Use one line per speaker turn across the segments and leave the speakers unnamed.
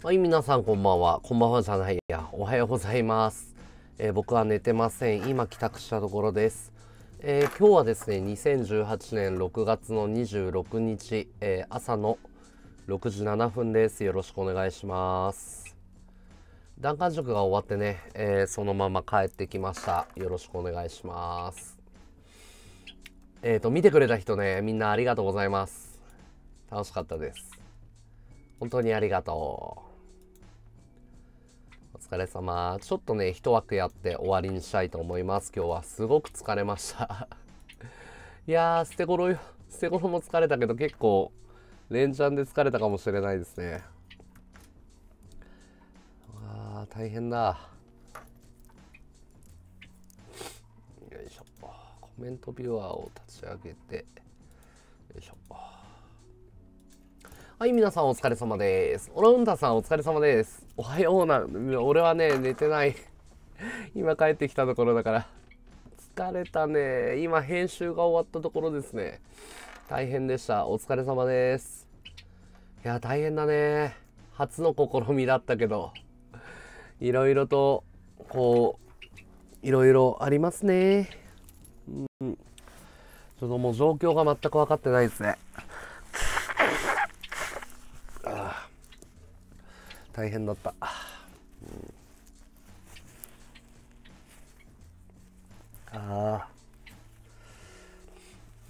はい、皆さんこんばんは。こんばんはじゃないや。おはようございます。えー、僕は寝てません。今帰宅したところです。えー、今日はですね、2018年6月の26日、えー、朝の6時7分です。よろしくお願いします。段階塾が終わってね、えそのまま帰ってきました。よろしくお願いします。えっ、と、見てくれた人ね、みんなありがとうございます。楽しかったです。本当にありがとう。疲れ様。ちょっとね、一枠やって終わりにしたいと思います。今日はすごく疲れました いやー、捨て頃よ。捨て頃も疲れたけど、結構、連チャンで疲れたかもしれないですね。あー、大変だ。よいしょ。コメントビューアーを立ち上げて、よいしょ。はい、皆さんお疲れ様です。オラウンダさんお疲れ様です。おはような、俺はね、寝てない。今帰ってきたところだから。疲れたね。今編集が終わったところですね。大変でした。お疲れ様です。いや、大変だね。初の試みだったけど。いろいろと、こう、いろいろありますね。うん。ちょっともう状況が全く分かってないですね。大変だった、うん、あ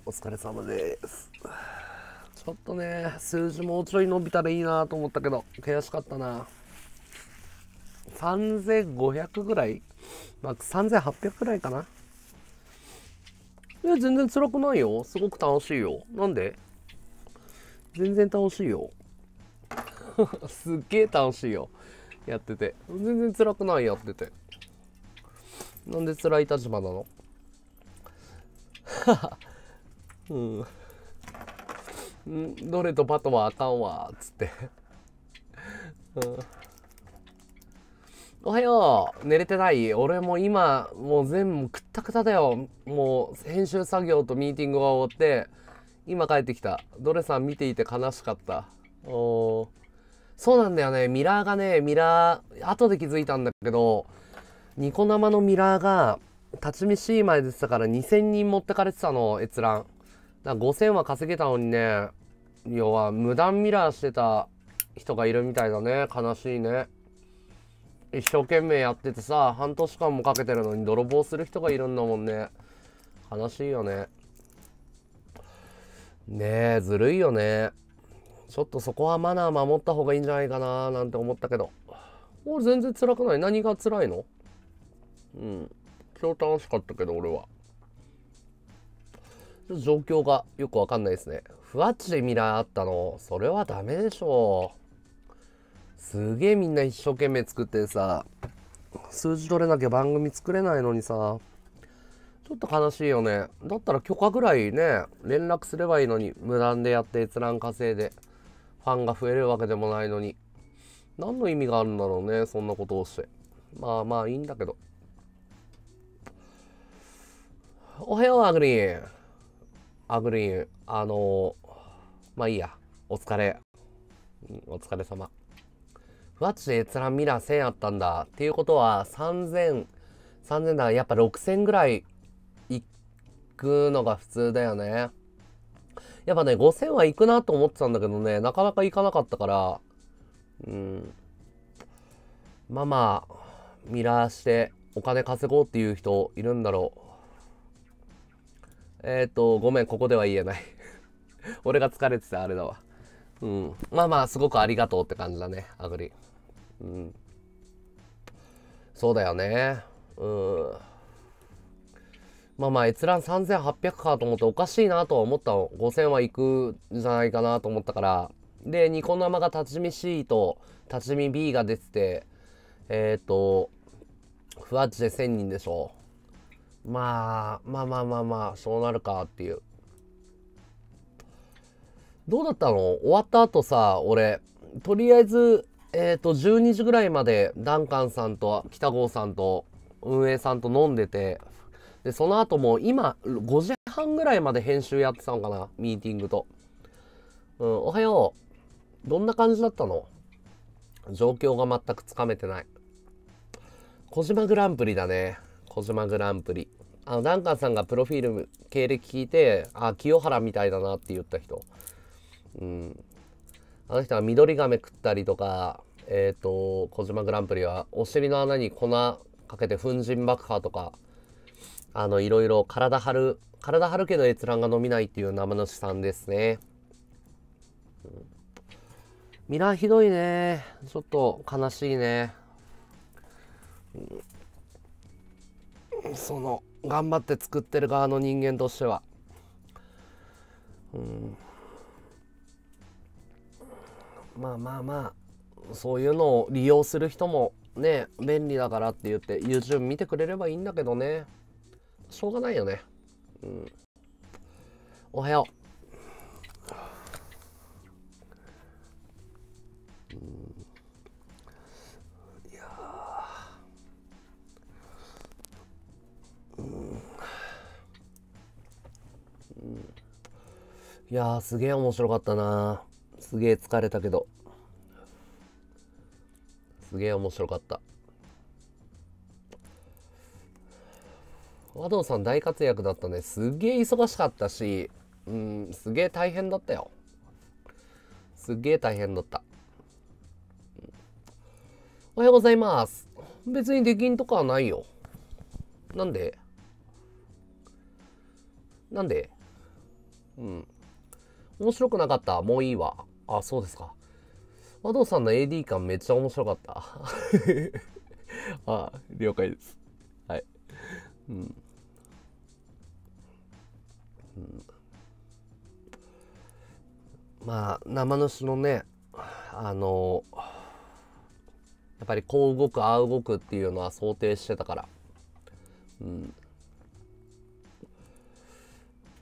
お疲れ様ですちょっとね数字もうちょい伸びたらいいなと思ったけど悔しかったな3500ぐらい、まあ、3800ぐらいかないや全然辛くないよすごく楽しいよなんで全然楽しいよ すっげえ楽しいよ。やってて。全然辛くない、やってて。なんで辛い立場なの うん。んどれとパトはあかんわ、つってうん。おはよう寝れてない俺も今、もう全部くったくただよ。もう編集作業とミーティングが終わって、今帰ってきた。ドレさん見ていて悲しかった。おー。そうなんだよね。ミラーがね、ミラー、後で気づいたんだけど、ニコ生のミラーが、立ち見い前でしてたから2000人持ってかれてたの、閲覧。だから5000は稼げたのにね、要は無断ミラーしてた人がいるみたいだね。悲しいね。一生懸命やっててさ、半年間もかけてるのに泥棒する人がいるんだもんね。悲しいよね。ねえ、ずるいよね。ちょっとそこはマナー守った方がいいんじゃないかななんて思ったけど。俺全然辛くない。何が辛いのうん。今日楽しかったけど、俺は。状況がよくわかんないですね。ふわっちでミラーあったの。それはダメでしょう。すげえみんな一生懸命作ってさ、数字取れなきゃ番組作れないのにさ、ちょっと悲しいよね。だったら許可ぐらいね、連絡すればいいのに、無断でやって閲覧稼いで。ファンが増えるわけでもないのに何の意味があるんだろうねそんなことをしてまあまあいいんだけどおはようアグリーンアグリーンあのまあいいやお疲れ、うん、お疲れ様ふわっちで閲覧ミラー1000あったんだっていうことは3000 3000だやっぱ6000ぐらい行くのが普通だよねやっぱね、5000は行くなと思ってたんだけどね、なかなか行かなかったから、うん。まあまあ、ミラーしてお金稼ごうっていう人いるんだろう。えっ、ー、と、ごめん、ここでは言えない 俺が疲れてたあれだわ。うん。まあまあ、すごくありがとうって感じだね、アグリ。うん。そうだよね。うん。まあまあ閲覧3800かと思っておかしいなとは思ったの。5000はいくじゃないかなと思ったから。で、ニコ生が立ち見 C と立ち見 B が出てて、えっ、ー、と、ふわっちで1000人でしょ。まあ、う。まあまあまあまあ、そうなるかっていう。どうだったの終わった後さ、俺、とりあえず、えっ、ー、と、12時ぐらいまでダンカンさんと北郷さんと運営さんと飲んでて、で、その後も今、5時半ぐらいまで編集やってたのかな、ミーティングと。うん、おはよう。どんな感じだったの状況が全くつかめてない。小島グランプリだね。小島グランプリ。あの、ダンカンさんがプロフィール、経歴聞いて、あ、清原みたいだなって言った人。うん。あの人は緑亀食ったりとか、えっ、ー、と、小島グランプリはお尻の穴に粉かけて粉塵爆破とか、あの、いろいろ体張る、体張るけど閲覧が伸びないっていう生主さんですね。ミラーひどいね。ちょっと悲しいね。その、頑張って作ってる側の人間としては。うん、まあまあまあ、そういうのを利用する人もね、便利だからって言って YouTube 見てくれればいいんだけどね。しょうがないよね。うん。おはよう。うん、いやうん。いやすげえ面白かったなすげえ疲れたけど。すげえ面白かった。和道さん大活躍だったね。すげえ忙しかったし、うん、すげえ大変だったよ。すげえ大変だった。おはようございます。別に出禁とかはないよ。なんでなんでうん。面白くなかった。もういいわ。あ、そうですか。和道さんの AD 感めっちゃ面白かった。あ、了解です。はい。うん。まあ生主のねあのやっぱりこう動くああ動くっていうのは想定してたから、うん、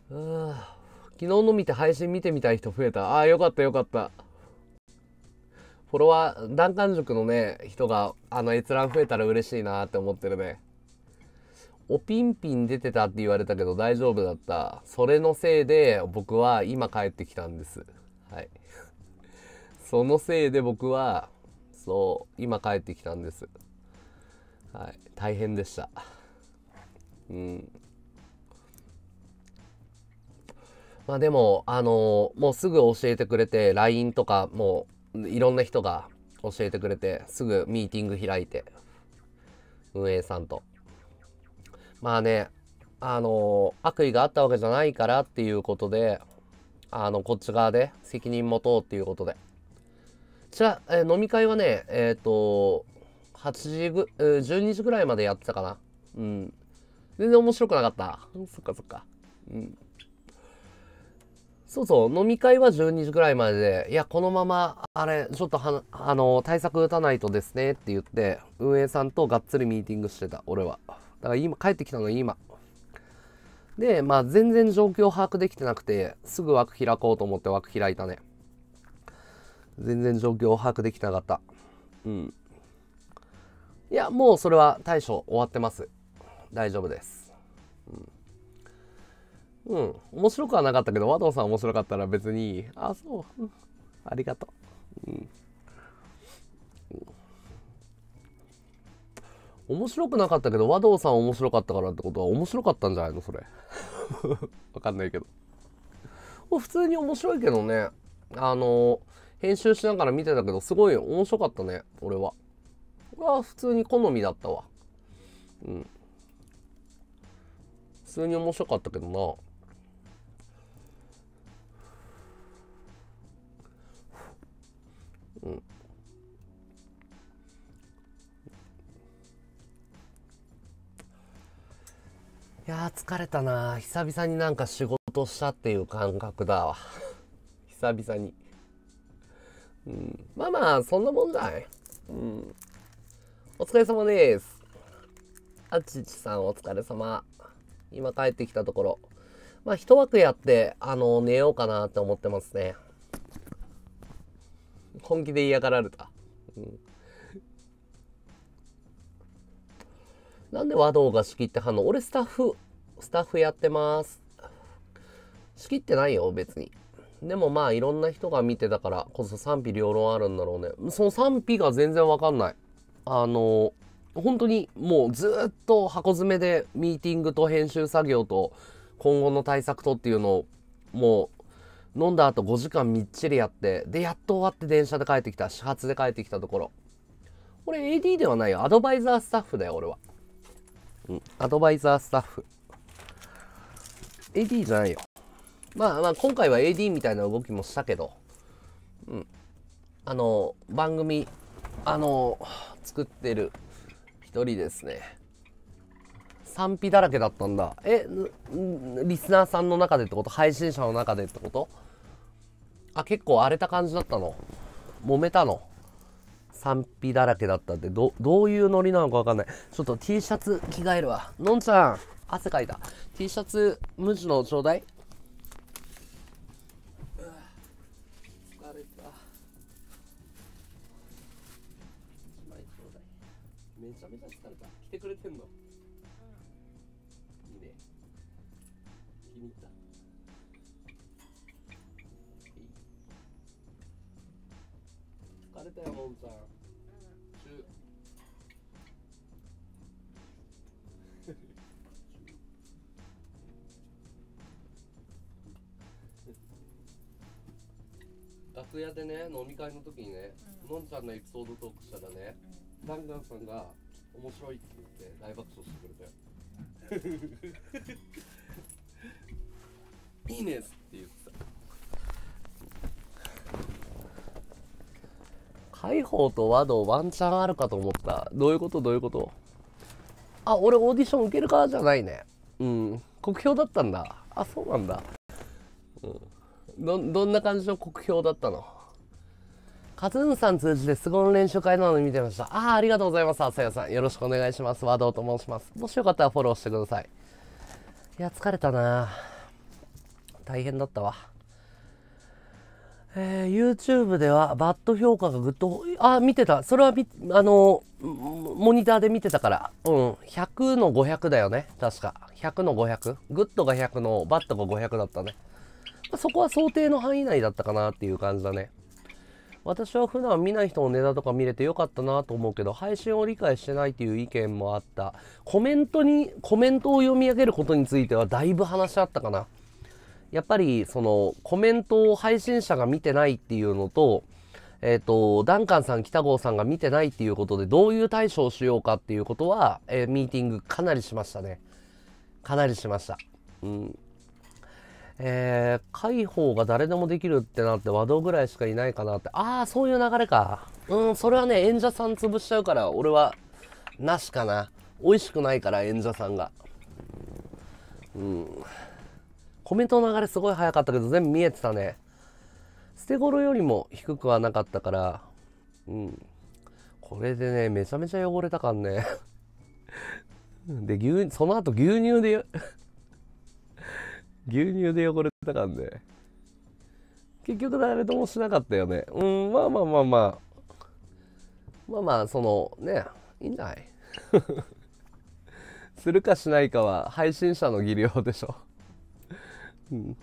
昨日の見て配信見てみたい人増えたああよかったよかったフォロワー弾丸塾のね人があの閲覧増えたら嬉しいなって思ってるねおピンピン出てたって言われたけど大丈夫だった。それのせいで僕は今帰ってきたんです。はい。そのせいで僕は、そう、今帰ってきたんです。はい。大変でした。うん。まあでも、あのー、もうすぐ教えてくれて、LINE とかもういろんな人が教えてくれて、すぐミーティング開いて、運営さんと。まあね、あの、悪意があったわけじゃないからっていうことで、あの、こっち側で責任持とうっていうことで。じゃあ、え飲み会はね、えっ、ー、と、8時ぐ、12時ぐらいまでやってたかな。うん。全然面白くなかった。そっかそっか。うん。そうそう、飲み会は12時ぐらいまでで、いや、このまま、あれ、ちょっとは、あの、対策打たないとですねって言って、運営さんとがっつりミーティングしてた、俺は。から今、帰ってきたの今。で、まあ全然状況把握できてなくて、すぐ枠開こうと思って枠開いたね。全然状況を把握できてなかった。うん。いや、もうそれは対処終わってます。大丈夫です。うん。うん、面白くはなかったけど、和藤さん面白かったら別に、あ、そう。ありがとう。うん面白くなかったけど和道さん面白かったからってことは面白かったんじゃないのそれ わかんないけど普通に面白いけどねあの編集しながら見てたけどすごい面白かったね俺は俺は普通に好みだったわうん普通に面白かったけどなうんいや疲れたな久々になんか仕事したっていう感覚だわ 久々にうんまあまあそんなもんだいうんお疲れ様ですあちちさんお疲れ様今帰ってきたところまあ一枠やってあの寝ようかなって思ってますね本気で嫌がられたうんなんで和道が仕切ってはんの俺スタッフ、スタッフやってます。仕切ってないよ、別に。でもまあいろんな人が見てたからこそ賛否両論あるんだろうね。その賛否が全然わかんない。あの、本当にもうずっと箱詰めでミーティングと編集作業と今後の対策とっていうのをもう飲んだ後5時間みっちりやって、で、やっと終わって電車で帰ってきた、始発で帰ってきたところ。俺 AD ではないよ。アドバイザースタッフだよ、俺は。うん、アドバイザースタッフ。AD じゃないよ。まあまあ、今回は AD みたいな動きもしたけど、うん。あの、番組、あの、作ってる一人ですね。賛否だらけだったんだ。え、リスナーさんの中でってこと配信者の中でってことあ、結構荒れた感じだったの揉めたの賛否だらけだったって、ど、どういうノリなのかわかんない。ちょっと T シャツ着替えるわ。のんちゃん、汗かいた。T シャツ、無地のちょうだい。屋でね飲み会の時にね、のんちゃんのエピソードトークしたらね、ダンガンさんが面白いって言って大爆笑してくれたよいいねっすって言ってた解放と和道ワンチャンあるかと思ったどういうことどういうことあ俺オーディション受けるかじゃないねうん酷評だったんだあそうなんだうんどどんな感じの酷評だったのカズンさん通じてスゴン練習会なの見てました。ああ、ありがとうございます。朝やさん。よろしくお願いします。和道と申します。もしよかったらフォローしてください。いや、疲れたな大変だったわ。えー、YouTube ではバット評価がぐっと、あ、見てた。それはみ、あの、モニターで見てたから。うん。100の500だよね。確か。100の500。グッドが100の、バットが500だったね。そこは想定の範囲内だったかなっていう感じだね。私は普段見ない人のネタとか見れてよかったなと思うけど配信を理解してないという意見もあったコメントにコメントを読み上げることについてはだいぶ話し合ったかなやっぱりそのコメントを配信者が見てないっていうのとえっ、ー、とダンカンさん北郷さんが見てないっていうことでどういう対処をしようかっていうことは、えー、ミーティングかなりしましたねかなりしましたうんえー、解放が誰でもできるってなって和道ぐらいしかいないかなって。ああ、そういう流れか。うん、それはね、演者さん潰しちゃうから、俺は、なしかな。美味しくないから、演者さんが。うん。コメントの流れすごい早かったけど、全部見えてたね。捨て頃よりも低くはなかったから、うん。これでね、めちゃめちゃ汚れたかんね。で、牛、その後牛乳で牛乳で汚れたかんで結局誰ともしなかったよねうんまあまあまあまあまあまあそのねいいんない するかしないかは配信者の技量でしょうん、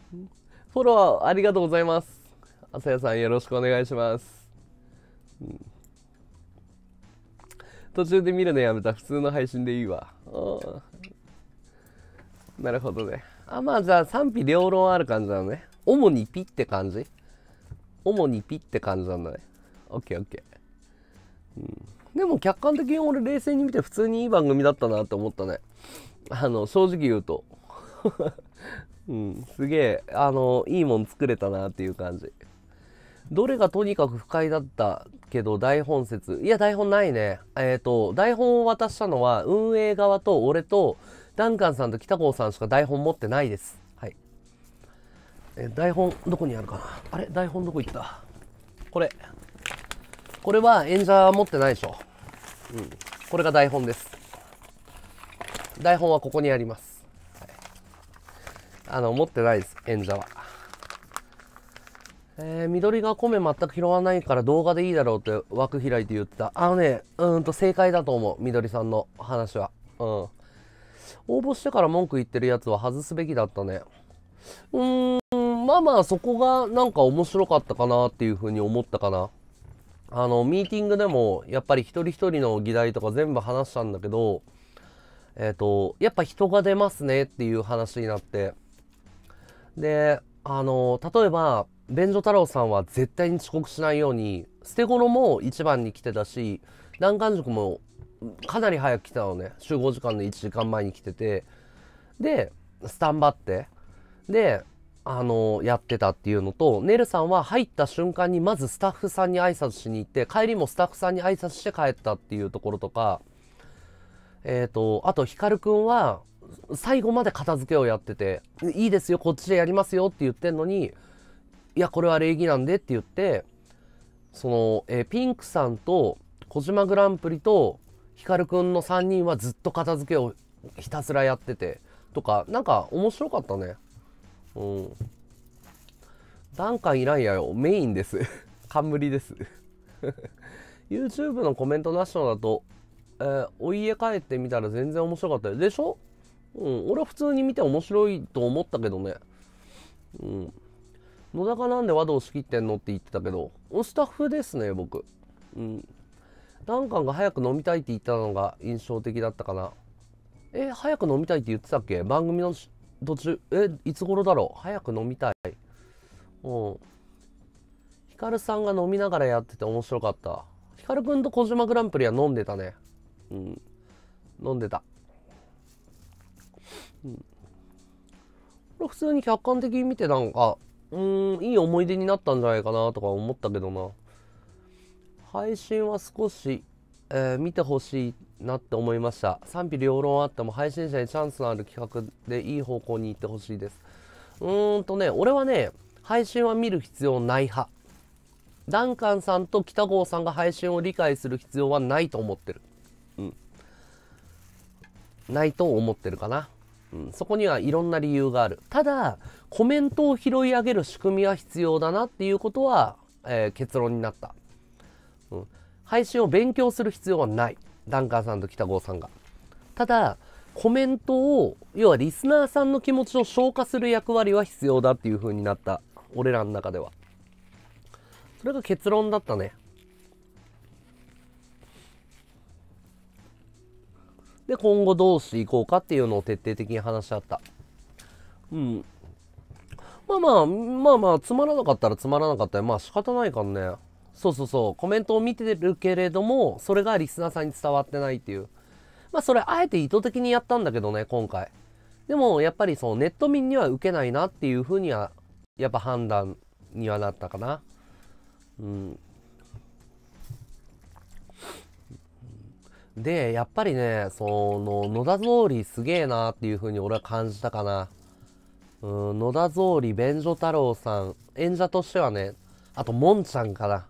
フォローありがとうございます朝やさんよろしくお願いします、うん、途中で見るのやめた普通の配信でいいわなるほどねあまあじゃあ賛否両論ある感じなのね主にピって感じ主にピって感じなんだねオッケー。うん、でも客観的に俺冷静に見て普通にいい番組だったなって思ったねあの正直言うと うん、すげえあのいいもん作れたなっていう感じどれがとにかく不快だったけど台本説いや台本ないねえっ、ー、と台本を渡したのは運営側と俺とダンカンさんと北郷さんしか台本持ってないです。はい。え、台本、どこにあるかなあれ台本どこ行ったこれ。これは演者は持ってないでしょ。うん。これが台本です。台本はここにあります。はい、あの、持ってないです。演者は。えー、緑が米全く拾わないから動画でいいだろうって枠開いて言った。あのね、うんと正解だと思う。緑さんの話は。うん。応募してから文句言ってるやつは外すべきだったね。うーん、まあまあそこがなんか面白かったかなっていうふうに思ったかな。あの、ミーティングでもやっぱり一人一人の議題とか全部話したんだけど、えっ、ー、と、やっぱ人が出ますねっていう話になって。で、あの、例えば、便所太郎さんは絶対に遅刻しないように、捨て頃も一番に来てたし、難関塾もかなり早く来たのね集合時間の1時間前に来ててでスタンバってであのやってたっていうのとねるさんは入った瞬間にまずスタッフさんに挨拶しに行って帰りもスタッフさんに挨拶して帰ったっていうところとかえっ、ー、とあとひかるくんは最後まで片付けをやってて「いいですよこっちでやりますよ」って言ってんのに「いやこれは礼儀なんで」って言ってその、えー、ピンクさんと小島グランプリとヒくんの3人はずっと片付けをひたすらやっててとかなんか面白かったねうんダンカンいらんやよメインです 冠です YouTube のコメントなしのだと、えー、お家帰ってみたら全然面白かったよでしょうん俺は普通に見て面白いと思ったけどねうん野田がなんで和道仕切ってんのって言ってたけどスタッフですね僕うんダンカンが早く飲みたいって言ったのが印象的だったかなえ早く飲みたいって言ってたっけ番組の途中えいつ頃だろう早く飲みたいうんヒカルさんが飲みながらやってて面白かったヒカルくんと小島グランプリは飲んでたねうん飲んでたうんこれ普通に客観的に見てなんかうんいい思い出になったんじゃないかなとか思ったけどな配信は少し、えー、見てほしいなって思いました賛否両論あっても配信者にチャンスのある企画でいい方向に行ってほしいですうーんとね俺はね配信は見る必要ない派ダンカンさんと北郷さんが配信を理解する必要はないと思ってるうんないと思ってるかなうん、そこにはいろんな理由がある。ただ、コメントを拾い上げる仕組みは必要だなっていうことは、えー、結論になった。うん、配信を勉強する必要はないダンカーさんと北郷さんがただコメントを要はリスナーさんの気持ちを消化する役割は必要だっていう風になった俺らの中ではそれが結論だったねで今後どうしていこうかっていうのを徹底的に話し合ったうんまあまあまあまあつまらなかったらつまらなかったよまあ仕方ないからねそうそうそうコメントを見てるけれどもそれがリスナーさんに伝わってないっていうまあそれあえて意図的にやったんだけどね今回でもやっぱりそうネット民には受けないなっていうふうにはやっぱ判断にはなったかなうんでやっぱりねその野田草履すげえなっていうふうに俺は感じたかなうん野田草履便所太郎さん演者としてはねあともんちゃんかな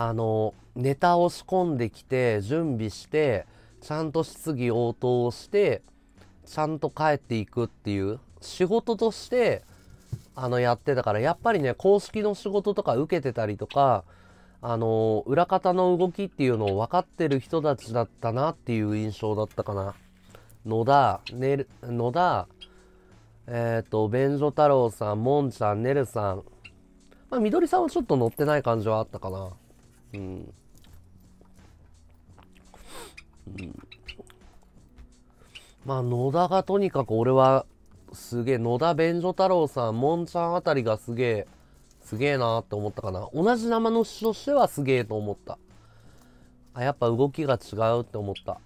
あのネタを仕込んできて準備してちゃんと質疑応答をしてちゃんと帰っていくっていう仕事としてあのやってたからやっぱりね公式の仕事とか受けてたりとかあの裏方の動きっていうのを分かってる人たちだったなっていう印象だったかな。野田、ね、野田、えっ、ー、と、便所太郎さん、もんちゃん、ねるさん。まあ、みどりさんはちょっと乗ってない感じはあったかな。うん。まあ、野田がとにかく俺は、すげえ、野田弁所太郎さん、もんちゃんあたりがすげえ、すげえなって思ったかな。同じ生の詩としてはすげえと思った。あ、やっぱ動きが違うって思った。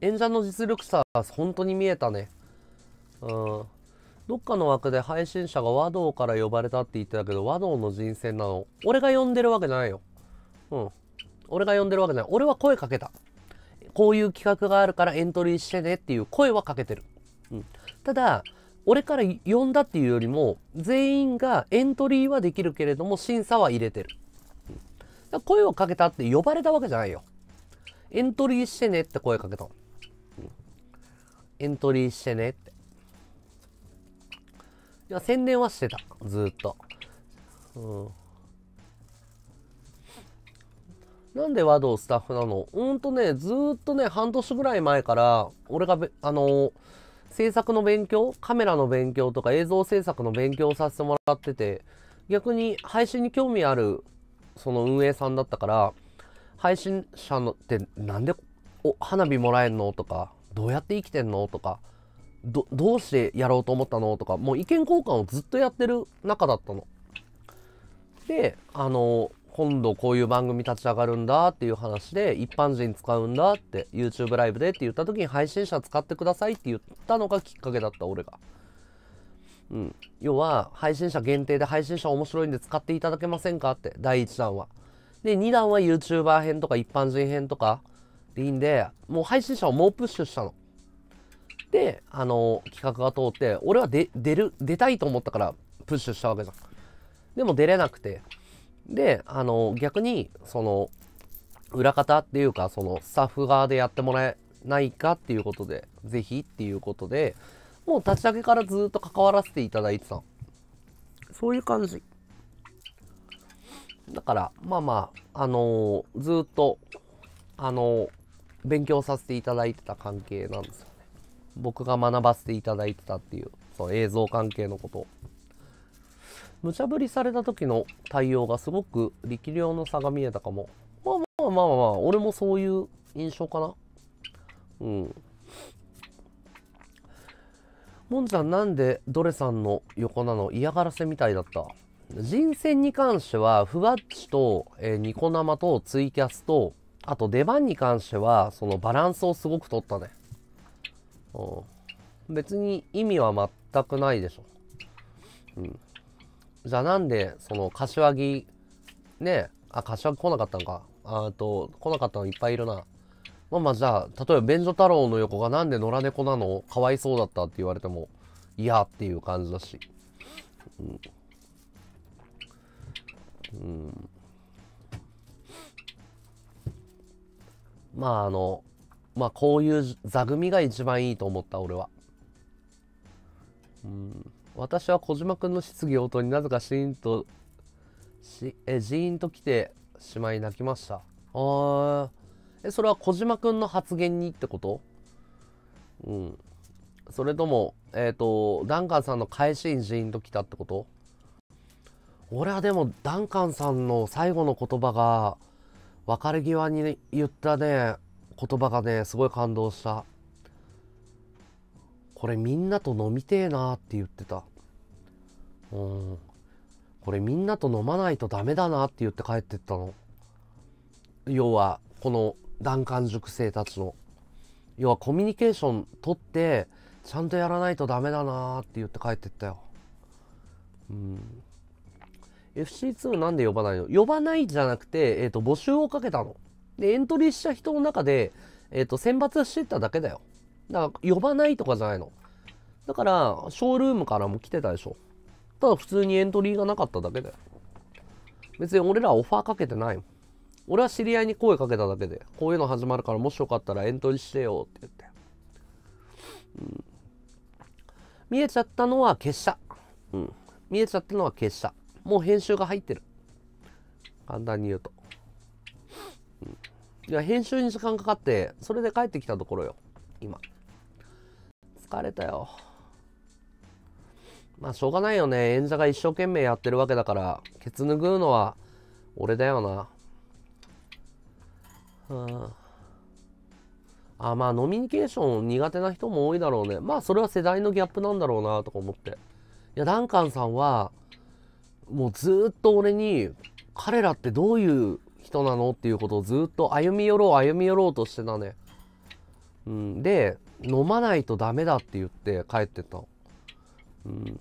演者の実力差は本当に見えたね。うん。どっかの枠で配信者が和道から呼ばれたって言ってたけど、和道の人選なの。俺が呼んでるわけじゃないよ。うん。俺が呼んでるわけじゃない。俺は声かけた。こういう企画があるからエントリーしてねっていう声はかけてる。うん。ただ、俺から呼んだっていうよりも、全員がエントリーはできるけれども、審査は入れてる。うん、声をかけたって呼ばれたわけじゃないよ。エントリーしてねって声かけた。うん、エントリーしてねって。いや、宣伝はしてた。ずっと。うん。なんでードスタッフなのうんとね、ずっとね、半年ぐらい前から、俺があの制作の勉強、カメラの勉強とか映像制作の勉強をさせてもらってて、逆に配信に興味ある、その運営さんだったから、配信者のってなんでお花火もらえんのとか、どうやって生きてんのとか、ど、どうしてやろうと思ったのとか、もう意見交換をずっとやってる中だったの。で、あの今度こういう番組立ち上がるんだっていう話で一般人使うんだって YouTube ライブでって言った時に配信者使ってくださいって言ったのがきっかけだった俺が。うん、要は配信者限定で配信者面白いんで使っていただけませんかって第1弾は。で2弾は YouTuber 編とか一般人編とかでいいんでもう配信者を猛プッシュしたの。であの企画が通って俺は出る出たいと思ったからプッシュしたわけじゃん。でも出れなくてで、あの、逆に、その、裏方っていうか、その、スタッフ側でやってもらえないかっていうことで、ぜひっていうことで、もう立ち上げからずっと関わらせていただいてたそういう感じ。だから、まあまあ、あのー、ずっと、あのー、勉強させていただいてた関係なんですよね。僕が学ばせていただいてたっていう、その映像関係のこと無茶ぶりされた時の対応がすごく力量の差が見えたかも。まあまあまあまあ、俺もそういう印象かな。うん。もんちゃんなんでドレさんの横なの嫌がらせみたいだった。人選に関しては、ふわっちと、えー、ニコ生とツイキャスと、あと出番に関しては、そのバランスをすごく取ったね。うん。別に意味は全くないでしょ。うん。じゃあなんでその柏木ねあ柏木来なかったのかあと来なかったのいっぱいいるなまあまあじゃあ例えば便所太郎の横がなんで野良猫なのかわいそうだったって言われても嫌っていう感じだしうんうんまああのまあこういう座組が一番いいと思った俺はうん私は小島んの質疑応答になぜかシーンとしえジーンと来てしまい泣きましたあえそれは小島んの発言にってことうんそれともえっ、ー、とダンカンさんの返しにジーンと来たってこと俺はでもダンカンさんの最後の言葉が別れ際に、言ったね言葉がねすごい感動したこれみんなと飲みてえなって言ってた。うん。これみんなと飲まないとダメだなって言って帰ってったの。要は、この弾丸塾生たちの。要はコミュニケーション取って、ちゃんとやらないとダメだなって言って帰ってったよ。うん。FC2 なんで呼ばないの呼ばないじゃなくて、えっ、ー、と、募集をかけたの。で、エントリーした人の中で、えっ、ー、と、選抜してっただけだよ。だから呼ばないとかじゃないの。だから、ショールームからも来てたでしょ。ただ普通にエントリーがなかっただけだよ。別に俺らオファーかけてないもん。俺は知り合いに声かけただけで、こういうの始まるからもしよかったらエントリーしてよって言って。うん、見えちゃったのは消した。うん。見えちゃったのは消した。もう編集が入ってる。簡単に言うと。うん、いや、編集に時間かかって、それで帰ってきたところよ。今。疲れたよ。まあしょうがないよね。演者が一生懸命やってるわけだから、ケツ拭うのは俺だよな。うん。あ、まあノミニケーション苦手な人も多いだろうね。まあそれは世代のギャップなんだろうなとか思って。いや、ダンカンさんは、もうずっと俺に、彼らってどういう人なのっていうことをずっと歩み寄ろう歩み寄ろうとしてたね。うん、で飲まないとダメだって言って帰ってたうん。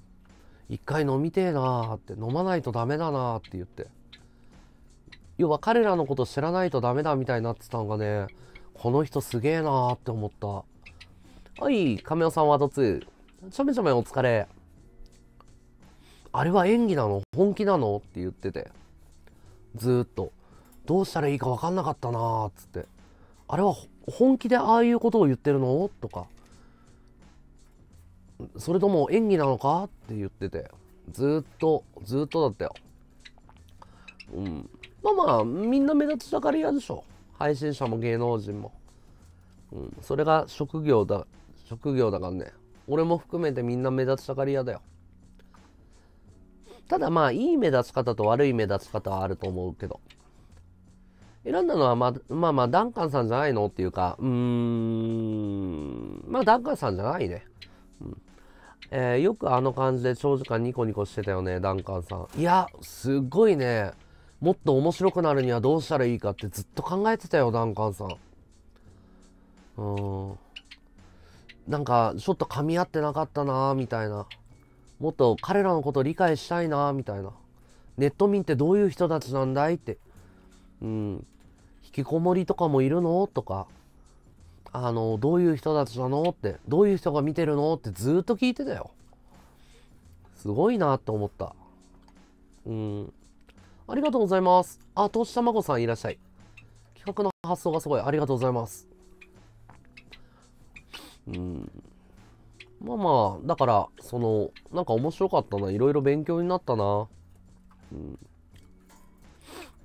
一回飲みてえなーって、飲まないとダメだなーって言って。要は彼らのこと知らないとダメだみたいになってたのがね、この人すげえなーって思った。はい、亀尾さんはどつちょめちょめお疲れ。あれは演技なの本気なのって言ってて。ずーっと。どうしたらいいか分かんなかったなーっつって。あれは本気でああいうことを言ってるのとかそれとも演技なのかって言っててずっとずっとだったようんまあまあみんな目立ちたがり屋でしょ配信者も芸能人も、うん、それが職業だ職業だからね俺も含めてみんな目立ちたがり屋だよただまあいい目立ち方と悪い目立ち方はあると思うけど選んだのはま、まあまあ、ダンカンさんじゃないのっていうか、うーん、まあ、ダンカンさんじゃないね。うんえー、よくあの感じで長時間ニコニコしてたよね、ダンカンさん。いや、すごいね、もっと面白くなるにはどうしたらいいかってずっと考えてたよ、ダンカンさん。うん。なんか、ちょっと噛み合ってなかったなみたいな。もっと彼らのこと理解したいなみたいな。ネット民ってどういう人たちなんだいって。うん。きこもりとかもいるのとか、あの、どういう人たちなのって、どういう人が見てるのってずっと聞いてたよ。すごいなって思った。うん。ありがとうございます。あ、投資たまごさんいらっしゃい。企画の発想がすごい。ありがとうございます。うん。まあまあ、だから、その、なんか面白かったな。いろいろ勉強になったな。うん。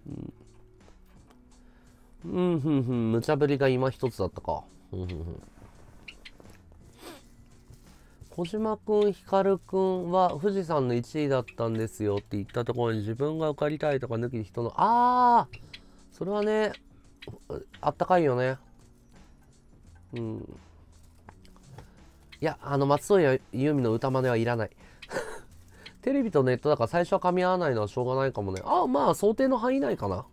うんうんふんふん無茶ぶりが今一つだったかうんふんふん小島くん、君くんは富士山の1位だったんですよって言ったところに自分が受かりたいとか抜き人の、ああそれはね、あったかいよね。うん。いや、あの、松任谷由実の歌真似はいらない。テレビとネットだから最初は噛み合わないのはしょうがないかもね。ああ、まあ、想定の範囲内かな。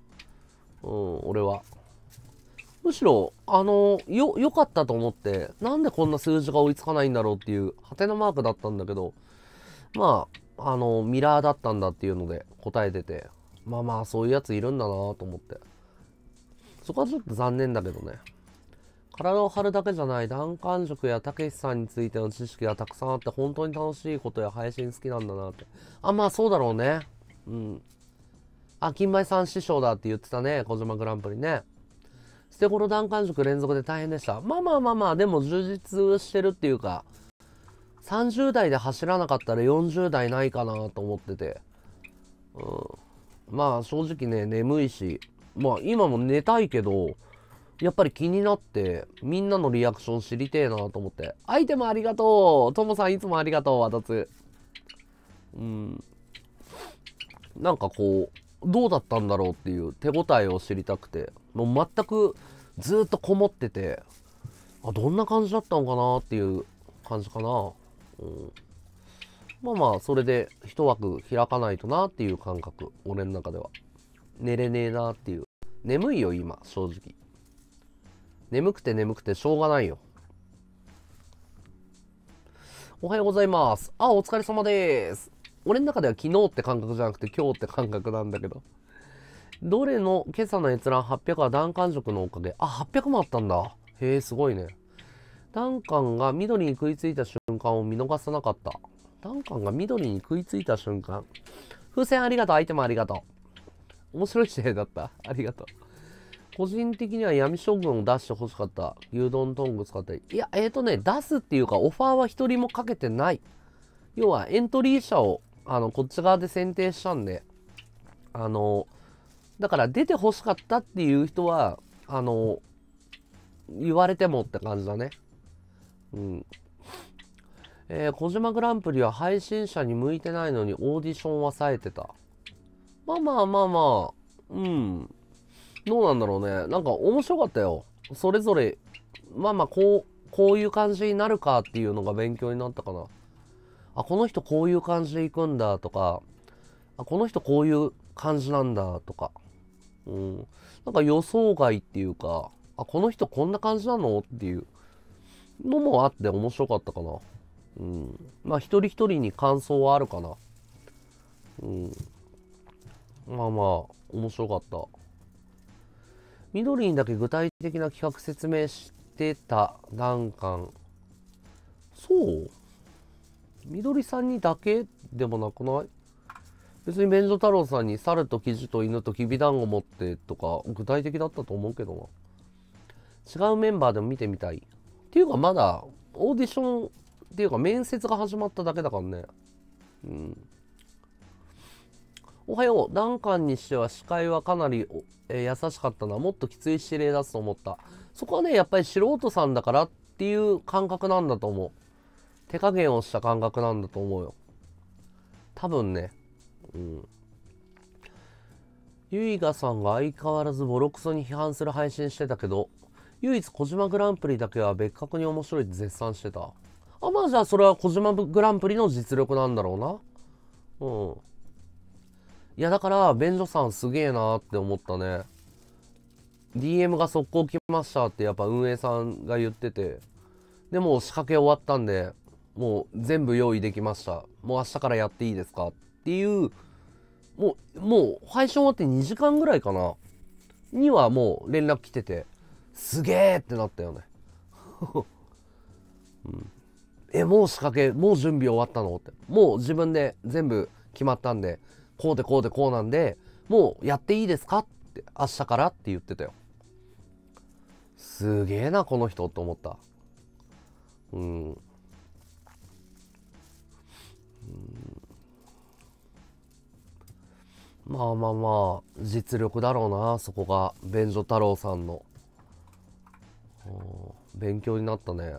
うん、俺は。むしろ、あの、よ、良かったと思って、なんでこんな数字が追いつかないんだろうっていう、ハテナマークだったんだけど、まあ、あの、ミラーだったんだっていうので答えてて、まあまあ、そういうやついるんだなと思って。そこはちょっと残念だけどね。体を張るだけじゃない、弾丸塾やたけしさんについての知識がたくさんあって、本当に楽しいことや配信好きなんだなって。あ、まあそうだろうね。うん。あ、金梅さん師匠だって言ってたね、小島グランプリね。捨て頃段間食連続で大変でした。まあまあまあまあ、でも充実してるっていうか、30代で走らなかったら40代ないかなと思ってて。うん。まあ正直ね、眠いし、まあ今も寝たいけど、やっぱり気になって、みんなのリアクション知りてえなと思って。アイテムありがとうともさんいつもありがとうわたつ。うん。なんかこう、どうだったんだろうっていう手応えを知りたくて。もう全くずっとこもってて、あ、どんな感じだったのかなっていう感じかな。うん、まあまあ、それで一枠開かないとなっていう感覚、俺の中では。寝れねえなっていう。眠いよ、今、正直。眠くて眠くてしょうがないよ。おはようございます。あ、お疲れ様です。俺の中では昨日って感覚じゃなくて今日って感覚なんだけど。どれの今朝の閲覧800は弾丸色のおかげ。あ、800もあったんだ。へえ、すごいね。ダンカンが緑に食いついた瞬間を見逃さなかった。ダンカンが緑に食いついた瞬間。風船ありがとう、アイテムありがとう。面白い試合だった。ありがとう。個人的には闇将軍を出して欲しかった。牛丼トング使ったり。いや、えっ、ー、とね、出すっていうか、オファーは一人もかけてない。要は、エントリー者を、あの、こっち側で選定したんで、あのだから出てほしかったっていう人は、あの、言われてもって感じだね。うん。えー、小島グランプリは配信者に向いてないのにオーディションは冴えてた。まあまあまあまあ、うん。どうなんだろうね。なんか面白かったよ。それぞれ、まあまあ、こう、こういう感じになるかっていうのが勉強になったかな。あ、この人こういう感じで行くんだとか、あ、この人こういう感じなんだとか。うん。なんか予想外っていうか、あ、この人こんな感じなのっていうのもあって面白かったかな。うん。まあ一人一人に感想はあるかな。うん。まあまあ、面白かった。緑にだけ具体的な企画説明してた、段ンカそう緑さんにだけでもなくない別に免除太郎さんに猿とキジと犬ときびだんご持ってとか具体的だったと思うけどな違うメンバーでも見てみたいっていうかまだオーディションっていうか面接が始まっただけだからねうんおはようダンカンにしては視界はかなり、えー、優しかったなもっときつい指令出すと思ったそこはねやっぱり素人さんだからっていう感覚なんだと思う手加減をした感覚なんだと思うよ多分ねうん。ゆいがさんが相変わらずボロクソに批判する配信してたけど、唯一小島グランプリだけは別格に面白いって絶賛してた。あ、まあじゃあそれは小島グランプリの実力なんだろうな。うん。いやだから、便所さんすげえなって思ったね。DM が速攻来ましたってやっぱ運営さんが言ってて。でも仕掛け終わったんで、もう全部用意できました。もう明日からやっていいですかっていう、もう、もう配信終わって2時間ぐらいかな、にはもう連絡来てて、すげえってなったよね。うん、え、もう仕掛け、もう準備終わったのって。もう自分で全部決まったんで、こうでこうでこうなんで、もうやっていいですかって、明日からって言ってたよ。すげえな、この人と思った。うん。まあまあまあ、実力だろうな、そこが。便所太郎さんの。勉強になったね。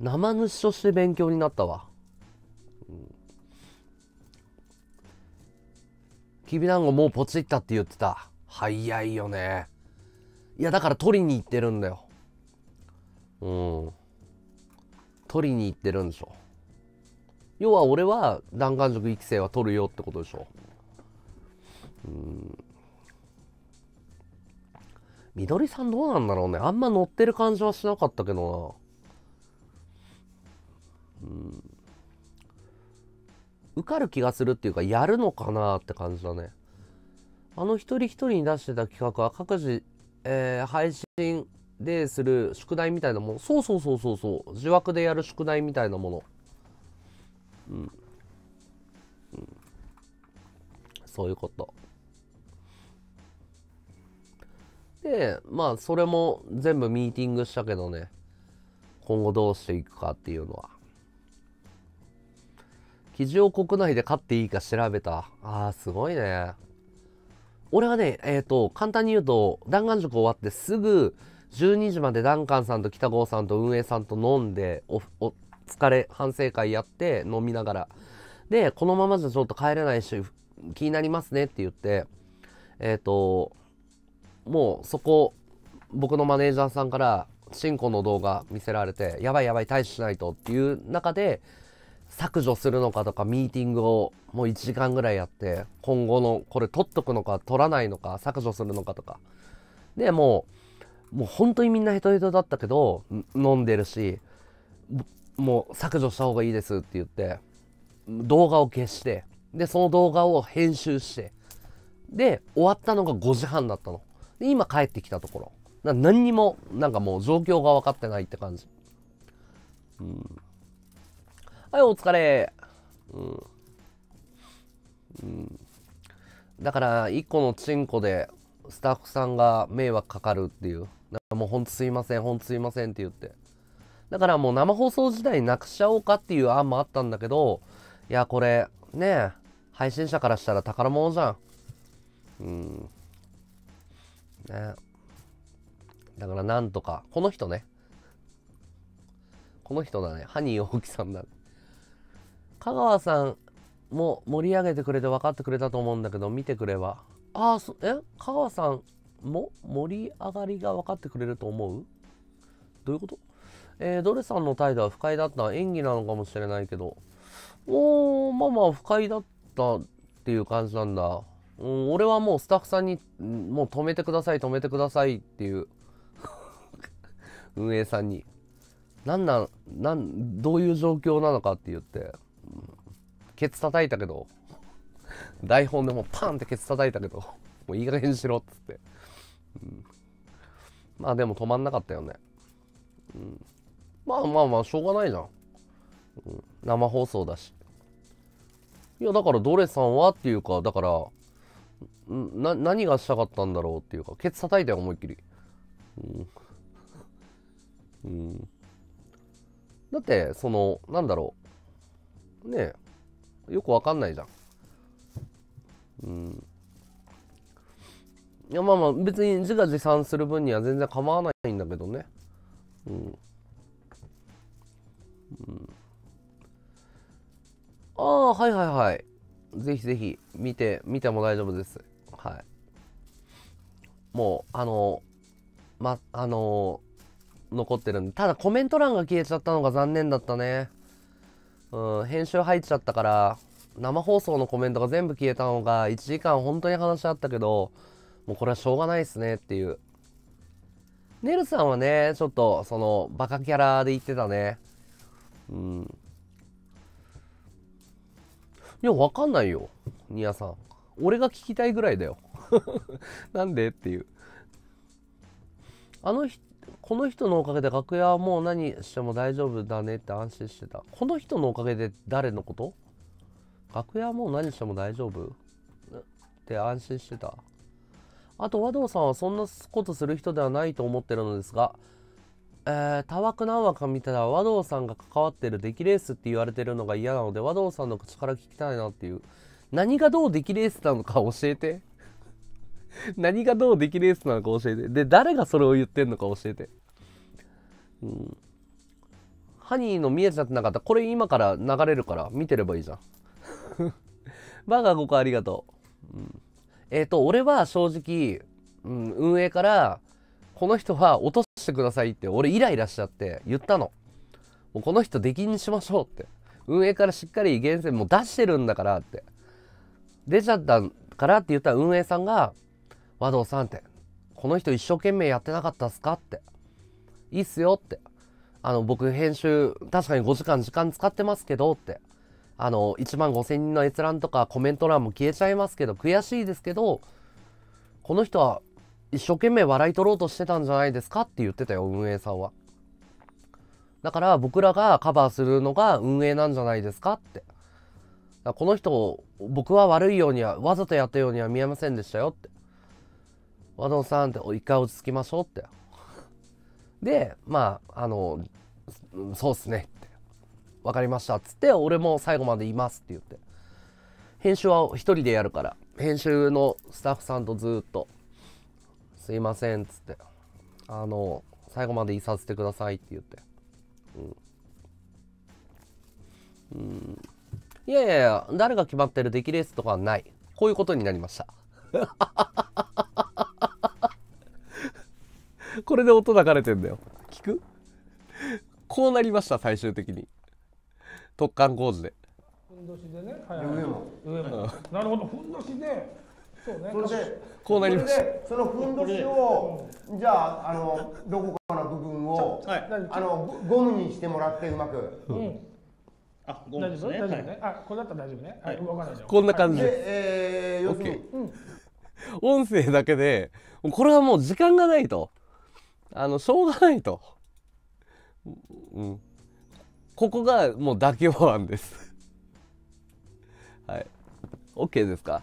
生主として勉強になったわ。うん、きびだんごもうポチったって言ってた。早いよね。いや、だから取りに行ってるんだよ。うん。取りに行ってるんでしょ。要は俺は弾丸塾育成は取るよってことでしょ。みどりさんどうなんだろうね。あんま乗ってる感じはしなかったけどな。うん。受かる気がするっていうか、やるのかなって感じだね。あの一人一人に出してた企画は各自、えー、配信でする宿題みたいなもの。そうそうそうそうそう。自枠でやる宿題みたいなもの。うん。うん、そういうこと。してまあそれも全部ミーティングしたけどね今後どうしていくかっていうのは基準を国内で買っていいか調べたあーすごいね俺はねえっ、ー、と簡単に言うと弾丸塾終わってすぐ12時までダンカンさんと北郷さんと運営さんと飲んでおお疲れ反省会やって飲みながらでこのままじゃちょっと帰れないし気になりますねって言ってえっ、ー、ともうそこ僕のマネージャーさんから新婚の動画見せられてやばいやばい退治しないとっていう中で削除するのかとかミーティングをもう1時間ぐらいやって今後のこれ取っとくのか取らないのか削除するのかとかでもうもう本当にみんなヘトヘトだったけど飲んでるしもう削除した方がいいですって言って動画を消してでその動画を編集してで終わったのが5時半だったの。で、今帰ってきたところ。な何にも、なんかもう状況が分かってないって感じ。うん。はい、お疲れ。うん。うん。だから、一個のチンコで、スタッフさんが迷惑かかるっていう。なんかもうほんとすいません、ほんとすいませんって言って。だからもう生放送時代なくしちゃおうかっていう案もあったんだけど、いや、これ、ねえ、配信者からしたら宝物じゃん。うん。ねだからなんとかこの人ねこの人だねハニー大木さんだね香川さんも盛り上げてくれて分かってくれたと思うんだけど見てくればああえ香川さんも盛り上がりが分かってくれると思うどういうことえー、ドレさんの態度は不快だった演技なのかもしれないけどおーまあまあ不快だったっていう感じなんだうん、俺はもうスタッフさんに、もう止めてください、止めてくださいっていう 運営さんに。なんなん、なん、どういう状況なのかって言って、うん、ケツ叩いたけど、台本でもパンってケツ叩いたけど、もういい加減にしろっつって。うん、まあでも止まんなかったよね。うん、まあまあまあ、しょうがないじゃん。うん、生放送だし。いや、だからドレさんはっていうか、だから、な何がしたかったんだろうっていうかケツ叩いて思いっきりうん、うん、だってそのなんだろうねえよくわかんないじゃんうんいやまあまあ別に自画自賛する分には全然構わないんだけどねうん、うん、ああはいはいはいぜひぜひ見て見ても大丈夫ですはい。もう、あの、ま、あの、残ってるんで、ただコメント欄が消えちゃったのが残念だったね。うん、編集入っちゃったから、生放送のコメントが全部消えたのが、1時間本当に話し合ったけど、もうこれはしょうがないっすねっていう。ねるさんはね、ちょっと、その、バカキャラで言ってたね。うん。いや、わかんないよ。ニアさん。俺が聞きたいぐらいだよ なんでっていう。あの人、この人のおかげで楽屋はもう何しても大丈夫だねって安心してた。この人のおかげで誰のこと楽屋はもう何しても大丈夫って安心してた。あと和道さんはそんなことする人ではないと思ってるのですが、えー、たわく何話か見たら和道さんが関わってる出来レースって言われてるのが嫌なので和道さんの口から聞きたいなっていう。何がどうできレースなのか教えて何がどうできレースなのか教えてで誰がそれを言ってんのか教えてうんハニーの見えちゃってなかったこれ今から流れるから見てればいいじゃん バカここありがとう、うん、えっ、ー、と俺は正直、うん、運営からこの人は落としてくださいって俺イライラしちゃって言ったのもうこの人出禁にしましょうって運営からしっかり厳選もう出してるんだからって出ちゃったからって言ったら運営さんが「和道さん」って「この人一生懸命やってなかったっすか?」って「いいっすよ」って「あの僕編集確かに5時間時間使ってますけど」って「あの1万5,000人の閲覧とかコメント欄も消えちゃいますけど悔しいですけどこの人は一生懸命笑い取ろうとしてたんじゃないですか」って言ってたよ運営さんは。だから僕らがカバーするのが運営なんじゃないですかって。この人を僕は悪いようにはわざとやったようには見えませんでしたよって和野さんって一回落ち着きましょうってでまああのそうっすねって分かりましたっつって俺も最後までいますって言って編集は一人でやるから編集のスタッフさんとずっと「すいません」っつって「あの最後までいさせてください」って言ってうん、うんいやいやいや、誰が決まってる出来レースとかはない。こういうことになりました。これで音流れてんだよ。聞くこうなりました、最終的に。突貫工事で。
ふんどしでね、はい、上も。
上も。
なるほど、ふんどし
で。そうね。それで、こうなりました。そのふんどし
を、じゃあ、あの、どこかの部分を、はい、あの、ゴムにしてもらって、うまく。うんあ、ゴムですね。大丈夫ね。
あ、これだったら大丈夫ね。はい、わかんないこんな感じで。ええ、オッケー。
音声だけで、これはもう時間がないと。あの、しょうがないと。うん。ここがもう妥協案ですはい。OK ですか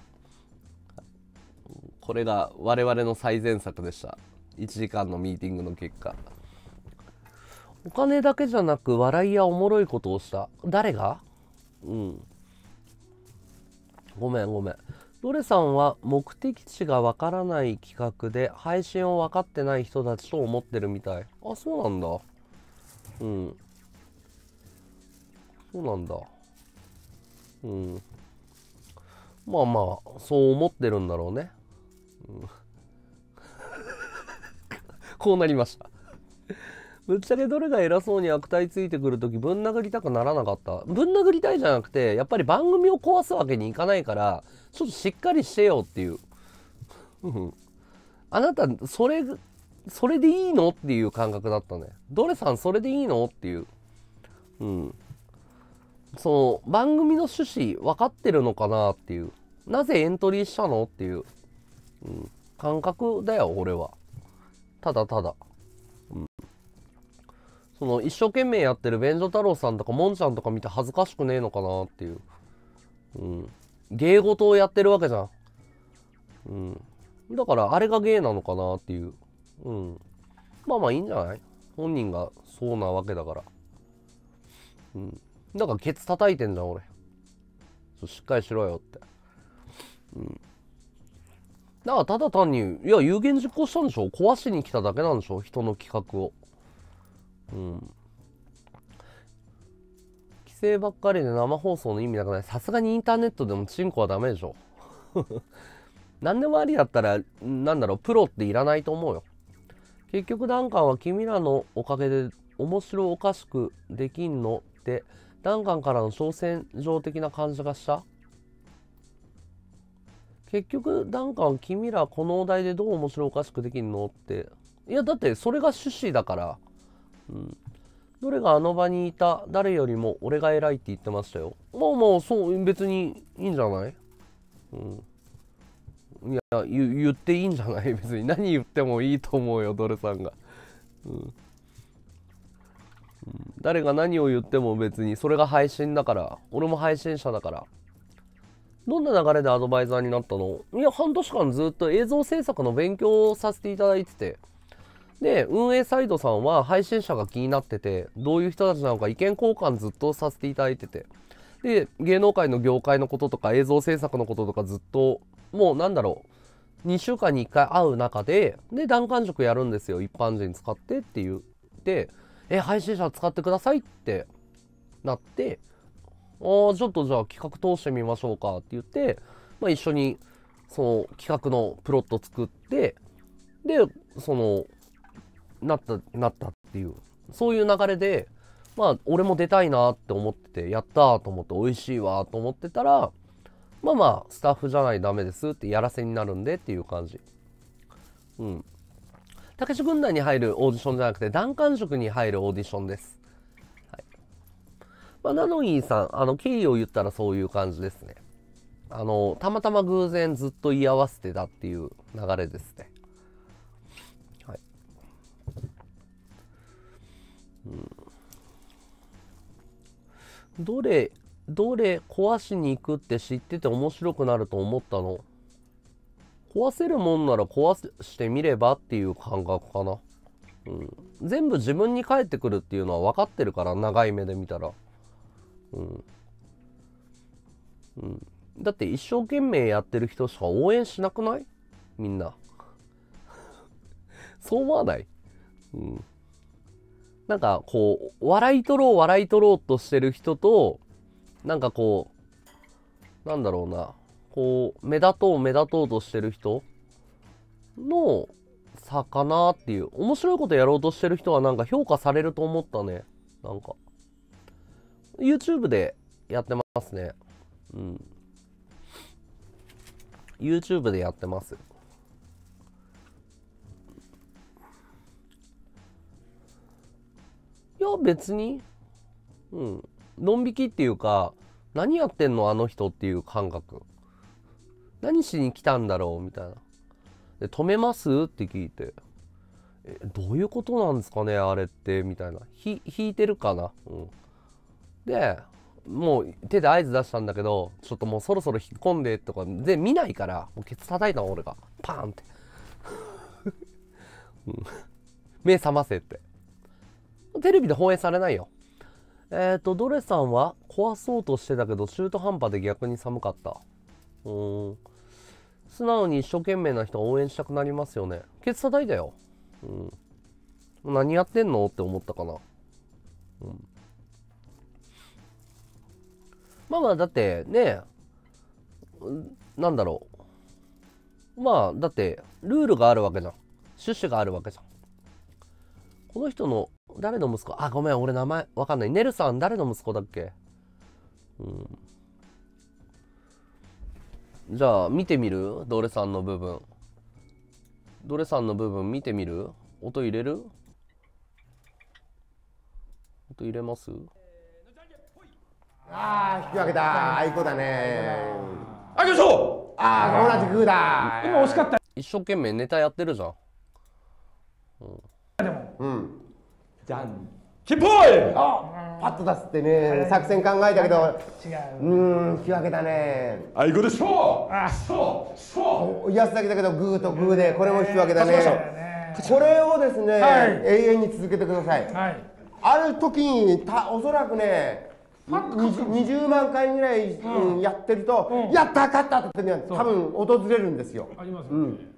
これが我々の最善策でした。1時間のミーティングの結果。お金だけじゃなく笑いやおもろいことをした誰がうんごめんごめんどれさんは目的地がわからない企画で配信を分かってない人たちと思ってるみたいあそうなんだうんそうなんだうんまあまあそう思ってるんだろうね、うん、こうなりましたぶっちゃけどれが偉そうに悪態ついてくる時ぶん殴りたくならなかったぶん殴りたいじゃなくてやっぱり番組を壊すわけにいかないからちょっとしっかりしてよっていうあなたそれそれでいいのっていう感覚だったねどれさんそれでいいのっていううんその番組の趣旨分かってるのかなっていうなぜエントリーしたのっていう、うん、感覚だよ俺はただただ。その一生懸命やってる弁所太郎さんとかもんちゃんとか見て恥ずかしくねえのかなっていう。うん。芸事をやってるわけじゃん。うん。だからあれが芸なのかなっていう。うん。まあまあいいんじゃない本人がそうなわけだから。うん。だからケツ叩いてんじゃん俺。しっかりしろよって。うん。だからただ単に、いや、有言実行したんでしょ壊しに来ただけなんでしょ人の企画を。うん規制ばっかりで生放送の意味なくないさすがにインターネットでもチンコはダメでしょ 何でもありだったら何だろうプロっていらないと思うよ結局ダンカンは君らのおかげで面白おかしくできんのってダンカンからの挑戦状的な感じがした結局ダンカン君らこのお題でどう面白おかしくできんのっていやだってそれが趣旨だからうん。どれがあの場にいた誰よりも俺が偉いって言ってましたよ。まあまあ、そう、別にいいんじゃないうん。いや、言言っていいんじゃない 別に何言ってもいいと思うよ、ドルさんが。うん。誰が何を言っても別にそれが配信だから俺も配信者だからどんな流れでアドバイザーになったのいや半年間ずっと映像制作の勉強をさせていただいててで、運営サイドさんは配信者が気になってて、どういう人たちなのか意見交換ずっとさせていただいてて、で、芸能界の業界のこととか映像制作のこととかずっと、もうなんだろう、2週間に1回会う中で、で、弾丸塾やるんですよ、一般人使ってって言って、え、配信者使ってくださいってなって、ああ、ちょっとじゃあ企画通してみましょうかって言って、まあ一緒にその企画のプロット作って、で、そのなった、なったっていう、そういう流れで、まあ、俺も出たいなって思ってて、やったと思って、美味しいわと思ってたら、まあまあ、スタッフじゃないダメですってやらせになるんでっていう感じ。うん。たけし軍団に入るオーディションじゃなくて、団丸塾に入るオーディションです。はい。まあ、ナノイーさん、あの、経緯を言ったらそういう感じですね。あの、たまたま偶然ずっと居合わせてたっていう流れですね。うん、どれどれ壊しに行くって知ってて面白くなると思ったの壊せるもんなら壊してみればっていう感覚かな、うん、全部自分に返ってくるっていうのは分かってるから長い目で見たらうん、うん、だって一生懸命やってる人しか応援しなくないみんな そう思わないうんなんかこう、笑い取ろう笑い取ろうとしてる人と、なんかこう、なんだろうな、こう、目立とう目立とうとしてる人の差かなっていう。面白いことやろうとしてる人はなんか評価されると思ったね。なんか。YouTube でやってますね。うん。YouTube でやってます。や別にうんドン引きっていうか何やってんのあの人っていう感覚何しに来たんだろうみたいなで止めますって聞いてえどういうことなんですかねあれってみたいなひ引いてるかな、うん、でもう手で合図出したんだけどちょっともうそろそろ引っ込んでとかで見ないからもうケツ叩いたの俺がパーンって 目覚ませってテレビで放映されないよ。えっ、ー、と、ドレさんは壊そうとしてたけど、中途半端で逆に寒かった。うーん。素直に一生懸命な人応援したくなりますよね。ケツ叩いたよ。うん。何やってんのって思ったかな。うん。まあまあ、だってね、なんだろう。まあ、だって、ルールがあるわけじゃん。趣旨があるわけじゃん。この人の誰の息子あ、ごめん、俺名前わかんない。ネルさん、誰の息子だっけうん。じゃあ、見てみるドレさんの部分。ドレさんの部分見てみる音入れる音入れますああ、引き分けだ。あいこだね。あ、よいしょああ、同じグーだ。今惜しかった。一生懸命ネタやってるじゃん。うん。でも。うん。じゃんッんぽイあ
パッと出すってね作戦考えたけど違ううん引き分けだねあいこでしょうあ
そ
うそう安だけだけどグーとグーでこれも引き分けだねこれをですね、はい、永遠に続けてください、はい、ある時にたおそらくね20万回ぐらい、うん、やってると、うん、やった勝ったって多分訪れるんですよありますよね、うん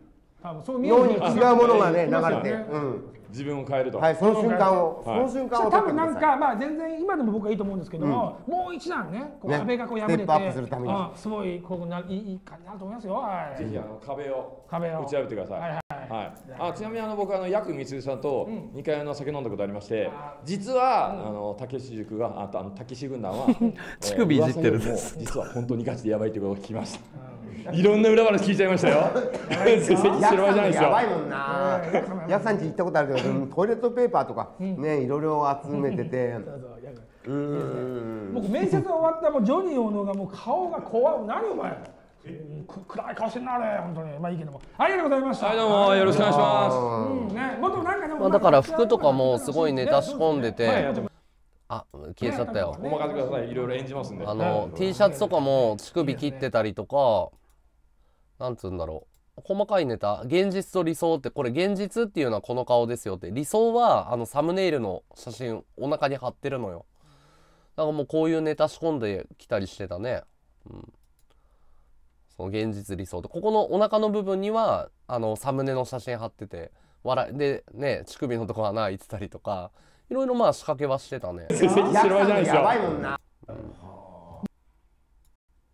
脳に違うものがね流れて、う
ん、自分を変えるとはいその瞬間を、その瞬
間を多分なん
かまあ全然今でも僕はいいと思うんですけども、うん、もう一段ねこう壁がこう破れて、ね、すごいこうないい感じだと思いますよ、はい、ぜひあの壁を壁を打ち破ってください、はいはいはい、あちなみにあの僕あの薬光さんと二回の酒飲んだことありまして、うん、実は、うん、あの竹志塾があとあの竹志軍団は 乳首いじってるんです、実は本当にガチでやばいってことを聞きま
した。いろんな裏話聞いちゃいましたよ。知らないじゃないですよ。やばいもんな。ヤさんち行ったことあるけど、トイレットペーパーとかね、いろいろ集めてて。僕面接終
わったもジョニー大野がもう顔が怖い。何お前。暗い顔してんなあれ本当にまあいいけどもありがとうございましたはいどうもよろしくお願いします、ねもっとなんかね、まあ、だから服とかもすごいね出し込んでて、
あ消えちゃったよお任せくださいいろいろ演じますんであの、はい、T シャツとかも乳首切ってたりとか、なんつうんだろう。細かいネタ現実と理想ってこれ現実っていうのはこの顔ですよって理想はあのサムネイルの写真お腹に貼ってるのよだからもうこういうネタ仕込んできたりしてたねうんその現実理想と。ここのお腹の部分にはあのサムネの写真貼ってて笑いでね乳首のとこ穴開いてたりとかいろいろまあ仕掛けはしてたね白いじゃないですかやばいもんな、うん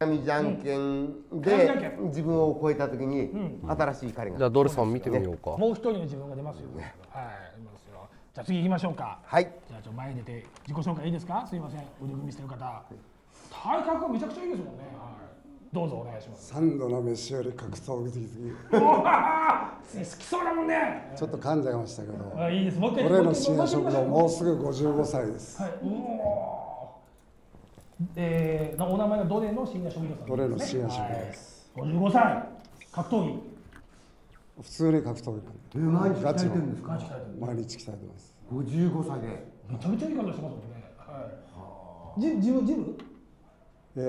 神じゃんけんで自分を超えた時に新しい彼が、じゃあド
ルソン見てみようかも
う一人の自分が出ますよね
はいいますよじゃあ次行きましょうかはいじゃあちょ前に出て自己紹介いいですかすいません腕組みしてる方体格めちゃくちゃいいですもんね、はいどうぞお願いし
ます三度の飯より格闘技的
好きそうだもんね
ちょっと噛んじゃいましたけどあいいですもう一俺の深夜食堂もうすぐ55歳です、
はい、うおでお名前はドレの深夜職業さね、ドレの深夜職です、五歳格闘技
普通に格闘技毎日鍛えてるんですか毎日鍛えてます十五歳で
めちゃめちゃいいしますもんねはいジムジム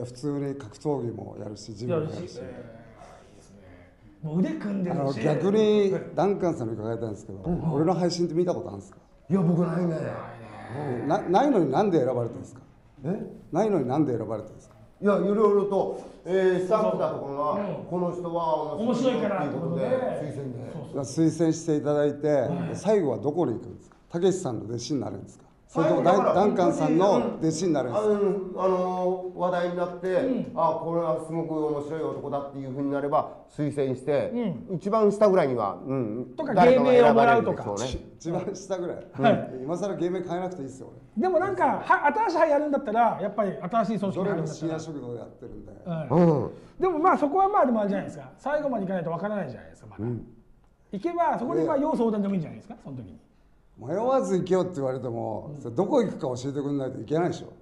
普通に格闘技もやるしジムもやるし、
もう腕組んでるし逆に
ダンカンさんに伺いたいんですけど、俺の配信って見たことあるんですかいや僕ないねないないのになんで選ばれたんですかえないのになんで選ばれたんですかいやいろいろ
と、えー、スタッフだところが、この人は面白いからということで推薦で
推薦していただいて、最後はどこに行くんですかたけしさんの弟子になるんですかそのだダンカンさんの弟子になるんです
うん、あの話題になって、うん、あこれはすごく面白い男だっていうふうになれば推薦して、うん、一番下ぐらいには、
うん、とか芸名をもらうとか、う、ね、一番下ぐらい、はい、今更芸名変えなくていいですよ
でもなんかは新しい派やるんだったらやっぱり新しい組織になるんだっ
たら食堂やってるんで、うん
でもまあそこはまあでもあれじゃないですか最後までいかないとわからないじゃないですかまだ、いけばそこでまあ要相談でもいいんじゃないですかその時に。
迷わず行けよって言われても、うん、どこ行くか教えてくれないといけないでしょ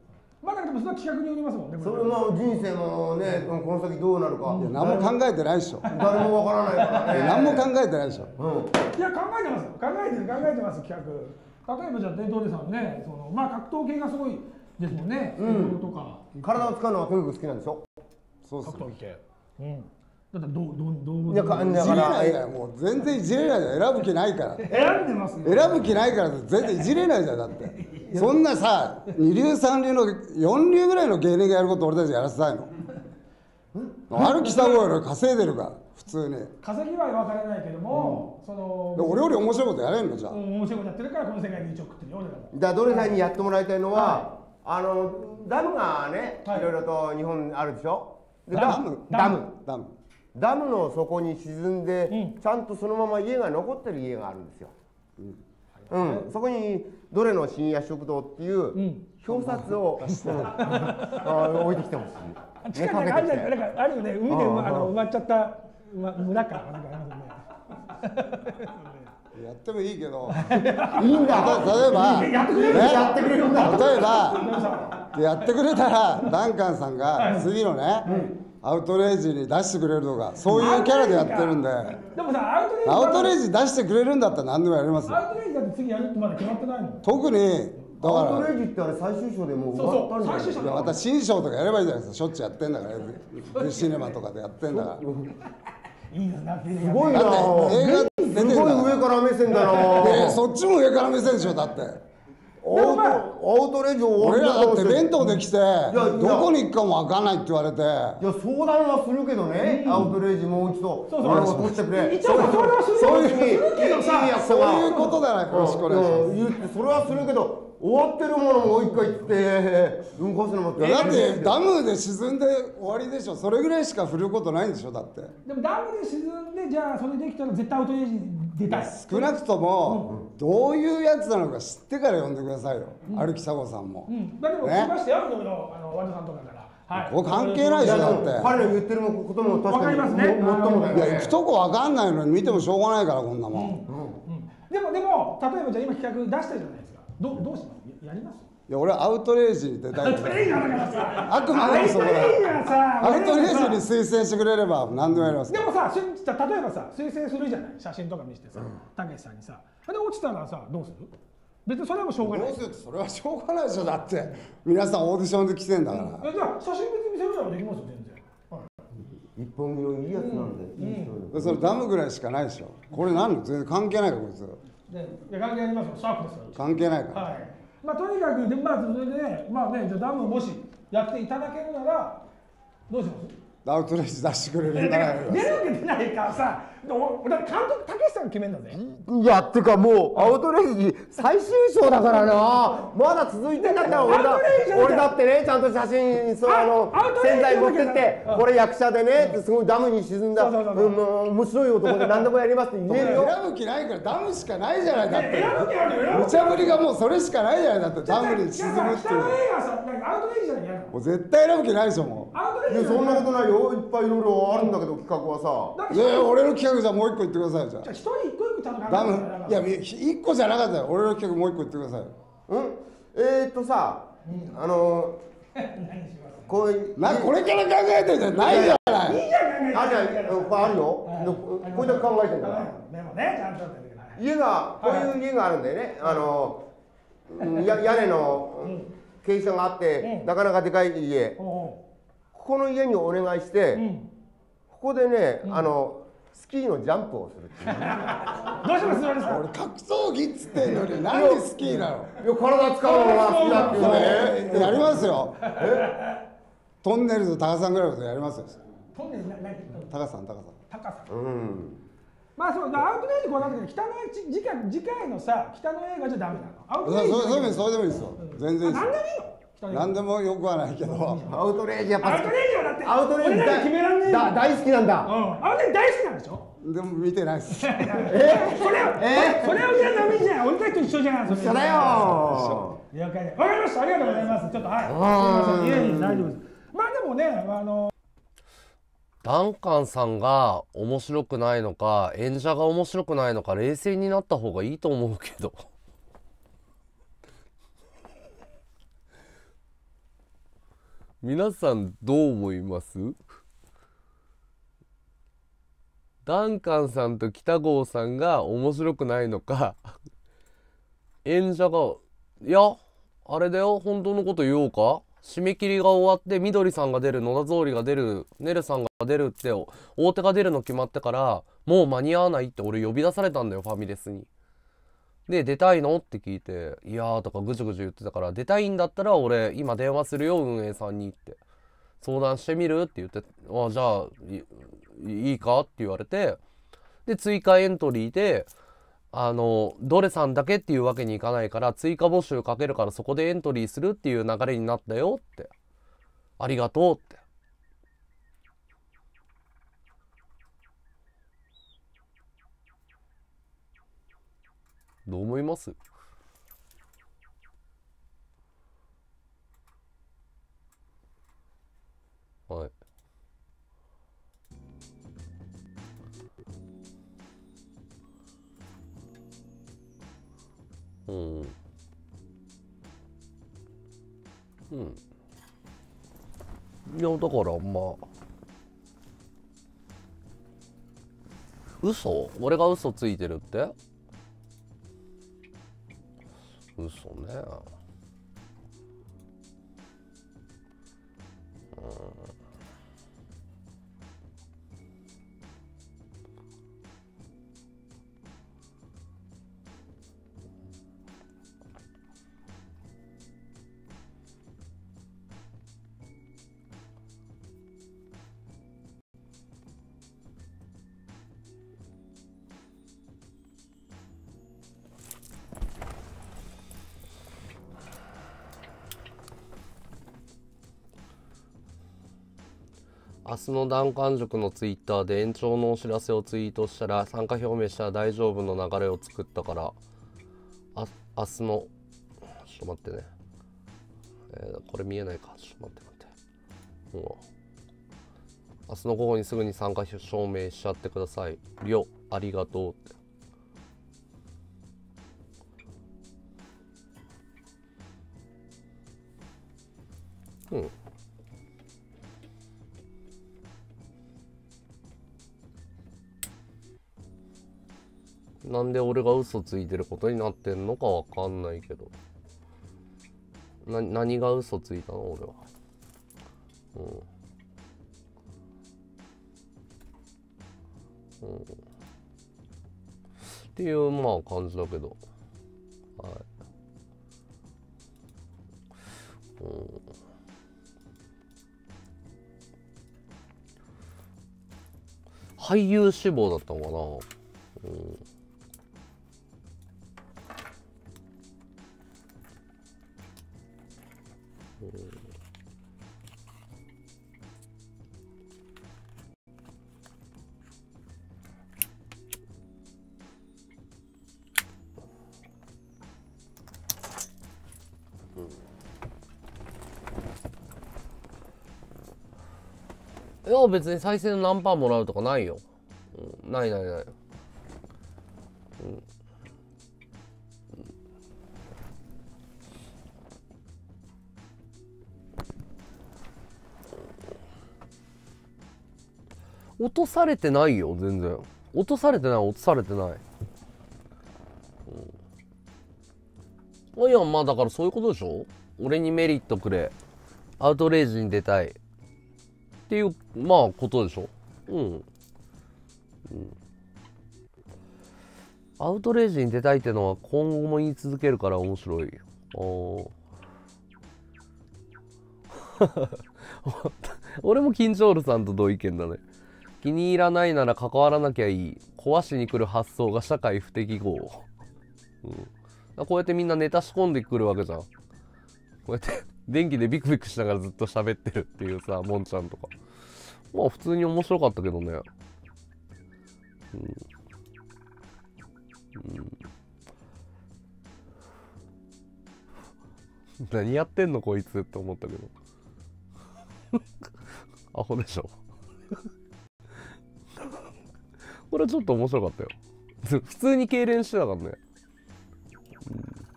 まあだけもそれは企画によりますもんねそれも人生の
ねこの先どうなるかいや何も考えてないでしょ誰もわからないからね何も考えてないでしょ、う
ん、いや考えてます考えてる考えてます企画例えばじゃあ伝統でさんねそのまあ格闘系がすごいですもんね、うん、
体を使うのはとにかく好きなんでしょ
そうですね格闘系
うんだからどうどうどういやかだからいじれないやもう全然いじれないじゃん選ぶ気ないから選んでます
ね選ぶ気ないから全然いじれないじゃんだってそんなさ二流三流の四流ぐらいの芸人がやること俺たちやらせたいの歩きした方が稼いでるから普通に
稼ぎは分からないけども、その俺より面
白いことやれんのじゃあ
面白いことやってるからこの世界に一億食ってるよ俺らだか
らドレさん
にやってもらいたいのは、あのダムがね、はいいろいろと日本あるでしょダムダムダムダムの底に沈んで、うん、ちゃんとそのまま家が残ってる家があるんですよ。うん、うん、そこにどれの深夜食堂っていう表札を、うん、あ置いてきてほしい。近くにあるな
んかあるよね海であの埋まっちゃった村かなんかある
ね。やってもいいけどいいんだ例えばやってくれる、やってくれる例えばやってくれたらダンカンさんが次のね、うんアウトレイジに出してくれるとかそういうキャラでやってるんででもさアウトレイジアウトレイジ出してくれるんだったら何でもやります
アウトレイジだって次やるってまだ決まってないの
特にだからアウトレイジってあれ最終章でもう終わったんじゃないですかまた新章とかやればいいじゃないですかしょっちゅうやってんだからシネマとかでやってんだから
いいなすごいな映画すごい上
から目線だな、そっちも上から目線でしょだってオートレ
ジを俺らだって弁当
で来てどこに行くかも分かんないって言われていや
相談はするけどね、アウトレジもう一度そうそうそうそういうこ
とだねよろしくお願いしますそれはするけど終わってるものもう一回行って動かすのもだってダムで沈んで終わりでしょそれぐらいしか振ることないんでしょだって
でもダムで沈んでじゃあそれできたら絶対アウトレジ
出たい少なくとも、どういうやつなのか知ってから呼んでくださいよ、うん、歩きさごさんも、うん、
だけど聞きましたよ、の、あの和田さんとかから
はい、これ関係ないでしょだって彼
の言ってることも確かに分かりますねもっと
もだよ、ね、いや行く
とこ分かんないのに見てもしょうがないからこんなもん、うんう
ん、でもでも例えばじゃあ今企画出してるじゃないですかどどうしますやり
ますいや俺アウトレイジで大丈夫。アウトレイジだからさあくまでもそこだアウトレイジに推薦してくれれば何でもやりますで
もさ例えばさ推薦するじゃない写真とか見せてさたけしさんにさで、落ちたらさどうする
別にそれもしょうがないどうするってそれはしょうがないでしょだって皆さんオーディションで来てんだか
ら、じゃあ写真別に見せるならできますよ全
然、一本色いいやつなんで、うんうそれダムぐらいしかないでしょこれ何の全然関係ないかこいつい
関係ありますよシャープですよ関係ないから、はいまあ、とにかくで、まあ、それでね、まあね、じゃダムもしやっていただけるなら、どうします
ダウトレス出してくれる出るわけ
出ないからさ、だって監督たけしさん決めんだぜ
い
やっていうかもうアウトレイジ最終章だからなま
だ続いてんだったら俺だ俺だってねちゃんと写真そあの洗剤持ってってこれ役者でねすごいダムに沈んだ面白い男で何でもやりますって言えるよ
選ぶ気ないからダムしかないじゃないだって無茶ぶりがもうそれしかないじゃないだってダムに沈むっていうもう絶対選ぶ気ないでしょもういやそんなことないよいっぱいいろいろあるんだけど企画はさいや俺の企画曲じゃもう一個言ってくださいじゃじ
ゃあ一人一個一個頼むダ
メいや一個じゃなかったよ俺の曲もう一個言ってくださいうんえー、っとさ、うん、あのこれなこれから考えて
るじゃないじゃない。いいじゃない。あじゃあこれあるよ。こういうの考えてるから。
メモねちゃんと。
家がこういう家があるんだよね。あのや屋根の傾斜があってなかなかでかい家。ここの家にお願いしてここでねあのスキーのジャンプをするっていうどうし
たするんですか俺格闘技っつってんのにでスキーなのいや体使うのが好きだっていうねやりますよトンネルズ高さんぐらいことやりますよトンネルズ何高さん高さん高さんうん
まあそうアウトレイジこうなって北の次回次回のさ北の映画じゃダメなのアウトレイジ
そうでもいいですよ、全然いいです何でもいいの何でもよくはないけどアウトレイジやっぱアウ
トレイジはだって
アウトレイジだ決めらんねえだ大好きなんだ、
うん、アウトレイジ大好きなんでしょ
でも見てないです えそれを
えそれを見たらダメ
じゃん俺たちと一緒じゃんそれ一緒だよ
了解わかりましたありがとうございますちょっとはいいやいや大丈夫ですまあでもねあの
ダンカンさんが面白くないのか演者が面白くないのか冷静になった方がいいと思うけど皆さんどう思いますダンカンさんと北郷さんが面白くないのか 演者が「いやあれだよ本当のこと言おうか締め切りが終わってみどりさんが出る野田草履が出るねるさんが出るって大手が出るの決まってからもう間に合わないって俺呼び出されたんだよファミレスに。で、出たいのって聞いて、いやーとかぐちぐち言ってたから、出たいんだったら俺、今電話するよ、運営さんにって。相談してみるって言って、あ、じゃあい、いいかって言われて、で、追加エントリーで、あの、どれさんだけっていうわけにいかないから、追加募集かけるからそこでエントリーするっていう流れになったよって。ありがとうって。どう思いますはい。うん。うん。いや、だからまあ。嘘俺が嘘ついてるって嘘ね明日のダン塾のツイッターで延長のお知らせをツイートしたら参加表明したら大丈夫の流れを作ったからあ明日のちょっと待ってね、えー、これ見えないかちょっと待って待ってもう明日の午後にすぐに参加証明しちゃってくださいりょありがとうってが嘘ついてることになってんのかわかんないけどな何が嘘ついたの俺はうんうんっていうまあ感じだけどはいうん俳優志望だったのかなうんは別に再生の何パーもらうとかないよ、うん、ないないない、うん落とされてないよ全然落とされてない落とされてない、いやまあだからそういうことでしょ俺にメリットくれアウトレイジに出たいっていう、まあ、ことでしょ。うん。うん。アウトレイジに出たいってのは今後も言い続けるから面白い。お 俺も金正ルさんと同意見だね。気に入らないなら関わらなきゃいい。壊しに来る発想が社会不適合。うん、こうやってみんなネタ仕込んでくるわけじゃん。こうやって電気でビクビクしながらずっと喋ってるっていうさ、も んちゃんとか。まあ普通に面白かったけどね。うん。うん。何やってんのこいつって思ったけど。アホでしょ。これちょっと面白かったよ。普通に痙攣してたからね。うん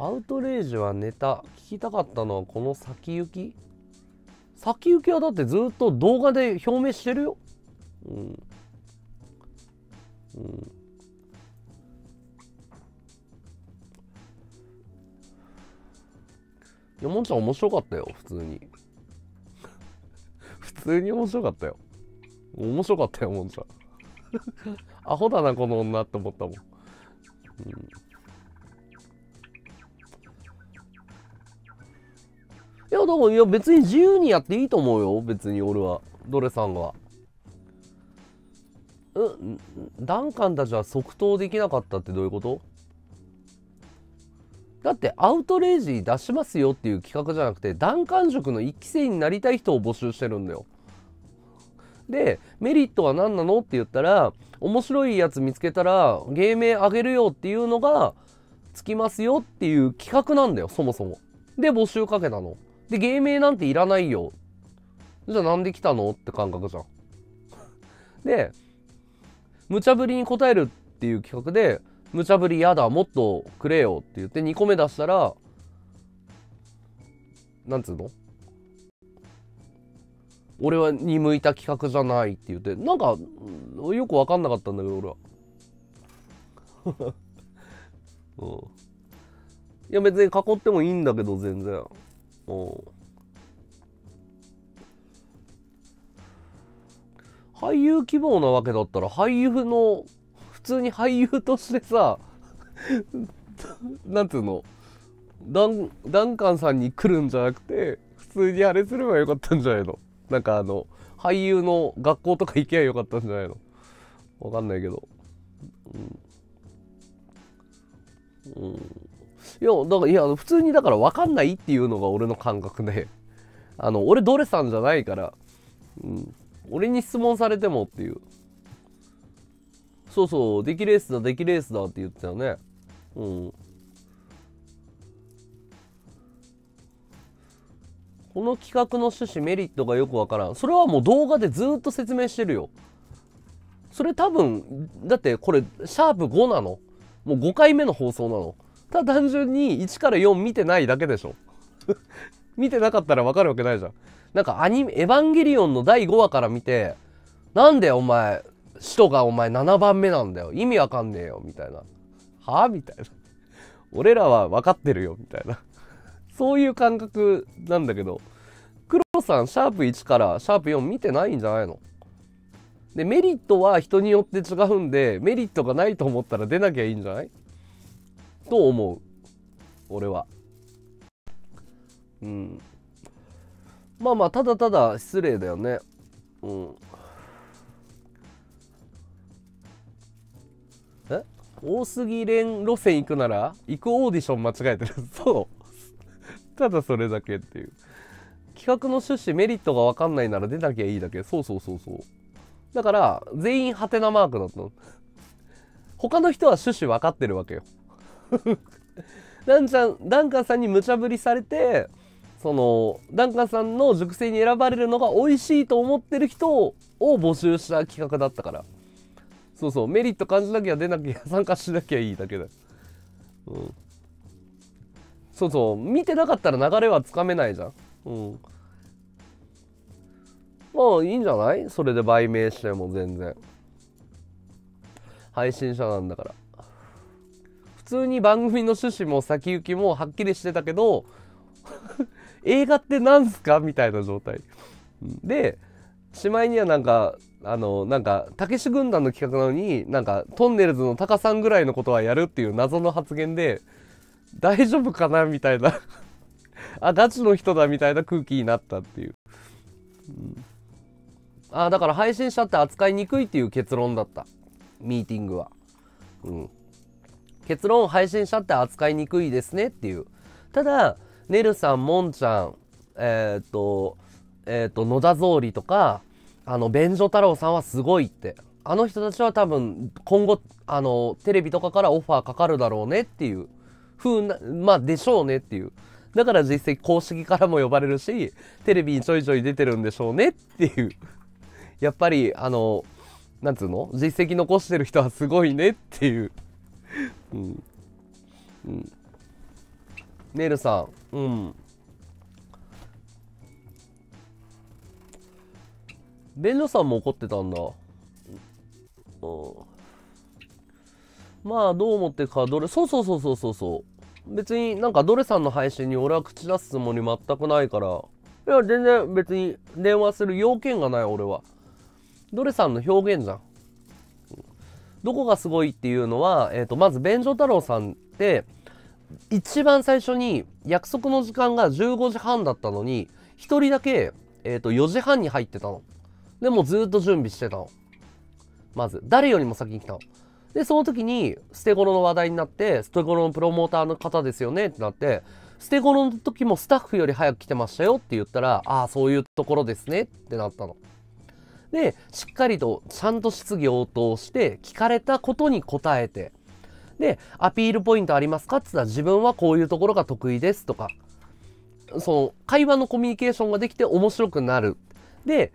アウトレイジはネタ聞きたかったのはこの先行き先行きはだってずっと動画で表明してるようん、うん、よもんちゃん面白かったよ普通に 普通に面白かったよ面白かったよもんちゃん アホだなこの女って思ったもん、うんいや、でも、いや、別に自由にやっていいと思うよ。別に俺は。ドレさんが。うんダンカンたちは即答できなかったってどういうことだってアウトレイジ出しますよっていう企画じゃなくてダンカン塾の1期生になりたい人を募集してるんだよ。でメリットは何なのって言ったら面白いやつ見つけたら芸名あげるよっていうのがつきますよっていう企画なんだよそもそも。で募集かけたの。で、芸名なんていらないよ。じゃあなんで来たのって感覚じゃん。で、無茶ぶりに答えるっていう企画で、無茶ぶりやだ、もっとくれよって言って2個目出したら、なんつうの俺はに向いた企画じゃないって言って、なんか、よく分かんなかったんだけど、俺は。うん、いや別に囲ってもいいんだけど全然俳優希望なわけだったら俳優の普通に俳優としてさ なんつうのダンダンカンさんに来るんじゃなくて普通にあれすればよかったんじゃないのなんかあの俳優の学校とか行けばよかったんじゃないのわかんないけどうん、うんいや、だから、いや、普通にだから分かんないっていうのが俺の感覚で、あの、俺ドレさんじゃないから、うん、俺に質問されてもっていう。そうそう、できレースだ、できレースだって言ってたね。うん。この企画の趣旨メリットがよくわからん。それはもう動画でずっと説明してるよ。それ多分、だってこれ、シャープ5なのもう5回目の放送なのた単純に1から4見てないだけでしょ 見てなかったらわかるわけないじゃんなんかアニメ「エヴァンゲリオン」の第5話から見てなんでお前使徒がお前7番目なんだよ意味わかんねえよみたいなはあみたいな俺らは分かってるよみたいなそういう感覚なんだけど黒さんシャープ1からシャープ4見てないんじゃないのでメリットは人によって違うんでメリットがないと思ったら出なきゃいいんじゃないと思う俺はうんまあまあただただ失礼だよねうんえ大杉連路線行くなら行くオーディション間違えてる そうただそれだけっていう企画の趣旨メリットが分かんないなら出なきゃいいだけそうそうそうそうだから全員ハテナマークだったの他の人は趣旨分かってるわけよ ダンちゃんダンカンさんに無茶ぶりされてそのダンカンさんの熟成に選ばれるのが美味しいと思ってる人を募集した企画だったからそうそうメリット感じなきゃ出なきゃ 参加しなきゃいいだけだうんそうそう見てなかったら流れはつかめないじゃんうんまあいいんじゃないそれで売名しても全然配信者なんだから通に番組の趣旨も先行きもはっきりしてたけど 映画って何すかみたいな状態でしまいにはなんかあのなんかたけし軍団の企画なのになんかトンネルズのタカさんぐらいのことはやるっていう謎の発言で大丈夫かなみたいな あガチの人だみたいな空気になったっていう、うん、あだから配信者って扱いにくいっていう結論だったミーティングはうん結論配信者って扱いにくいですねっていうただねるさんもんちゃんえっ、ー、とえっ、ー、と野田草履とかあの便所太郎さんはすごいってあの人たちは多分今後あのテレビとかからオファーかかるだろうねっていう風なまあでしょうねっていうだから実際公式からも呼ばれるしテレビにちょいちょい出てるんでしょうねっていうやっぱりあのなんつうの実績残してる人はすごいねっていううん。うん。ルさん、うん。ベンロさんも怒ってたんだ。うん。まあ、どう思ってか、どれ、そうそうそうそうそうそう。別になんかドレさんの配信に俺は口出すつもり全くないから。いや、全然別に電話する要件がない俺は。ドレさんの表現じゃん。どこがすごいっていうのは、えーと、まず便所太郎さんって一番最初に約束の時間が15時半だったのに1人だけ、えーと、と4時半に入ってたの。でもずっと準備してたの。まず誰よりも先に来たの。でその時に捨て頃の話題になって捨て頃のプロモーターの方ですよねってなって捨て頃の時もスタッフより早く来てましたよって言ったらああそういうところですねってなったの。で、しっかりとちゃんと質疑応答して、聞かれたことに答えて、で、アピールポイントありますかっつったら自分はこういうところが得意ですとか、その会話のコミュニケーションができて面白くなる。で、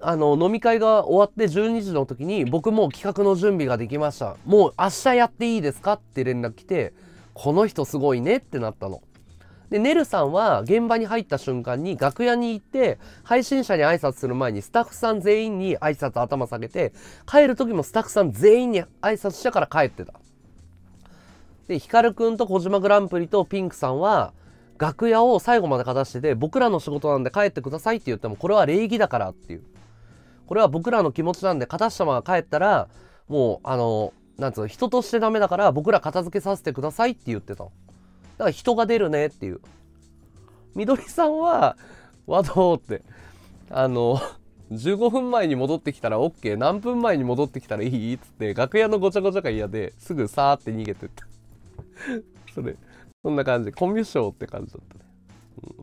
あの飲み会が終わって12時の時に僕も企画の準備ができました。もう明日やっていいですかって連絡来て、この人すごいねってなったの。で、ねるさんは現場に入った瞬間に楽屋に行って、配信者に挨拶する前にスタッフさん全員に挨拶頭下げて、帰る時もスタッフさん全員に挨拶してから帰ってた。で、ヒカルくんと小島グランプリとピンクさんは、楽屋を最後まで片してて、僕らの仕事なんで帰ってくださいって言っても、これは礼儀だからっていう。これは僕らの気持ちなんで、片下が帰ったら、もう、あの、なんつうの、人としてダメだから、僕ら片付けさせてくださいって言ってたから人が出るねっていう。みどりさんは、わどうって、あの、15分前に戻ってきたら OK 何分前に戻ってきたらいいっつって楽屋のごちゃごちゃが嫌ですぐさーって逃げてったそれそんな感じコミュ障って感じだったね、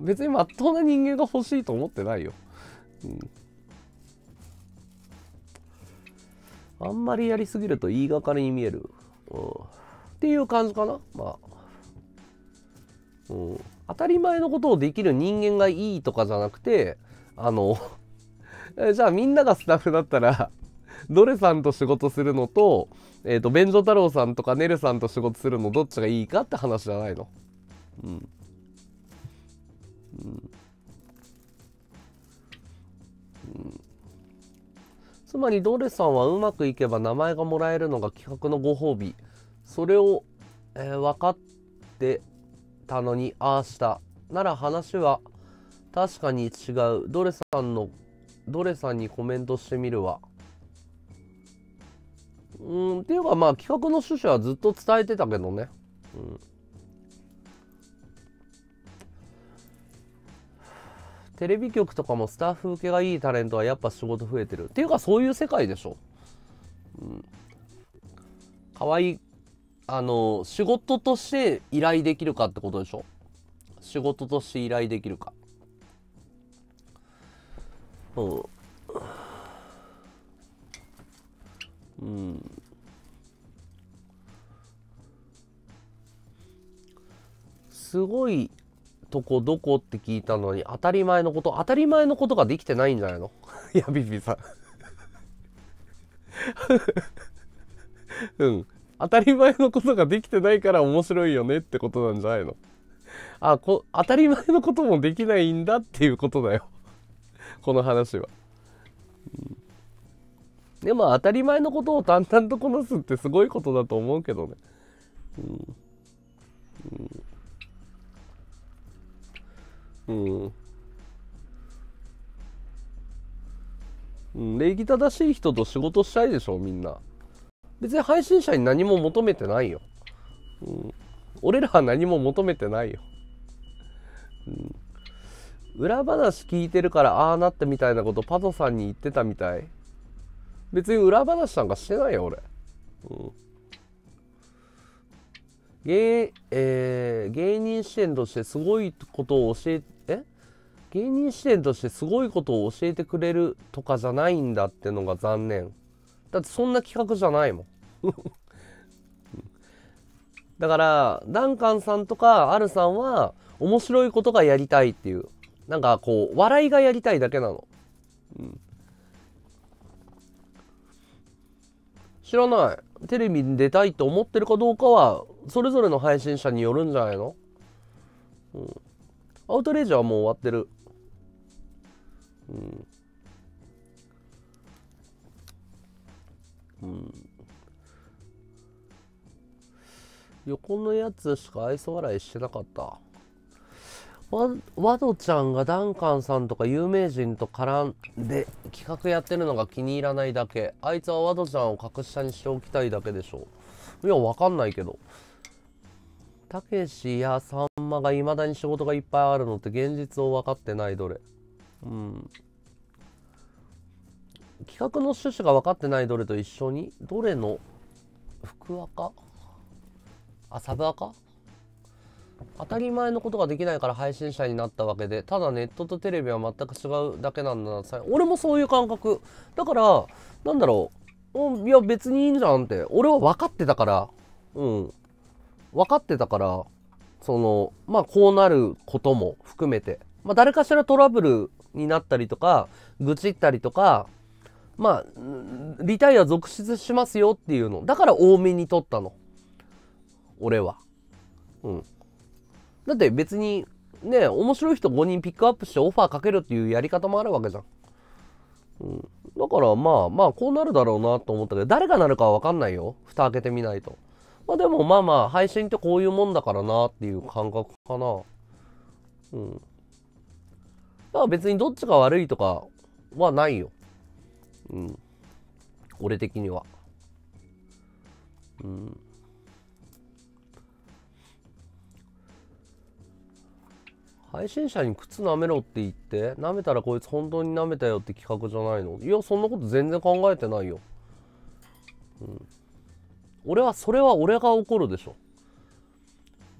別にまっとうな人間が欲しいと思ってないよ、うん、あんまりやりすぎると言いがかりに見える、うん、っていう感じかなまあうん、当たり前のことをできる人間がいいとかじゃなくてあの じゃあみんながスタッフだったらドレ さんと仕事するのと,、えーと、便所太郎さんとかねるさんと仕事するのどっちがいいかって話じゃないの。うん、うんうん、つまりドレさんはうまくいけば名前がもらえるのが企画のご褒美それを、えー、分かってたのにああしたなら話は確かに違うドレさんのドレさんにコメントしてみるわうんっていうかまあ企画の趣旨はずっと伝えてたけどねうんテレビ局とかもスタッフ受けがいいタレントはやっぱ仕事増えてるっていうかそういう世界でしょ、うん、可愛いあの、仕事として依頼できるかってことでしょ仕事として依頼できるか。うん。うん。すごいとこどこって聞いたのに当たり前のこと当たり前のことができてないんじゃないの いやビビさんうん当たり前のことができてないから面白いよねってことなんじゃないの あこ当たり前のこともできないんだっていうことだよ この話は、うん、でも当たり前のことを淡々とこなすってすごいことだと思うけどねうんうん、うんうん、礼儀正しい人と仕事したいでしょみんな別に配信者に何も求めてないよ、うん、俺らは何も求めてないよ、うん、裏話聞いてるからああなってみたいなことパトさんに言ってたみたい別に裏話なんかしてないよ俺、うん芸,、えー、芸人視点としてすごいことを教ええ芸人視点としてすごいことを教えてくれるとかじゃないんだってのが残念だってそんな企画じゃないもん だからダンカンさんとかアルさんは面白いことがやりたいっていうなんかこう笑いがやりたいだけなの、うん、知らないテレビに出たいと思ってるかどうかはそれぞれの配信者によるんじゃないの、うん、アウトレイジはもう終わってるうんうん。横のやつしか愛想笑いしてなかった。ワドちゃんがダンカンさんとか有名人と絡んで企画やってるのが気に入らないだけあいつはワドちゃんを格下にしておきたいだけでしょういやわかんないけどたけしやさんまがいまだに仕事がいっぱいあるのって現実を分かってないどれうん企画の趣旨が分かってないどれと一緒にどれの福赤あサブ赤当たり前のことができないから配信者になったわけでただネットとテレビは全く違うだけなんだ俺もそういう感覚だからなんだろういや別にいいじゃんって俺は分かってたからうん分かってたからそのまあこうなることも含めて、まあ、誰かしらトラブルになったりとか愚痴ったりとかまあ、リタイア続出しますよっていうの。だから多めに取ったの。俺は。うん。だって別に、ね、面白い人5人ピックアップしてオファーかけるっていうやり方もあるわけじゃん。うん。だからまあまあ、こうなるだろうなと思ったけど、誰がなるかはわかんないよ。蓋開けてみないと。まあでもまあまあ、配信ってこういうもんだからなっていう感覚かな。うん。まあ別にどっちが悪いとかはないよ。うん俺的にはうん配信者に靴舐めろって言って舐めたらこいつ本当に舐めたよって企画じゃないのいやそんなこと全然考えてないよ、うん、俺はそれは俺が怒るでしょ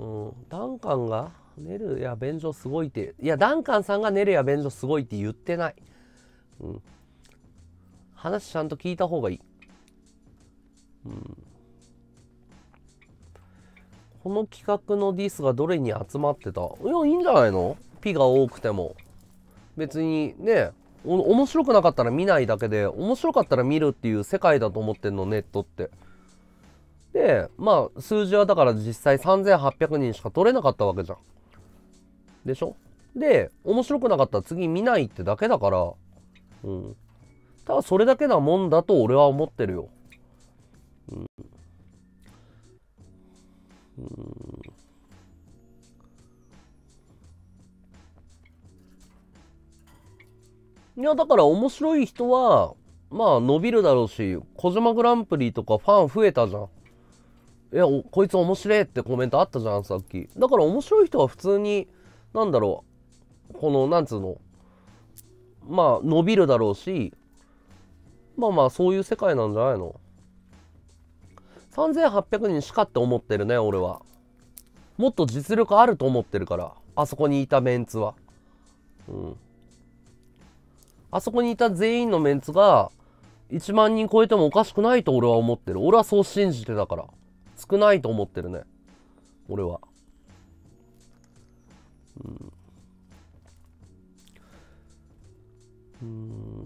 うん、ダンカンがネルや便所すごいっていやダンカンさんがネルや便所すごいって言ってない、うん、話ちゃんと聞いた方がいい。うん、この企画のディスがどれに集まってたいや、いいんじゃないの ?P が多くても。別にね、面白くなかったら見ないだけで、面白かったら見るっていう世界だと思ってんの、ネットって。で、まあ、数字はだから実際3800人しか取れなかったわけじゃん。でしょで、面白くなかったら次見ないってだけだから、うん。ただそれだけなもんだと俺は思ってるよ。うん。いや、だから面白い人は、まあ伸びるだろうし、小島グランプリとかファン増えたじゃん。いや、こいつ面白いってコメントあったじゃん、さっき。だから面白い人は普通に、なんだろう、この、なんつうの、まあ伸びるだろうし、まあまあそういう世界なんじゃないの3800人しかって思ってるね俺はもっと実力あると思ってるからあそこにいたメンツはうんあそこにいた全員のメンツが1万人超えてもおかしくないと俺は思ってる俺はそう信じてたから少ないと思ってるね俺はうんうん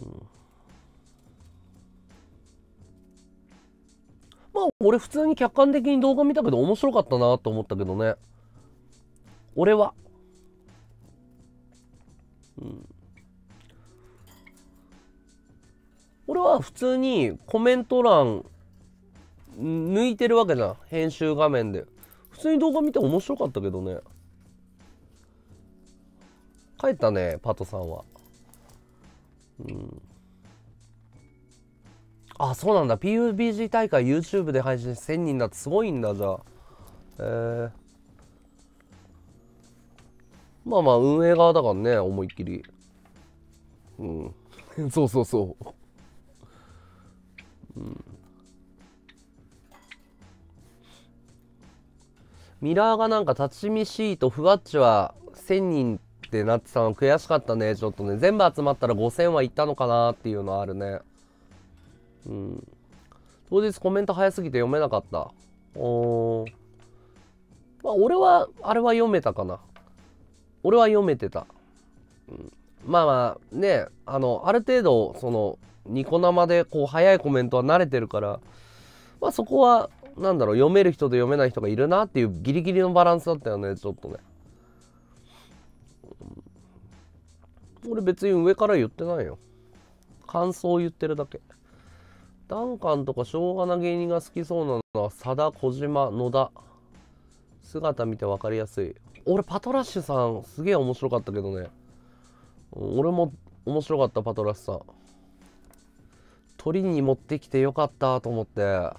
まあ俺普通に客観的に動画見たけど面白かったなと思ったけどね俺はうん俺は普通にコメント欄抜いてるわけじゃん編集画面で普通に動画見て面白かったけどね帰ったねパトさんはうんあ、そうなんだ。PUBG 大会 YouTube で配信1000人だってすごいんだ、じゃあ。えー、まあまあ、運営側だからね、思いっきり。うん。そうそうそう。うん。ミラーがなんか立ち見シート、ふわっちは1000人ってなってたの悔しかったね、ちょっとね。全部集まったら5000はいったのかなっていうのはあるね。うん。当日コメント早すぎて読めなかった。おお。まあ、俺は、あれは読めたかな。俺は読めてた。うん、まあまあ、ね、あの、ある程度、その、ニコ生で、こう、早いコメントは慣れてるから、まあそこは、なんだろう、読める人と読めない人がいるなっていうギリギリのバランスだったよね、ちょっとね。俺別に上から言ってないよ。感想を言ってるだけ。ダンカンとかしょうがな芸人が好きそうなのは、さだ、小島、野田。姿見て分かりやすい。俺、パトラッシュさん、すげえ面白かったけどね。俺も面白かった、パトラッシュさん。鳥に持ってきてよかったと思って。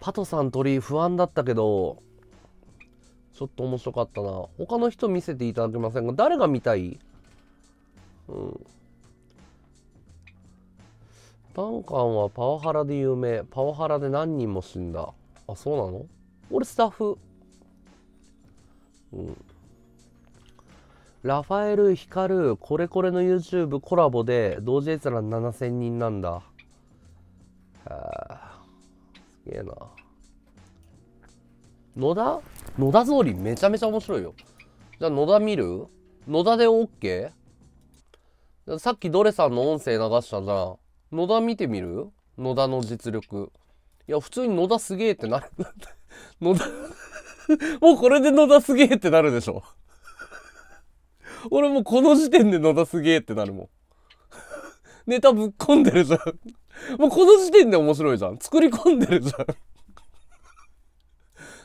パトさん鳥不安だったけど、ちょっと面白かったな。他の人見せていただけませんか誰が見たいうん。ダンカンはパワハラで有名パワハラで何人も死んだあそうなの俺スタッフうんラファエル・ヒカル、これこれの YouTube コラボで同時閲覧7000人なんだ。はあ、すげえな。野田野田総理めちゃめちゃ面白いよ。じゃあ野田見る野田で OK? さっきドレさんの音声流したじゃん。野田見てみる野田の実力。いや、普通に野田すげえってなる。野田 もうこれで野田すげえってなるでしょ。俺もうこの時点で野田すげえってなるもん。ネタぶっ込んでるじゃん。もうこの時点で面白いじゃん。作り込んでるじゃん。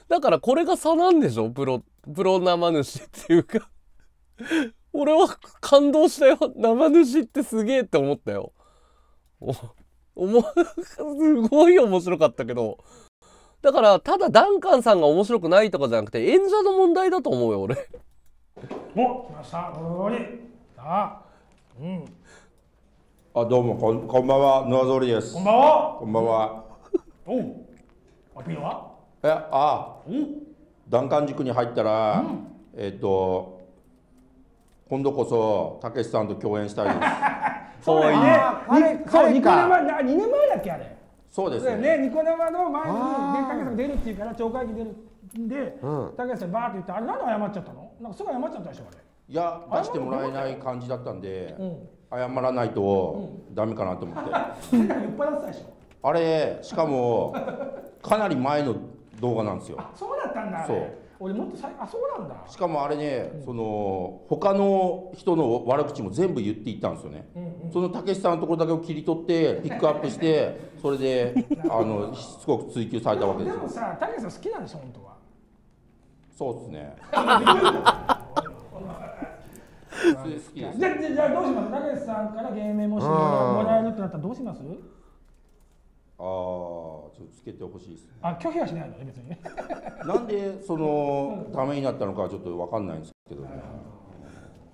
だからこれが差なんでしょプロ、プロ生主っていうか俺は感動したよ。生主ってすげえって思ったよ。おおも、すごい面白かったけど。だから、ただダンカンさんが面白くないとかじゃなくて、演者
の問題だと思うよ、俺。お、来ました。おり。あ、うん。
あ、どうも、こん、こんばんは、ノアゾリです。こんばんは。こんばんは。
おう。アピールは。
え、あ。うん。弾丸塾に入ったら、うん、えっ、ー、と。今度こそ、たけしさんと共演したいです。そういう
そうニコ生な2年前だっけあれ。
そうですね。ね
ニコ生の前にねたけさん出るっていうから町会に出るでたけさんバーって言ってあれなんで謝っちゃったの？なんかすぐ謝っちゃったでしょあれ。
いや出してもらえない感じだったんで、謝らないとダメかなと思って。
酔っ払ってたで
しょ。あれしかもかなり前の動画なんですよ。
そうだったんだ。そう。俺もっとさあそうなんだ
しかもあれね、うん、その他の人の悪口も全部言っていったんですよね、うんうん、そのたけしさんのところだけを切り取ってピックアップして それであのしつこく追及されたわけですよでも
さたけしさん好きなんでしょ本当は
そうっすね 好きですじゃ
あどうしますたけしさんから
芸名もしてもら
えるってなったらどうします
ああ、ちょっとつけてほしいですね。あ、拒否はしないのね、別に。なんで、その、ためになったのか、ちょっとわかんないんですけどね。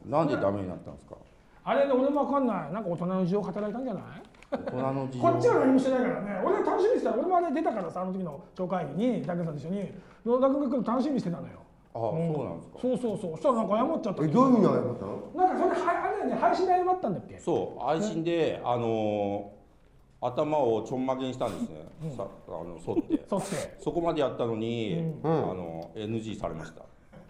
なんでダメになったんですか。
あれね、俺もわかんない、なんか大人の事情働いたんじゃない。
大人の事情。こっちは何もして
ないからね、俺楽しみにしてた、俺もあれ出たからさ、あの時の町会議に、だけさんと一緒に。野田君が来る楽しみにしてたのよ。
ああ、うん、そうなんですか。
そうそうそう、そしたらなんか謝っちゃった。え、どういう意味に謝ったの。なんか、それ、は、あれね、配信で謝ったんだっけ。
そう、配信で、あのー頭をちょんまげにしたんですね、さあの剃って剃 ってそこまでやったのに、うん、あの NG されました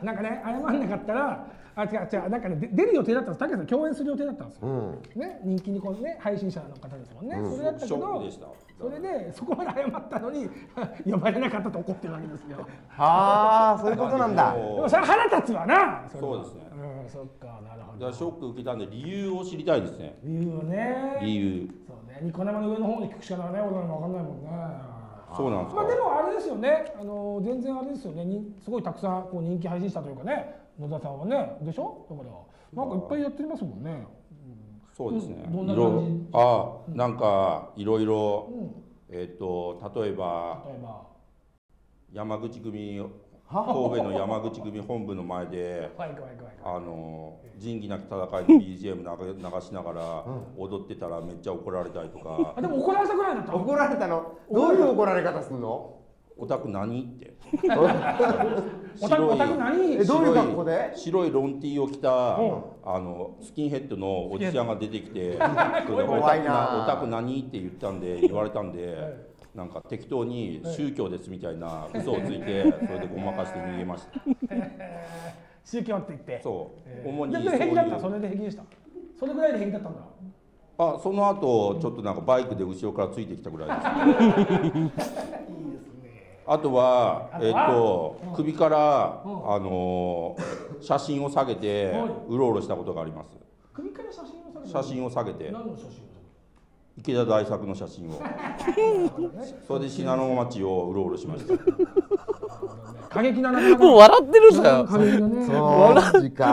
なんかね謝らなかったらあ違う違うなんかね出る予定だったんです武さん共演する予定だったんですよ、うん、ね人気にこうね配信者の方ですもんね、それだったけどそれでそこまで謝ったのに 呼ばれなかったと怒ってるわけですよ
はあそういうことなんだでもそれ腹立つわなそうですねうんそっかなるほどショック受けたんで理由を知りたいですね理由をね理由そ
うニコ生の上の方で聞くしかないね俺らも分かんないもんねそうなんですまあでもあれですよねあの全然あれですよねにすごいたくさんこう人気配信者というかね野田さんはねでしょだからなんかいっぱいやってますもんね、
そうですね、どんな感じあ、うん、なんかいろいろ、えっ、ー、と例えば山口組神戸の山口組本部の前であの仁義なき戦いの BGM 流しながら踊ってたらめっちゃ怒られたりとかでも
怒
られたぐらいだった怒られたのど
ういう怒られ方すんのオタク何って 白い白いロン T を着た、うん、あのスキンヘッドのおじちゃんが出てきて「オタク何?」って言ったんで言われたんで。なんか適当に宗教ですみたいな嘘をついて、それでごまかして逃げました。宗教って言って。そう。主にそういう。平気だった。
それで平気でした。それぐらいで平気だったんだ。
あ、その後ちょっとなんかバイクで後ろからついてきたぐらいです、ね。あとはえっと首からあの写真を下げてうろうろしたことがあります。
首から写真を下げて。写真を下げて。何の写真？
池田大作の写真をそれで信濃町をうろうろしました過激なもう笑ってるじゃん、ね、笑ってるじゃ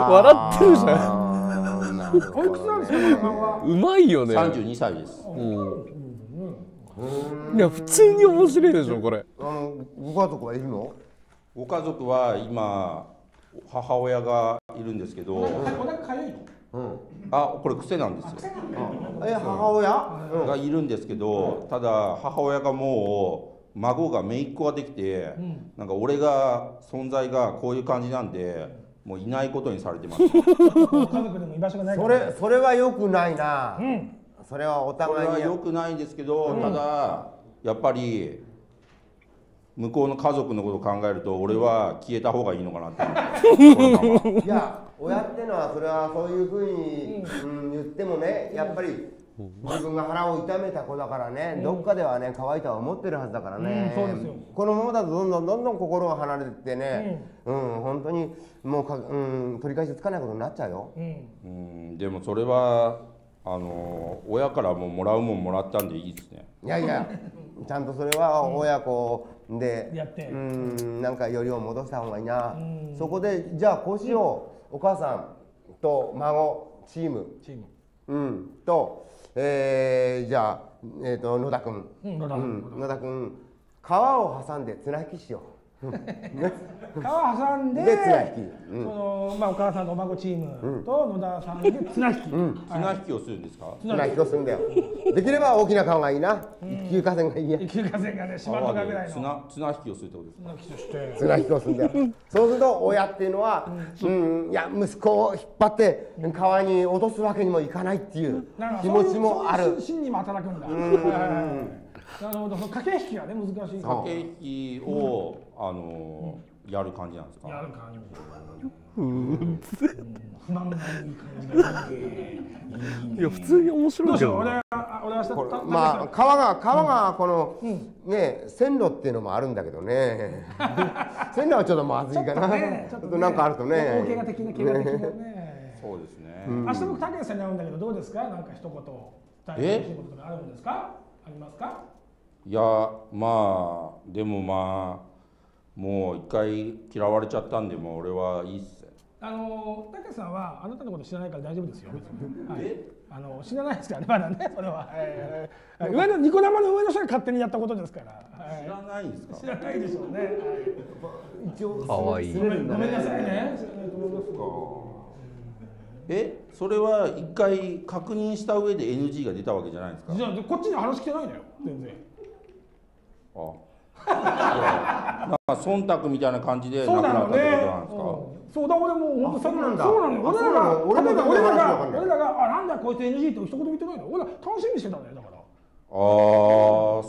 ん
おいくつなんですか
うまいよね三十二歳です、いや普通に面白いでしょこれ
あのご家族はいるの
ご家族は今母親がいるんですけどお腹かゆいうん、あこれ癖なんですよ、
うん、え母親、
がいるんですけど、ただ母親がもう孫が姪っ子ができて、うん、なんか俺が存在がこういう感じなんでもういないことにされてます家族でも居場所がない、それそれはよくないな、うん、それはお互いにはよくないんですけど、うん、ただやっぱり向こうの家族のことを考えると俺は消えた方がいいのかなっ
ていや親ってのはそれはそういうふうに、うん、言ってもねやっぱり自分が腹を痛めた子だからね、どっかではね乾いたは思ってるはずだからね、うん、このままだとどんどんどんどん心が離れてってね、うん、うん、本当にもうか、うん、取り返しつかないことになっちゃうよ、う
ん、でもそれはあの親からももらうもんもらったんでいいですねいやいや
ちゃんとそれは親子でやってうんなんかよりを戻した方がいいなそこでじゃあこうしよう、お母さんと孫チームチーム、うん、と、えー、じゃあ、えーと、と野田君、うん、野田君、うん、川を挟んで綱引きしよう川
挟んでその
まあお母さんとお孫チーム
と野田さんで綱
引き、綱
引きをするんですか綱引きをするんだよ
できれば大きな川がいいな、一級河川がいいや一級河川
がね島とかぐらいの綱綱引きをするってことですか綱引きをするんだよ
そうすると親っていうのは、うんいや息子を引っ張って川に落とすわけにもいかないっていう気持ちもある心にも働くんだ、うん
なるほど、その駆け引きがね難しい。駆け引きを、
あのやる感じなんですか。やる感じ。いや普通に面白いけど。俺
俺明日まあ
川が川
がこの、ね線路っていうのもあるんだけどね。線路はちょっとまずいかな。ちょっとなんかあるとね。怪我的な怪我的な
ね。そうですね。明日僕
竹内さんに会うんだけどどうですかなんか一言。え？あるんですか？ありますか？
いやまあでもまあもう一回嫌われちゃったんでもう俺はいいっす
あのたけさんはあなたのこと知らないから大丈夫ですよ。はい、あの知らないですからねまだねそれは。えー、上のニコ生の上の人が勝手にやったことですから。
知らないですか。知らないでしょうね。はい、いい。ごめんなさいね。知らないと思いますえそれは一回確認した上で NG が出たわけじゃないですか
じゃあこっちに話来てないのよ全然
あなんか忖度みたいな感じで亡くなったってことなんですか。
そうだ、俺も本当そうなんだ。そうなの。俺らが俺らが俺らが俺らがあなんだこいつ NG って一言も言ってないの。俺ら楽しみにしてたんだよだから。あ
あ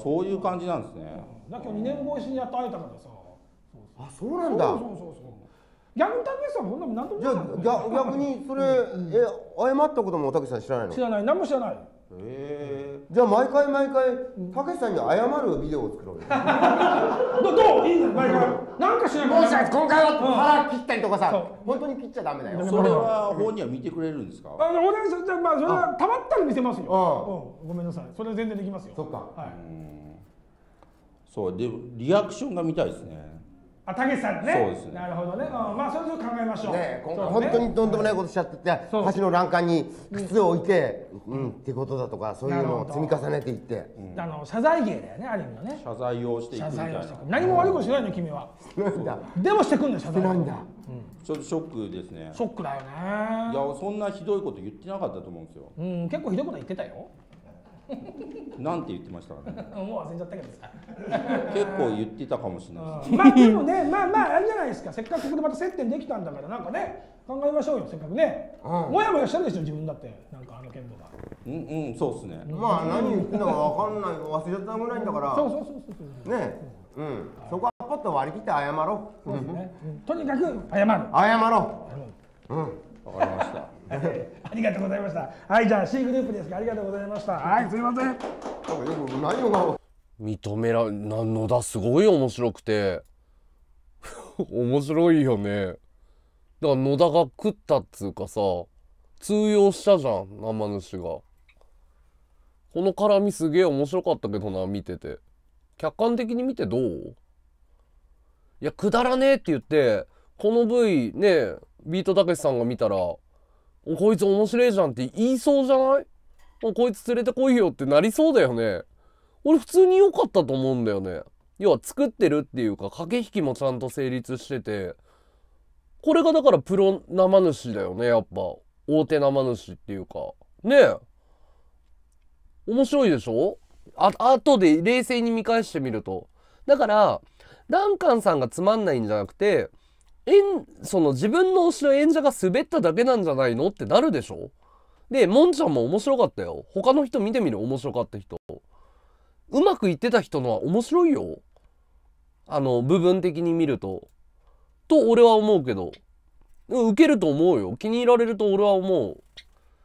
そういう感じなんですね。
だ今日二年越しにやっと会えたからさ。
あそうなんだ。そうそ
うそう
逆にたけしさんもそんなもん何ともじ
ゃあ逆にそれ、え謝っ
たこともたけしさん知らないの。知らない。何も知らない。じゃあ毎回毎回たけしさん
に謝るビデオを作ろうよ
ど どう
いいの毎回なんかしないもうさ今回は腹
切ったりとかさ、うん、本当に切っちゃダメだよそれは法には見てくれるんですかあの
俺じゃまあそれはたまったら見せますようん、ごめんなさいそれは全然できますよそっかはいう
そうでリアクションが見たいですね
あ、たけしさんね。そうですね。なるほどね。うん、まあ、それぞれ考えましょう。ね、今回、ね、本当
にとんでもないことしちゃってて、橋の欄干に
靴を置いて、うん、うん、ってことだとか、そういうのを積み重ねていって。うん、あの、謝罪
芸だよね、ある意味のね。
謝罪をしていくみたいな。
何も悪いことしないの、君は。でもしてくんの、謝罪。なんだ。
ちょっとショックですね。ショックだよね。いや、そんなひどいこと言ってなかったと思うんですよ。うん、結構ひどいこと言ってたよ。
なんて
言ってましたかね。
もう忘れちゃったけどさ。結構言っ
てたかもしれないです。まあでも
ね、まあまああれじゃないですか。せっかくここでまた接点できたんだからなんかね、考えましょうよ。せっかくね。もやもやしたんですよ自分だ
ってなんかあの剣道が。うんうんそうですね。まあ何言ってんのかわかんない忘れちゃったぐらいだから。そうそうそうそう。そうね、うん。そこはパッと割り切って謝ろう。そうですね。とにかく謝る。謝ろ
う。うん。わかりました。
ありがとう
ございました。はい、じゃあ C グループですが、ありがとうございました。はい、すみません。なんかよく内容が
認めらなんのだすごい面白くて 面白いよね。だから野田が食ったっつうかさ通用したじゃん生主が。この絡みすげえ面白かったけどな見てて。客観的に見てどういやくだらねえって言ってこの V ねビートたけしさんが見たらこいつ面白いじゃんって言いそうじゃないこいつ連れてこいよってなりそうだよね。俺普通に良かったと思うんだよね。要は作ってるっていうか駆け引きもちゃんと成立しててこれがだからプロ生主だよねやっぱ大手生主っていうかねえ面白いでしょあ後で冷静に見返してみるとだからダンカンさんがつまんないんじゃなくてその自分の推しの演者が滑っただけなんじゃないのってなるでしょで、もんちゃんも面白かったよ。他の人見てみる面白かった人。うまくいってた人のは面白いよ。あの、部分的に見ると。と俺は思うけど。受けると思うよ。気に入られると俺は思う。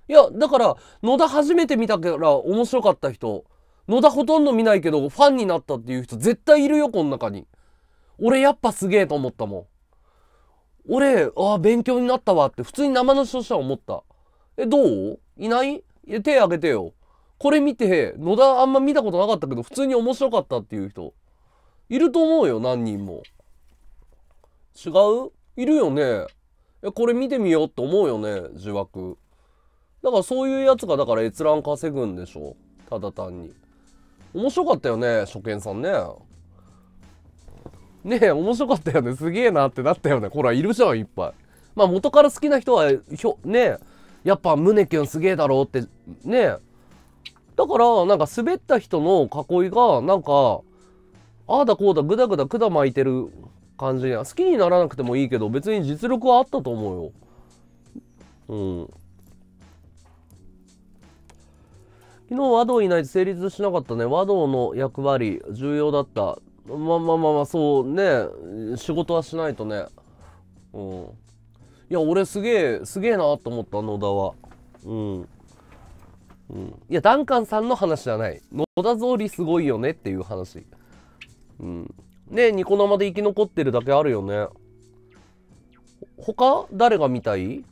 いや、だから、野田初めて見たから面白かった人。野田ほとんど見ないけど、ファンになったっていう人絶対いるよ、この中に。俺やっぱすげえと思ったもん。俺、ああ、勉強になったわって、普通に生の人としては思った。え、どういないい手挙げてよ。これ見て、野田あんま見たことなかったけど、普通に面白かったっていう人。いると思うよ、何人も。違ういるよね。え、これ見てみようって思うよね、呪縛。だからそういうやつが、だから閲覧稼ぐんでしょ。ただ単に。面白かったよね、初見さんね。ね面白かったよねすげえなってなったよねほらいるじゃんいっぱいまあ元から好きな人はひょねやっぱ胸キュンすげえだろうってねだからなんか滑った人の囲いがなんかああだこうだグダグダ管巻いてる感じや好きにならなくてもいいけど別に実力はあったと思うようん昨日和道いないと成立しなかったね。和道の役割、重要だった。まあまあまあまあそうね仕事はしないとねうんいや俺すげえすげえなと思った野田はうん、うん、いやダンカンさんの話じゃない野田草履すごいよねっていう話うんねニコ生で生き残ってるだけあるよね他誰が見たい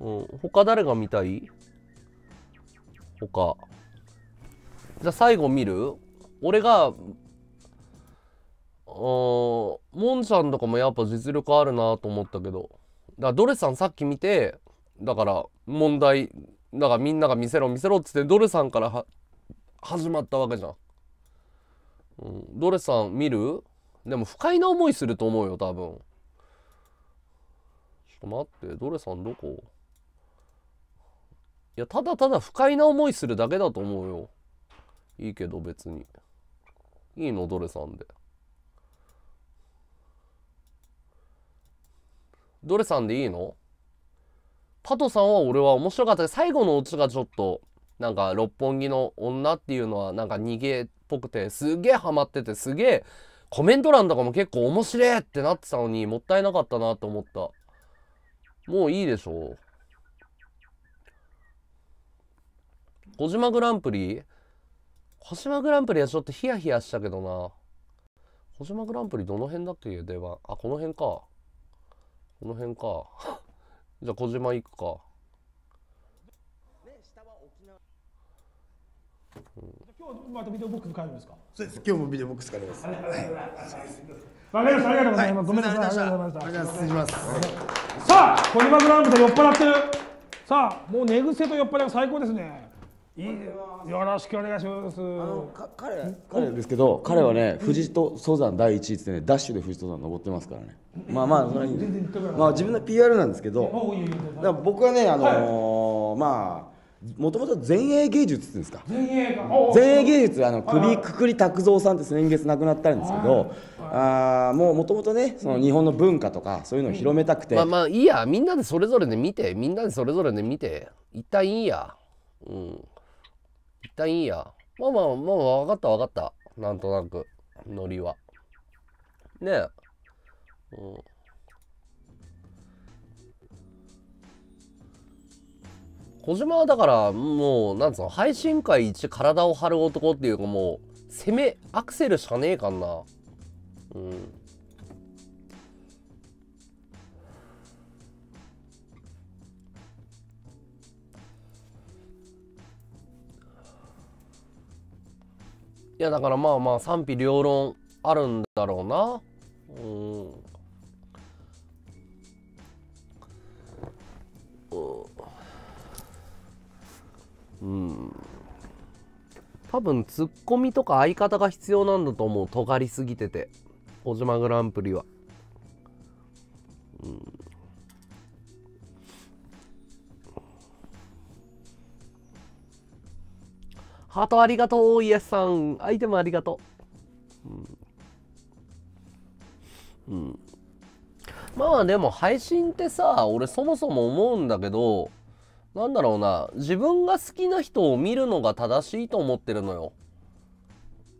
うん他誰が見たい他じゃあ最後見る俺がモンちゃんとかもやっぱ実力あるなと思ったけどだからドレさんさっき見てだから問題だからみんなが見せろ見せろっつってドレさんから始まったわけじゃん、うん、ドレさん見るでも不快な思いすると思うよ多分ちょっと待ってドレさんどこいやただただ不快な思いするだけだと思うよいいけど別に。いいのどれさんでどれさんでいいのパトさんは俺は面白かった最後のオチがちょっとなんか六本木の女っていうのはなんか逃げっぽくてすげえハマっててすげえコメント欄とかも結構面白えってなってたのにもったいなかったなと思ったもういいでしょう小島グランプリ小島グランプリはちょっとヒヤヒヤしたけどな。小島グランプリどの辺だっけ出番。あ、この辺か。この辺か。じゃあ小島行くか。
今日またビデオボックス帰るんですか。そうです。今日もビデオボックス帰ります。わかりまし
た。ありがとうございます。ごめんなさい。あり
がとうございましありがとうございます。さあ、小島グランプリ酔っ払ってる。さあ、もう寝癖と酔っ払いが最高ですね。いいよろしくお願いしますあの彼彼ですけど彼はね、富士
登山第一位ってねダッシュで富士登山登ってますからね、まあまあそれに、まあ、自分の PR なんですけどだから僕はねあのーまあもともと前衛芸術って言う
んですか前衛芸
術あの首くくり拓三さんって先月亡くなったんですけどああもうもともとねその日本の文化とかそういうのを広めたくて、まあまあいいやみんなでそれぞれで見てみんなでそれぞれで見て一旦いいやうん旦いいや。まあまあまあ、分かった分かった。なんとなく、ノリは。ねえ。うん。小島はだからもうなんつうの配信会一体を張る男っていうかもう攻めアクセルしかねえかんなうんいやだからまあまあ賛否両論あるんだろうなうんうん多分ツッコミとか相方が必要なんだと思う尖りすぎてて小島グランプリはうんハートありがとう、イエスさん。アイテムありがとう。うん。うん、まあでも配信ってさ、俺そもそも思うんだけど、なんだろうな、自分が好きな人を見るのが正しいと思ってるのよ。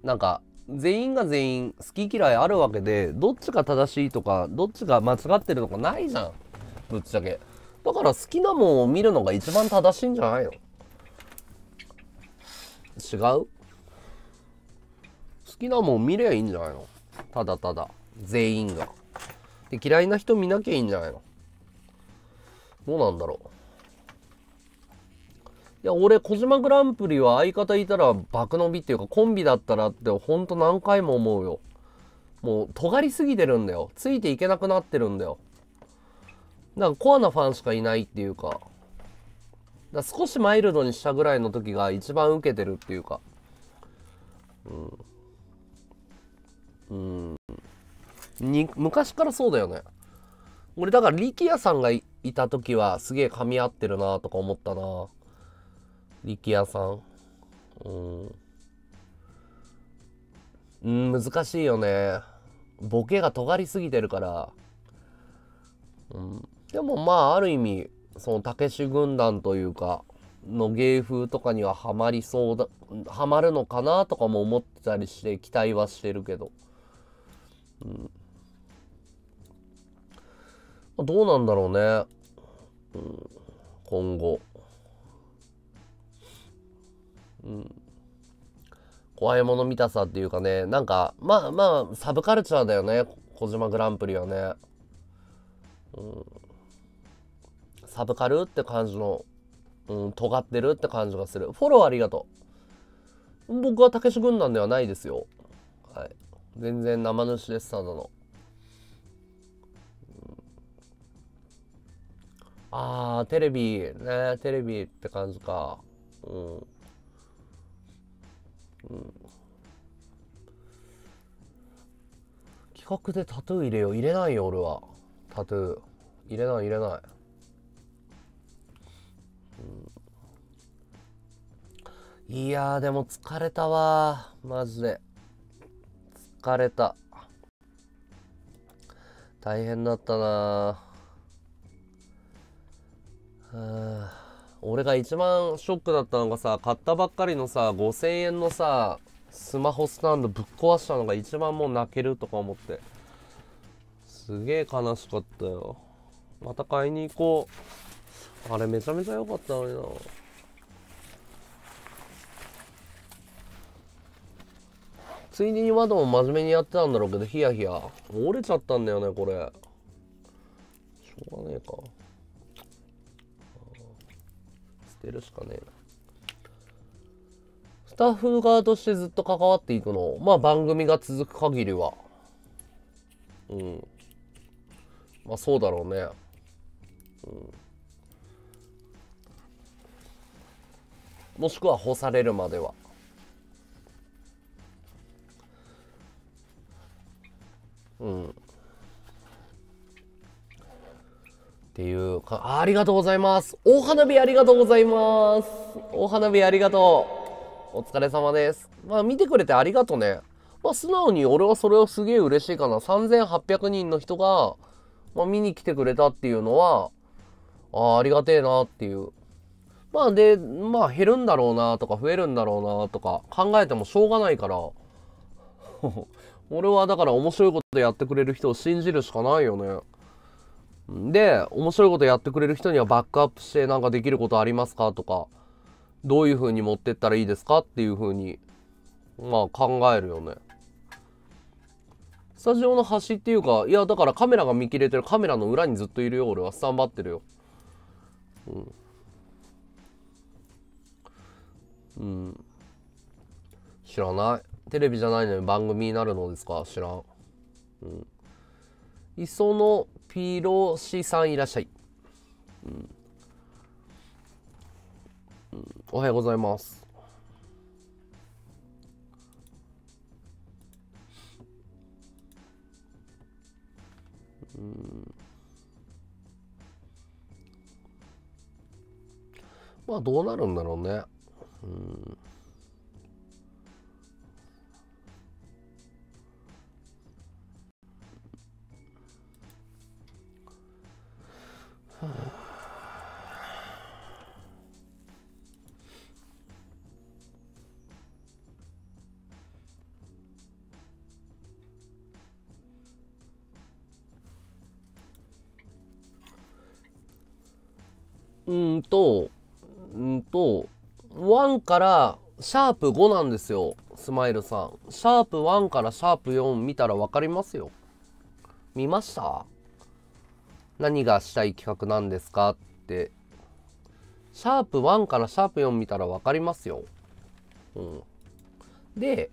なんか、全員が全員好き嫌いあるわけで、どっちが正しいとか、どっちが間違ってるとかないじゃん。ぶっちゃけ。だから好きなもんを見るのが一番正しいんじゃないの違う好きなもん見りゃいいんじゃないのただただ全員がで嫌いな人見なきゃいいんじゃないのどうなんだろういや俺小島グランプリは相方いたら爆伸びっていうかコンビだったらってほんと何回も思うよもう尖りすぎてるんだよついていけなくなってるんだよなんかコアなファンしかいないっていうかだ少しマイルドにしたぐらいの時が一番受けてるっていうかうんうん昔からそうだよね俺だから力也さんがいた時はすげえ噛み合ってるなとか思ったな力也さんうん難しいよねボケが尖りすぎてるから、うん、でもまあある意味そのたけし軍団というかの芸風とかにはハマりそうだハマるのかなとかも思ってたりして期待はしてるけど、うん、どうなんだろうね、うん、今後、うん、怖いもの見たさっていうかねなんかまあまあサブカルチャーだよね小島グランプリはね、うんサブカルって感じの、うん、尖ってるって感じがする。フォローありがとう。僕はたけし軍団ではないですよ。はい。全然生主です、ただの。ああ、テレビ、ね、テレビって感じか。うん。うん。企画でタトゥー入れよう。入れないよ、俺は。タトゥー。入れない、入れない。いやーでも疲れたわマジで疲れた大変だったなー俺が一番ショックだったのがさ買ったばっかりのさ5000円のさスマホスタンドぶっ壊したのが一番もう泣けるとか思ってすげえ悲しかったよまた買いに行こうあれめちゃめちゃ良かったのになついでに窓も真面目にやってたんだろうけど、ヒヤヒヤ。折れちゃったんだよね、これ。しょうがねえか。捨てるしかねえな。スタッフ側としてずっと関わっていくの。まあ、番組が続く限りは。うん。まあ、そうだろうね。うん。もしくは干されるまでは。うん。っていうか、ありがとうございます。大花火ありがとうございます。お花火ありがとう。お疲れ様です。まあ見てくれてありがとね。まあ素直に俺はそれをすげえ嬉しいかな。3800人の人が、まあ、見に来てくれたっていうのは、ああ、ありがてえなっていう。まあで、まあ減るんだろうなとか増えるんだろうなとか考えてもしょうがないから。俺はだから面白いことやってくれる人を信じるしかないよね。で、面白いことやってくれる人にはバックアップしてなんかできることありますかとか、どういう風に持ってったらいいですかっていう風に、まあ考えるよね。スタジオの端っていうか、いやだからカメラが見切れてるカメラの裏にずっといるよ、俺は。スタンバってるよ。うん。うん。知らない。テレビじゃないのに番組になるのですか知らん。うん。磯野ピロシさんいらっしゃい。うん。おはようございます。うん。まあどうなるんだろうね。うん。うんと、うんと、1からシャープ5なんですよ、スマイルさん。シャープ1からシャープ4見たらわかりますよ。見ました何がしたい企画なんですかってシャープ1からシャープ4見たら分かりますよ。うん。で、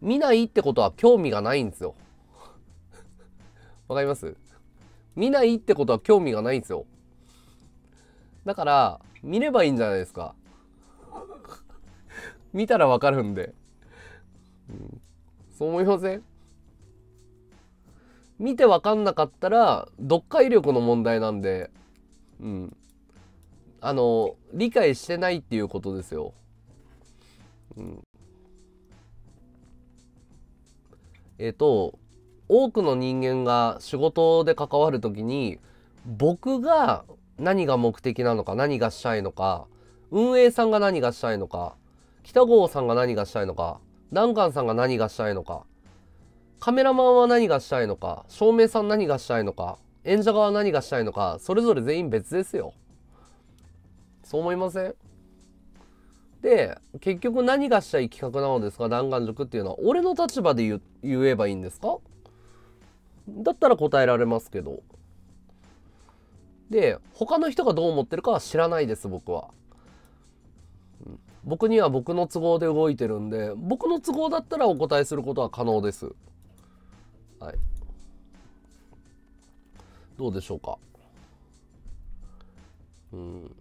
見ないってことは興味がないんですよ。わかります見ないってことは興味がないんですよ。だから、見ればいいんじゃないですか。見たらわかるんで。うん、そう思いません見て分かんなかったら読解力の問題なんで、うん、あの理解してないっていうことですよ。うん、えっ、と多くの人間が仕事で関わる時に僕が何が目的なのか何がしたいのか運営さんが何がしたいのか北郷さんが何がしたいのかダンカンさんが何がしたいのかカメラマンは何がしたいのか、照明さん何がしたいのか、演者側何がしたいのか、それぞれ全員別ですよ。そう思いませんで、結局何がしたい企画なのですか、弾丸塾っていうのは、俺の立場で言言えばいいんですかだったら答えられますけど。で、他の人がどう思ってるかは知らないです、僕は。僕には僕の都合で動いてるんで、僕の都合だったらお答えすることは可能です。はいどうでしょうかうん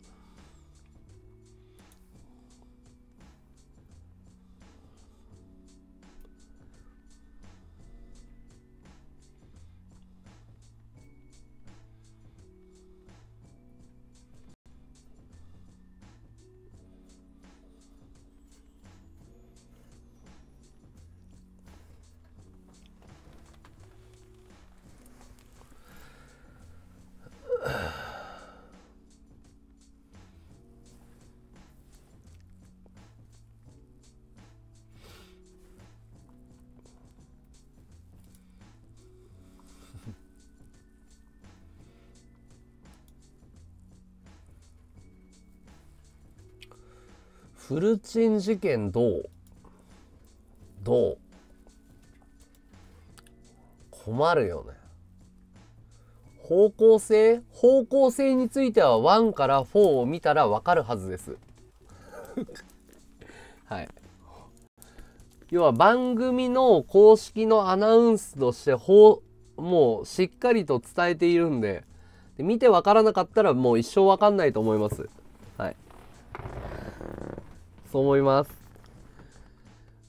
フルチン事件どうどう困るよね。方向性方向性については1から4を見たらわかるはずです。はい。要は番組の公式のアナウンスとして方もうしっかりと伝えているんでで見てわからなかったらもう一生わかんないと思います。はい。そう思います。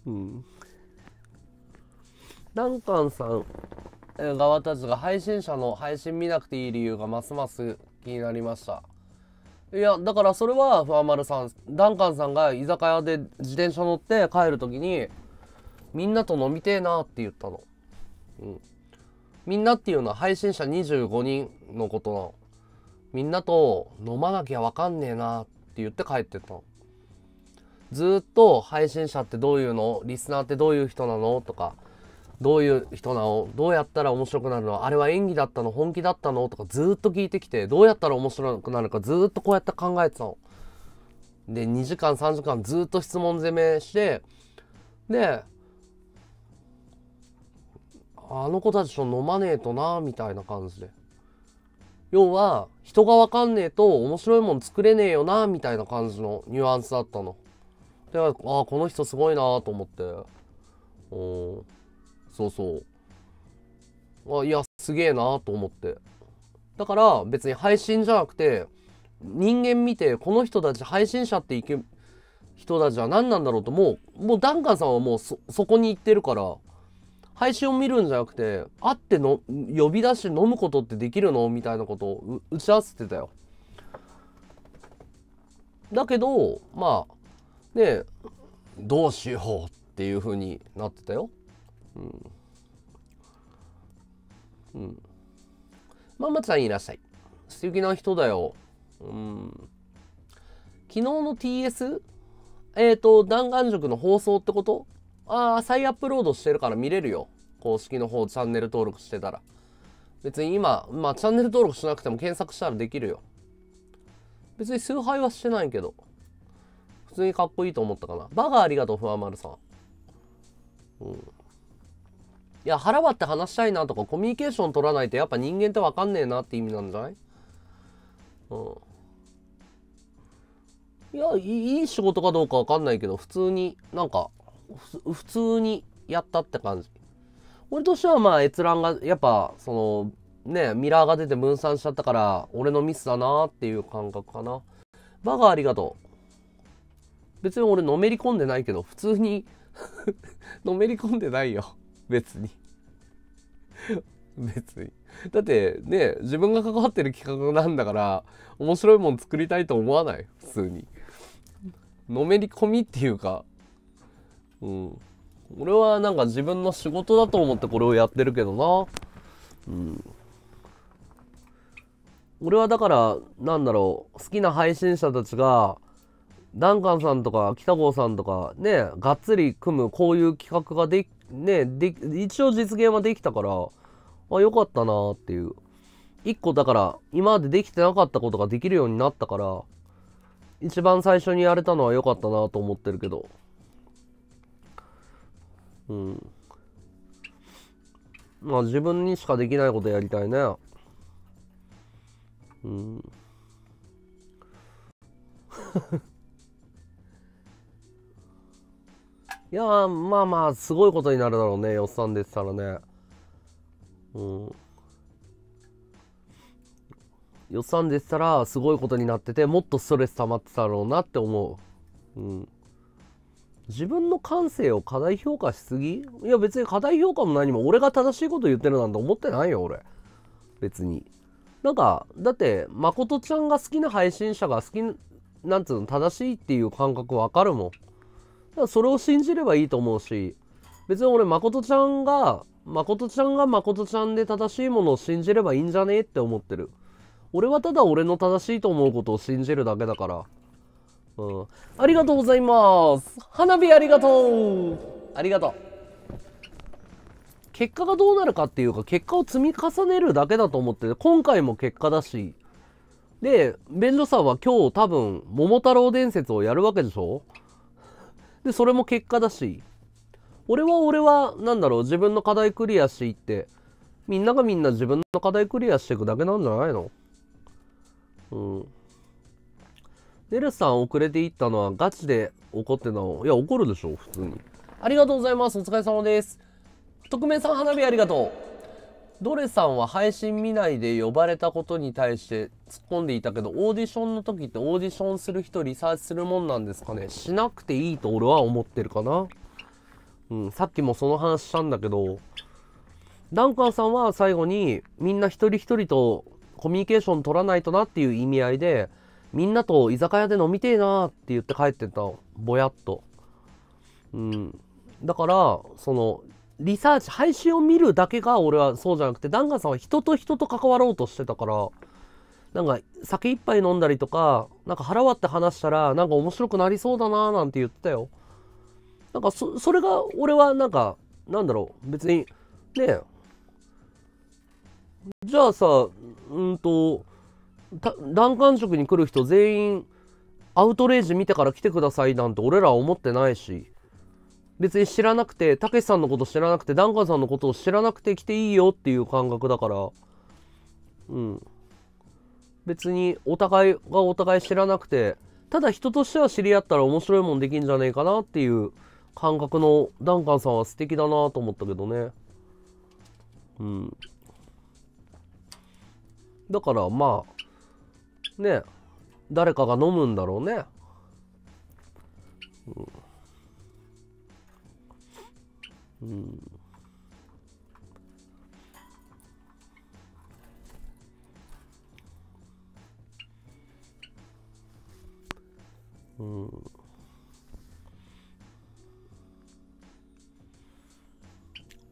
うん。ダンカンさん側たちが配信者の配信見なくていい理由がますます気になりました。いや、だからそれは、ファーマルさん、ダンカンさんが居酒屋で自転車乗って帰る時に、みんなと飲みてえなって言ったの。うん。みんなっていうのは配信者25人のことなの。みんなと飲まなきゃわかんねえなって言って帰ってったの。ずっと配信者ってどういうのリスナーってどういう人なのとかどういう人なのどうやったら面白くなるのあれは演技だったの本気だったのとかずっと聞いてきてどうやったら面白くなるかずっとこうやって考えてたの。で2時間3時間ずっと質問攻めしてであの子たちと飲まねえとなみたいな感じで要は人が分かんねえと面白いもん作れねえよなみたいな感じのニュアンスだったので、ああ、この人すごいなと思って。うん。そうそう。あいや、すげえなと思って。だから別に配信じゃなくて、人間見て、この人たち配信者っていけ、人たちは何なんだろうと、もう、もうダンカンさんはもうそ、そこに行ってるから、配信を見るんじゃなくて、会っての、呼び出して飲むことってできるのみたいなことを打ち合わせてたよ。だけど、まあ、でどうしようっていう風になってたよ。うん。うん。まんまちさんいらっしゃい。素敵な人だよ。うん。昨日の TS? えっ、ー、と、弾丸塾の放送ってことああ、再アップロードしてるから見れるよ。公式の方、チャンネル登録してたら。別に今、まあ、チャンネル登録しなくても検索したらできるよ。別に崇拝はしてないけど。普通にかっこいいと思ったかな。バカありがとう、ふわまるさん。うん。いや、腹割って話したいなとか、コミュニケーション取らないとやっぱ人間ってわかんねえなって意味なんじゃないうん。いやい、いい仕事かどうかわかんないけど、普通に、なんか、普通にやったって感じ。俺としてはまあ閲覧が、やっぱ、その、ね、ミラーが出て分散しちゃったから、俺のミスだなっていう感覚かな。バカありがとう。別に俺のめり込んでないけど普通に のめり込んでないよ別に別にだってね自分が関わってる企画なんだから面白いもん作りたいと思わない普通にのめり込みっていうかうん俺はなんか自分の仕事だと思ってこれをやってるけどなうん俺はだからなんだろう好きな配信者たちがダンカンさんとか北郷さんとかねがっつり組むこういう企画がでねで一応実現はできたからあよかったなっていう一個だから今までできてなかったことができるようになったから一番最初にやれたのは良かったなと思ってるけどうんまあ自分にしかできないことやりたいねうんいやまあまあ、すごいことになるだろうね、予っさん出てたらね。うん。予算でしたら、すごいことになってて、もっとストレス溜まってたろうなって思う。うん。自分の感性を過大評価しすぎいや別に過大評価も何も俺が正しいこと言ってるなんて思ってないよ俺別になんかだって誠ちゃんが好きな配信者が好きなんつうの正しいっていう感覚わかるもんだそれを信じればいいと思うし別に俺誠ちゃんが誠ちゃんが誠ちゃんで正しいものを信じればいいんじゃねえって思ってる俺はただ俺の正しいと思うことを信じるだけだからうんありがとうございます花火ありがとうありがとう結果がどうなるかっていうか結果を積み重ねるだけだと思ってて今回も結果だしで、便所さんは今日多分、桃太郎伝説をやるわけでしょで、それも結果だし、俺は俺は、何だろう、自分の課題クリアしていって、みんながみんな自分の課題クリアしていくだけなんじゃないのうん。ネルさん遅れていったのはガチで怒ってのいや、怒るでしょ、普通に。ありがとうございます。お疲れ様です。匿名さん花火ありがとう。どれさんは配信見ないで呼ばれたことに対して突っ込んでいたけど、オーディションの時ってオーディションする人リサーチするもんなんですかねしなくていいと俺は思ってるかな。うん、さっきもその話したんだけど、ダンカーさんは最後にみんな一人一人とコミュニケーション取らないとなっていう意味合いで、みんなと居酒屋で飲みてえなって言って帰ってたぼやっと。うん。だから、その、リサーチ、配信を見るだけが俺はそうじゃなくて、ダンガンさんは人と人と関わろうとしてたから、なんか酒一杯飲んだりとか、なんか腹割って話したら、なんか面白くなりそうだなーなんて言ったよ。なんかそ、それが俺はなんか、なんだろう、別に、ねじゃあさ、うんと、弾丸塾に来る人全員、アウトレイジ見てから来てくださいなんて俺らは思ってないし。別に知らなくて、たけしさんのこと知らなくて、ダンカンさんのことを知らなくて来ていいよっていう感覚だから、うん。別にお互いがお互い知らなくて、ただ人としては知り合ったら面白いもんできんじゃねえかなっていう感覚のダンカンさんは素敵だなと思ったけどね。うん。だからまあ、ね、誰かが飲むんだろうね。うんうん。うん。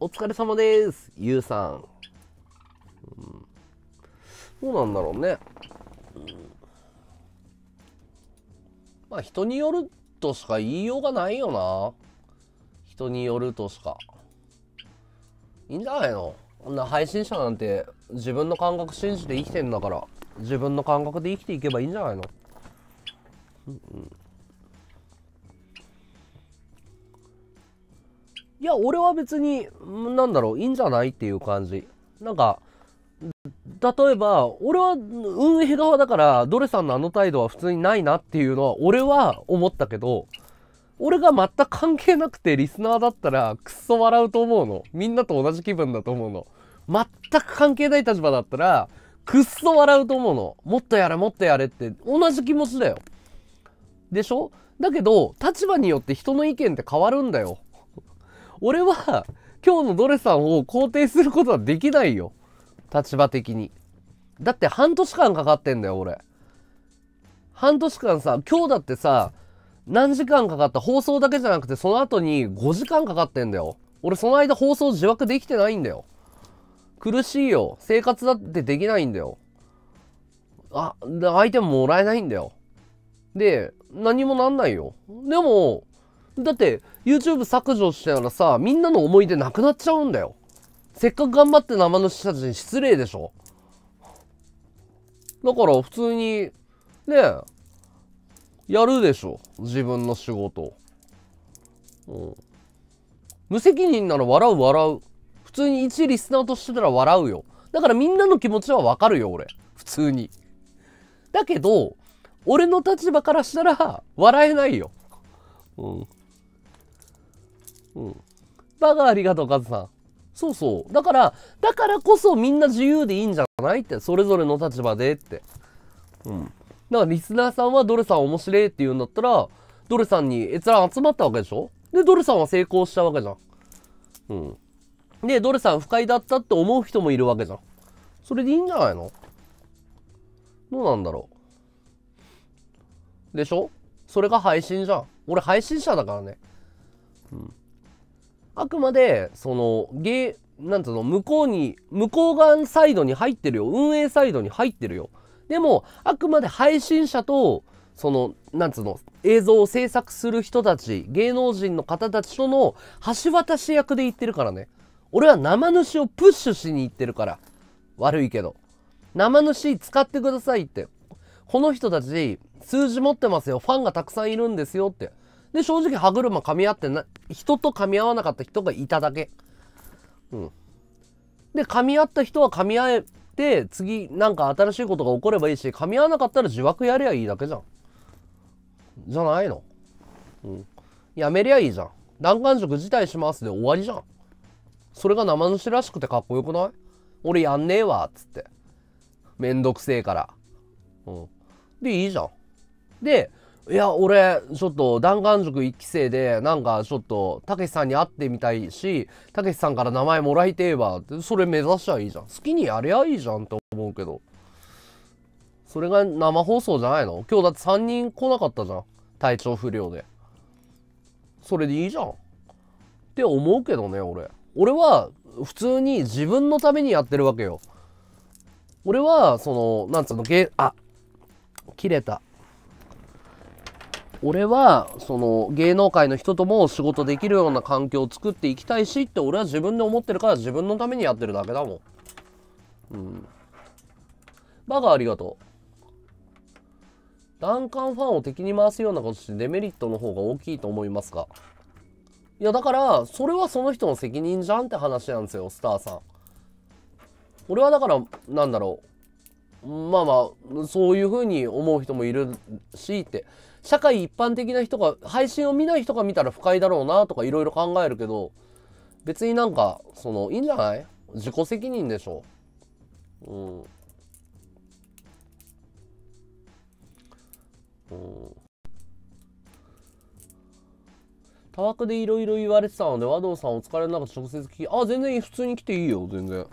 お疲れ様です、ゆうさん。うん、どうなんだろうね。うん、まあ人によるとしか言いようがないよな。によるとしかいいんじゃないのこんな配信者なんて自分の感覚信じて生きてんだから自分の感覚で生きていけばいいんじゃないの、いや俺は別になんだろういいんじゃないっていう感じなんか例えば俺は運営側だからドレさんのあの態度は普通にないなっていうのは俺は思ったけど俺が全く関係なくてリスナーだったらくっそ笑うと思うの。みんなと同じ気分だと思うの。全く関係ない立場だったらくっそ笑うと思うの。もっとやれもっとやれって同じ気持ちだよ。でしょだけど立場によって人の意見って変わるんだよ。俺は今日のドレさんを肯定することはできないよ。立場的に。だって半年間かかってんだよ俺。半年間さ今日だってさ何時間かかった放送だけじゃなくてその後に5時間かかってんだよ。俺その間放送自枠できてないんだよ。苦しいよ。生活だってできないんだよ。あ、相手ももらえないんだよ。で、何もなんないよ。でも、だって YouTube 削除したらさ、みんなの思い出なくなっちゃうんだよ。せっかく頑張って生主たちに失礼でしょ。だから普通に、ねえ、やるでしょ自分の仕事、うん、無責任なら笑う笑う普通に一リスナーとしてたら笑うよだからみんなの気持ちはわかるよ俺普通にだけど俺の立場からしたら笑えないようんうんバカありがとうカズさんそうそうだからだからこそみんな自由でいいんじゃないってそれぞれの立場でってうんだからリスナーさんはドルさん面白いって言うんだったら、ドルさんに閲覧集まったわけでしょで、ドルさんは成功したわけじゃん。うん。で、ドルさん不快だったって思う人もいるわけじゃん。それでいいんじゃないのどうなんだろう。でしょそれが配信じゃん。俺配信者だからね。うん。あくまで、その、ゲー、なんつうの、向こうに、向こう側サイドに入ってるよ。運営サイドに入ってるよ。でも、あくまで配信者と、その、なんつうの、映像を制作する人たち、芸能人の方たちとの橋渡し役で言ってるからね。俺は生主をプッシュしに行ってるから。悪いけど。生主使ってくださいって。この人たち、数字持ってますよ。ファンがたくさんいるんですよって。で、正直歯車噛み合ってな、人と噛み合わなかった人がいただけ。うん。で、噛み合った人は噛み合えて、次なんか新しいことが起こればいいし、噛み合わなかったら自爆やりゃいいだけじゃん。じゃないの。うん。やめりゃいいじゃん。弾丸塾辞退しますで終わりじゃん。それが生主らしくてかっこよくない俺やんねえわ、っつって。めんどくせえから。うん。で、いいじゃん。で、いや、俺、ちょっと弾丸塾1期生で、なんかちょっと、たけしさんに会ってみたいし、たけしさんから名前もらいてえば、それ目指しちゃいいじゃん。好きにやりゃいいじゃんって思うけど。それが生放送じゃないの今日だって3人来なかったじゃん。体調不良で。それでいいじゃん。って思うけどね、俺。俺は、普通に自分のためにやってるわけよ。俺は、その、なんつうの、ゲー、あ、切れた。俺はその芸能界の人とも仕事できるような環境を作っていきたいしって俺は自分で思ってるから自分のためにやってるだけだもん。うん。バカありがとう。ダンカンファンを敵に回すようなことしてデメリットの方が大きいと思いますかいやだからそれはその人の責任じゃんって話なんですよスターさん。俺はだからなんだろうまあまあそういうふうに思う人もいるしって社会一般的な人が、配信を見ない人が見たら不快だろうなとかいろいろ考えるけど、別になんか、その、いいんじゃない自己責任でしょ。うん。うん。多枠でいろいろ言われてたので、和道さんお疲れの中直接聞き、あ、全然普通に来ていいよ、全然。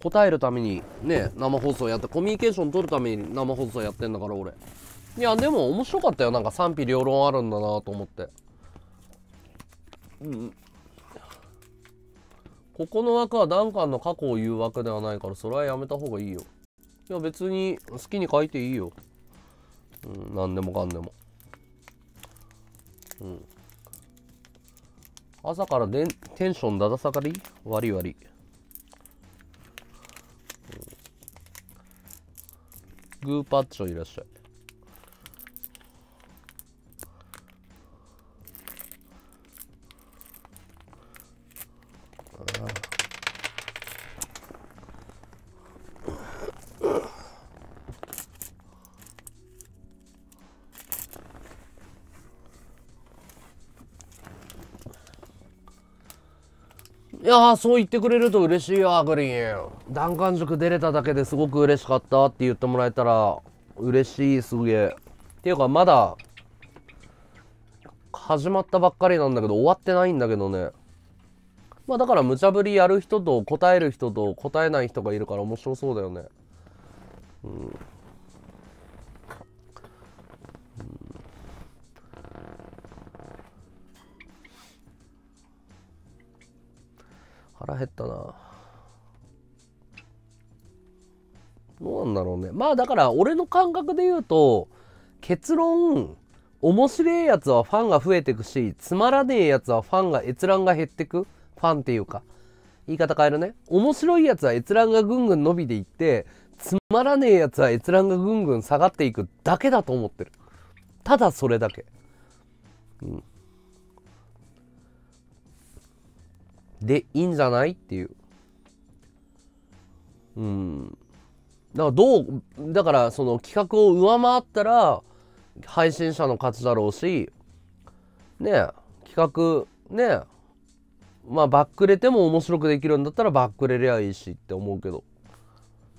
答えるためにね、生放送やって、コミュニケーション取るために生放送やってんだから、俺。いやでも面白かったよなんか賛否両論あるんだなと思ってうんここの枠はダンカンの過去を言う枠ではないからそれはやめた方がいいよいや別に好きに書いていいようん何でもかんでもうん朝からでテンションだだ下がり割り、悪いグーパッチョいらっしゃいいやーそう言ってくれると嬉しいよアグリン弾丸塾出れただけですごく嬉しかったって言ってもらえたら嬉しいすげえっていうかまだ始まったばっかりなんだけど終わってないんだけどねまあだから無茶ぶりやる人と答える人と答えない人がいるから面白そうだよねうん腹減ったなどうなんだろうねまあだから俺の感覚で言うと結論面白いやつはファンが増えてくしつまらねえやつはファンが閲覧が減ってくファンっていうか言い方変えるね面白いやつは閲覧がぐんぐん伸びていってつまらねえやつは閲覧がぐんぐん下がっていくだけだと思ってるただそれだけうんでいいんじゃないっていう。うん。だからどう、だからその企画を上回ったら配信者の勝ちだろうし、ね企画、ねまあバックれても面白くできるんだったらバックれりゃいいしって思うけど、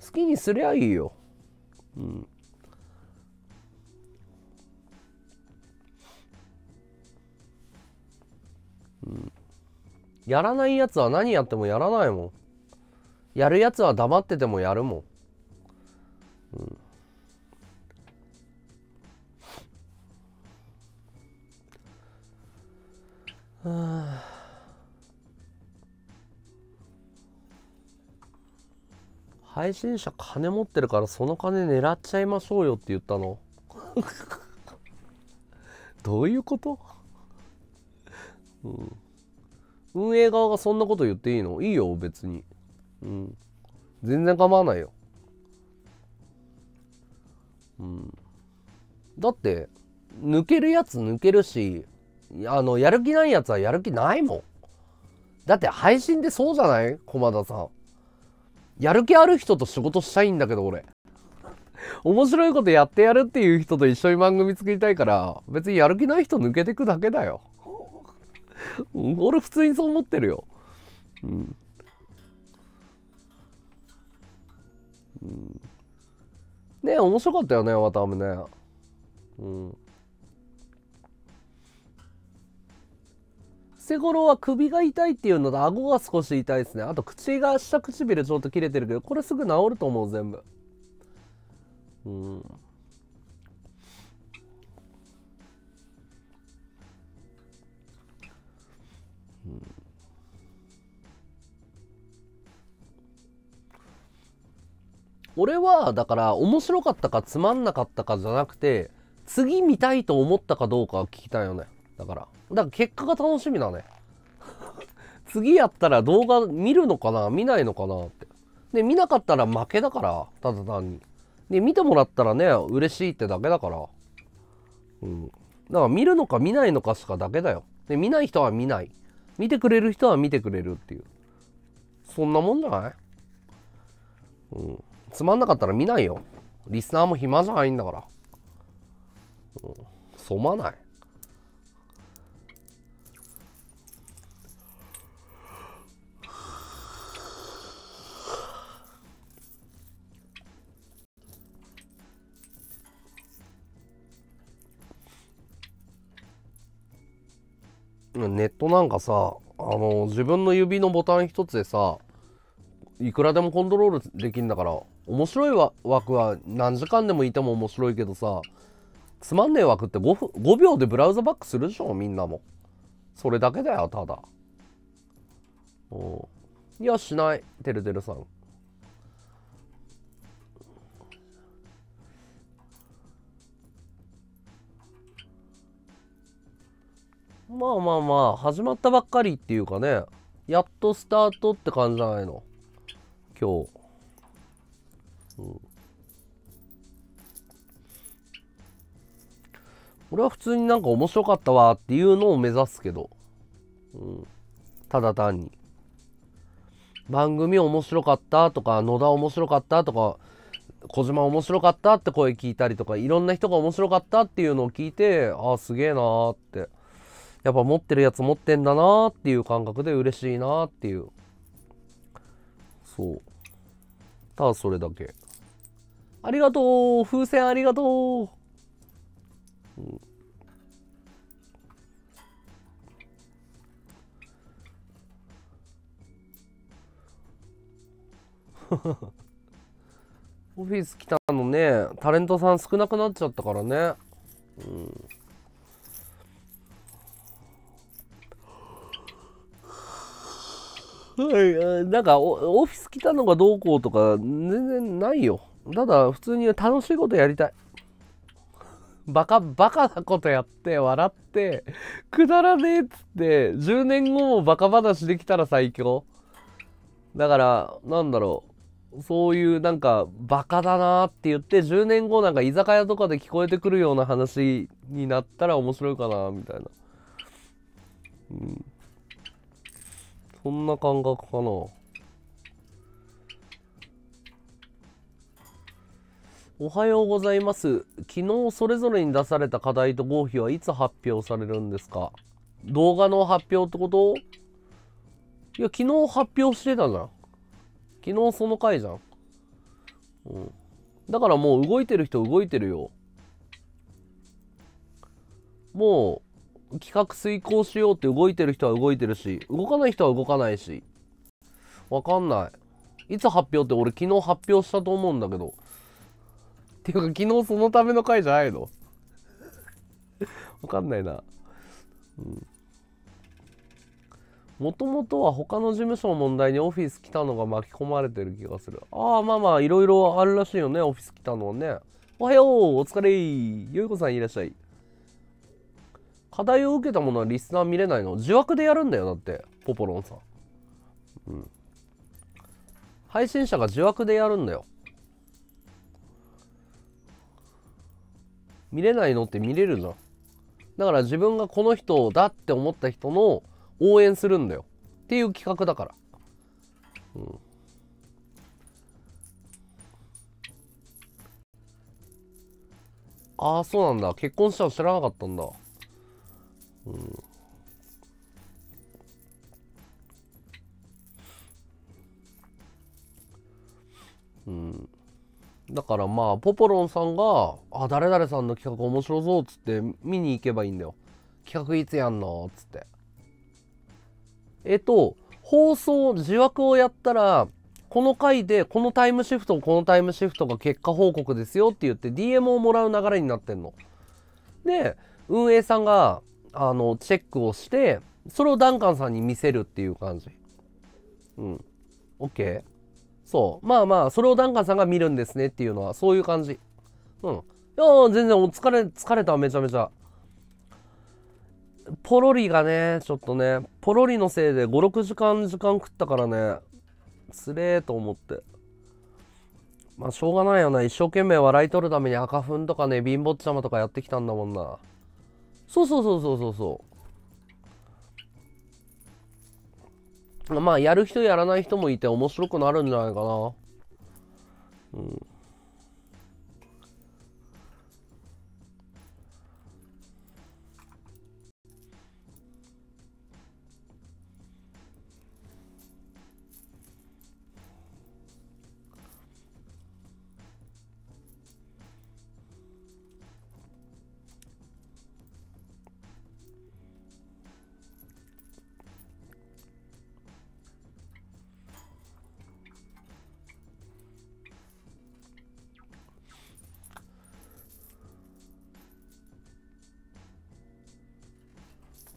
好きにすりゃいいよ。うん。うんやらないやつは何やってもやらないもん。やるやつは黙っててもやるもん。うん、はあ、配信者金持ってるからその金狙っちゃいましょうよって言ったの どういうことうん運営側がそんなこと言っていいのいいよ、別に。うん。全然構わないよ。うん。だって、抜けるやつ抜けるし、あの、やる気ないやつはやる気ないもん。だって配信でそうじゃない駒田さん。やる気ある人と仕事したいんだけど、俺。面白いことやってやるっていう人と一緒に番組作りたいから、別にやる気ない人抜けてくだけだよ。俺普通にそう思ってるよ。うん。うん、ねえ、面白かったよね、渡タね。うん。セゴロは首が痛いっていうのと顎が少し痛いですね。あと口が下唇ちょっと切れてるけど、これすぐ治ると思う、全部。うん。俺はだから面白かったかつまんなかったかじゃなくて次見たいと思ったかどうか聞きたいよねだからだから結果が楽しみだね 次やったら動画見るのかな見ないのかなってで見なかったら負けだからただ単にで見てもらったらね嬉しいってだけだからうんだから見るのか見ないのかしかだけだよで見ない人は見ない見てくれる人は見てくれるっていうそんなもんじゃないうんつまんなかったら見ないよ。リスナーも暇じゃないんだから。うん、染まない。ネットなんかさあの自分の指のボタン一つでさいくらでもコントロールできんだから面白い枠は何時間でもいても面白いけどさつまんねえ枠って5分5秒でブラウザバックするでしょみんなもそれだけだよただおいやしないてるてるさんまあまあまあ始まったばっかりっていうかねやっとスタートって感じじゃないの今日そう俺は普通になんか面白かったわっていうのを目指すけど、うん、ただ単に番組面白かったとか野田面白かったとか小島面白かったって声聞いたりとかいろんな人が面白かったっていうのを聞いてああすげえなーってやっぱ持ってるやつ持ってんだなーっていう感覚で嬉しいなーっていうそうただそれだけ。ありがとう風船ありがとう、うん、オフィス来たのねタレントさん少なくなっちゃったからねうんはい、なんかオフィス来たのがどうこうとか全然ないよ。ただ、普通に楽しいことやりたい。バカ、バカなことやって、笑って、くだらねえっつって、10年後もバカ話できたら最強。だから、なんだろう。そういうなんか、バカだなって言って、10年後なんか居酒屋とかで聞こえてくるような話になったら面白いかな、みたいな。うん。そんな感覚かな。おはようございます。昨日それぞれに出された課題と合否はいつ発表されるんですか動画の発表ってこといや、昨日発表してたじゃん。昨日その回じゃん。うん。だからもう動いてる人動いてるよ。もう企画遂行しようって動いてる人は動いてるし、動かない人は動かないし。わかんない。いつ発表って俺昨日発表したと思うんだけど。ていうか昨日そのための回じゃないのわかんないな。もともとは他の事務所の問題にオフィス来たのが巻き込まれてる気がする。ああ、まあまあ、いろいろあるらしいよね、オフィス来たのはね。おはよう、お疲れよいこさんいらっしゃい。課題を受けたものはリスナー見れないの。受枠でやるんだよ、だって、ポポロンさん。うん。配信者が受枠でやるんだよ。見れないのって見れるなだから自分がこの人だって思った人の応援するんだよっていう企画だからうんああそうなんだ結婚したの知らなかったんだうんうんだからまあポポロンさんが「あ誰々さんの企画面白そう」っつって見に行けばいいんだよ企画いつやんのっつってえっと放送話枠をやったらこの回でこのタイムシフトこのタイムシフトが結果報告ですよって言って DM をもらう流れになってんので運営さんがあのチェックをしてそれをダンカンさんに見せるっていう感じうん OK そう。まあまあ、それをダンカンさんが見るんですねっていうのは、そういう感じ。うん。いや全然お疲れ、疲れた、めちゃめちゃ。ポロリがね、ちょっとね、ポロリのせいで5、6時間時間食ったからね、つれーと思って。まあ、しょうがないよな。一生懸命笑い取るために赤粉とかね、貧乏ちゃまとかやってきたんだもんな。そうそうそうそうそうそまあ、やる人やらない人もいて面白くなるんじゃないかな。うん。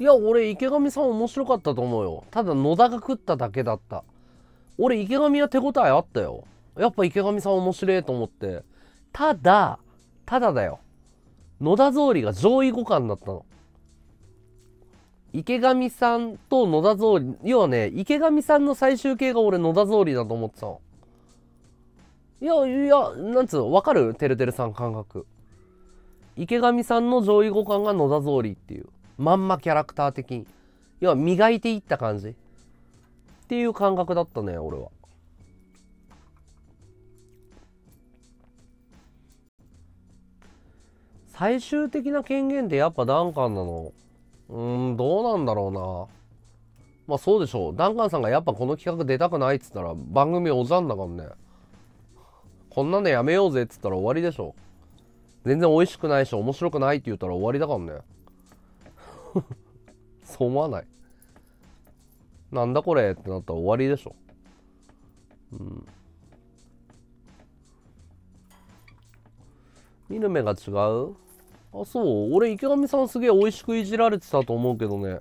いや、俺、池上さん面白かったと思うよ。ただ、野田が食っただけだった。俺、池上は手応えあったよ。やっぱ池上さん面白いと思って。ただ、ただだよ。野田草履が上位互換だったの。池上さんと野田草履、要はね、池上さんの最終形が俺野田草履だと思ってたの。いや、いや、なんつうの、わかるてるてるさん感覚。池上さんの上位互換が野田草履っていう。まんまキャラクター的に要は磨いていった感じっていう感覚だったね俺は。最終的な権限ってやっぱダンカンなのうんどうなんだろうなまあそうでしょうダンカンさんがやっぱこの企画出たくないっつったら番組おざんだからねこんなのやめようぜっつったら終わりでしょ全然美味しくないし面白くないって言ったら終わりだからねそう思わないなんだこれってなったら終わりでしょうん見る目が違うあそう俺池上さんすげえ美味しくいじられてたと思うけどね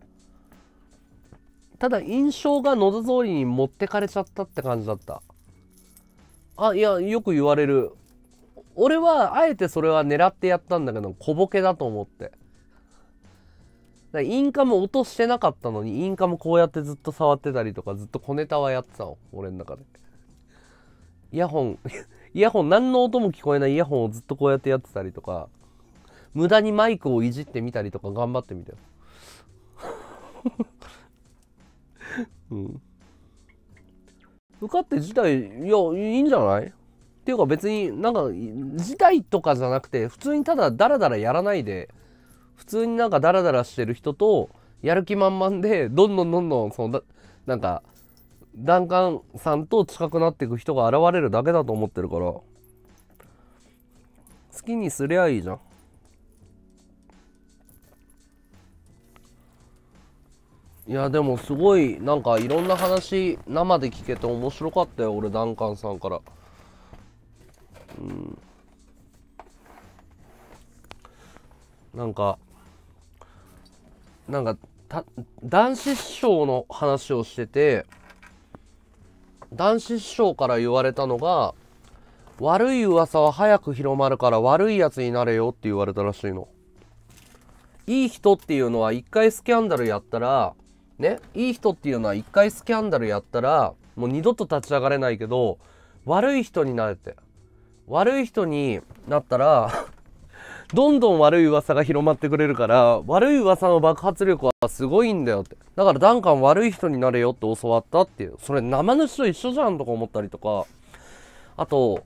ただ印象が喉通りに持ってかれちゃったって感じだったあいやよく言われる俺はあえてそれは狙ってやったんだけど小ボケだと思ってインカム落としてなかったのに、インカムこうやってずっと触ってたりとか、ずっと小ネタはやってたの、俺の中で。イヤホン、イヤホン、何の音も聞こえないイヤホンをずっとこうやってやってたりとか、無駄にマイクをいじってみたりとか頑張ってみたよ。うん。受かって自体、いや、いいんじゃないっていうか別になんか、自体とかじゃなくて、普通にただダラダラやらないで、普通になんかダラダラしてる人とやる気満々でどんどんどんどんそのだなんかダンカンさんと近くなっていく人が現れるだけだと思ってるから好きにすりゃいいじゃんいやでもすごいなんかいろんな話生で聞けて面白かったよ俺ダンカンさんからうんなんかなんか男子師匠の話をしてて男子師匠から言われたのが悪い噂は早く広まるから悪いやつになれよって言われたらしいの。いい人っていうのは一回スキャンダルやったらねいい人っていうのは一回スキャンダルやったらもう二度と立ち上がれないけど悪い人になれて悪い人になったらどんどん悪い噂が広まってくれるから、悪い噂の爆発力はすごいんだよって。だからダンカン悪い人になれよって教わったっていう。それ生主と一緒じゃんとか思ったりとか。あと、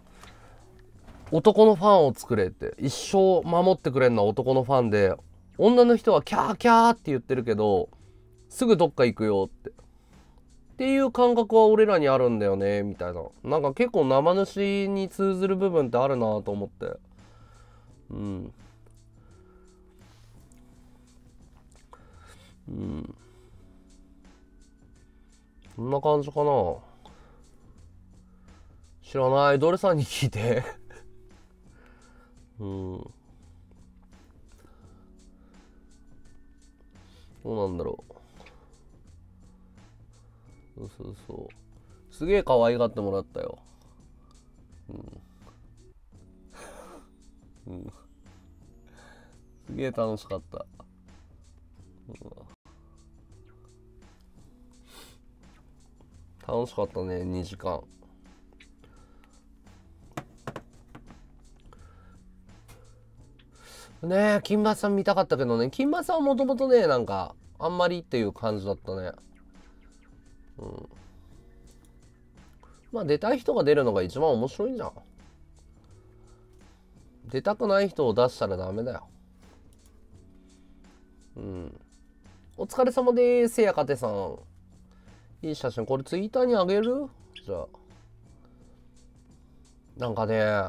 男のファンを作れって。一生守ってくれるのは男のファンで、女の人はキャーキャーって言ってるけど、すぐどっか行くよって。っていう感覚は俺らにあるんだよね、みたいな。なんか結構生主に通ずる部分ってあるなと思って。うん。うん。こんな感じかな。知らない。どれさんに聞いて。うん。どうなんだろう。そうそうそう。すげえ可愛がってもらったよ。うん。うん。すげえ楽しかった。楽しかったね、2時間。ねえ、金馬さん見たかったけどね、金馬さんはもともとね、なんか、あんまりっていう感じだったね。うん。まあ、出たい人が出るのが一番面白いじゃん。出たくない人を出したらダメだよ。うん。お疲れ様です、せやかてさん。いい写真、これツイッターにあげるじゃあ。なんかね、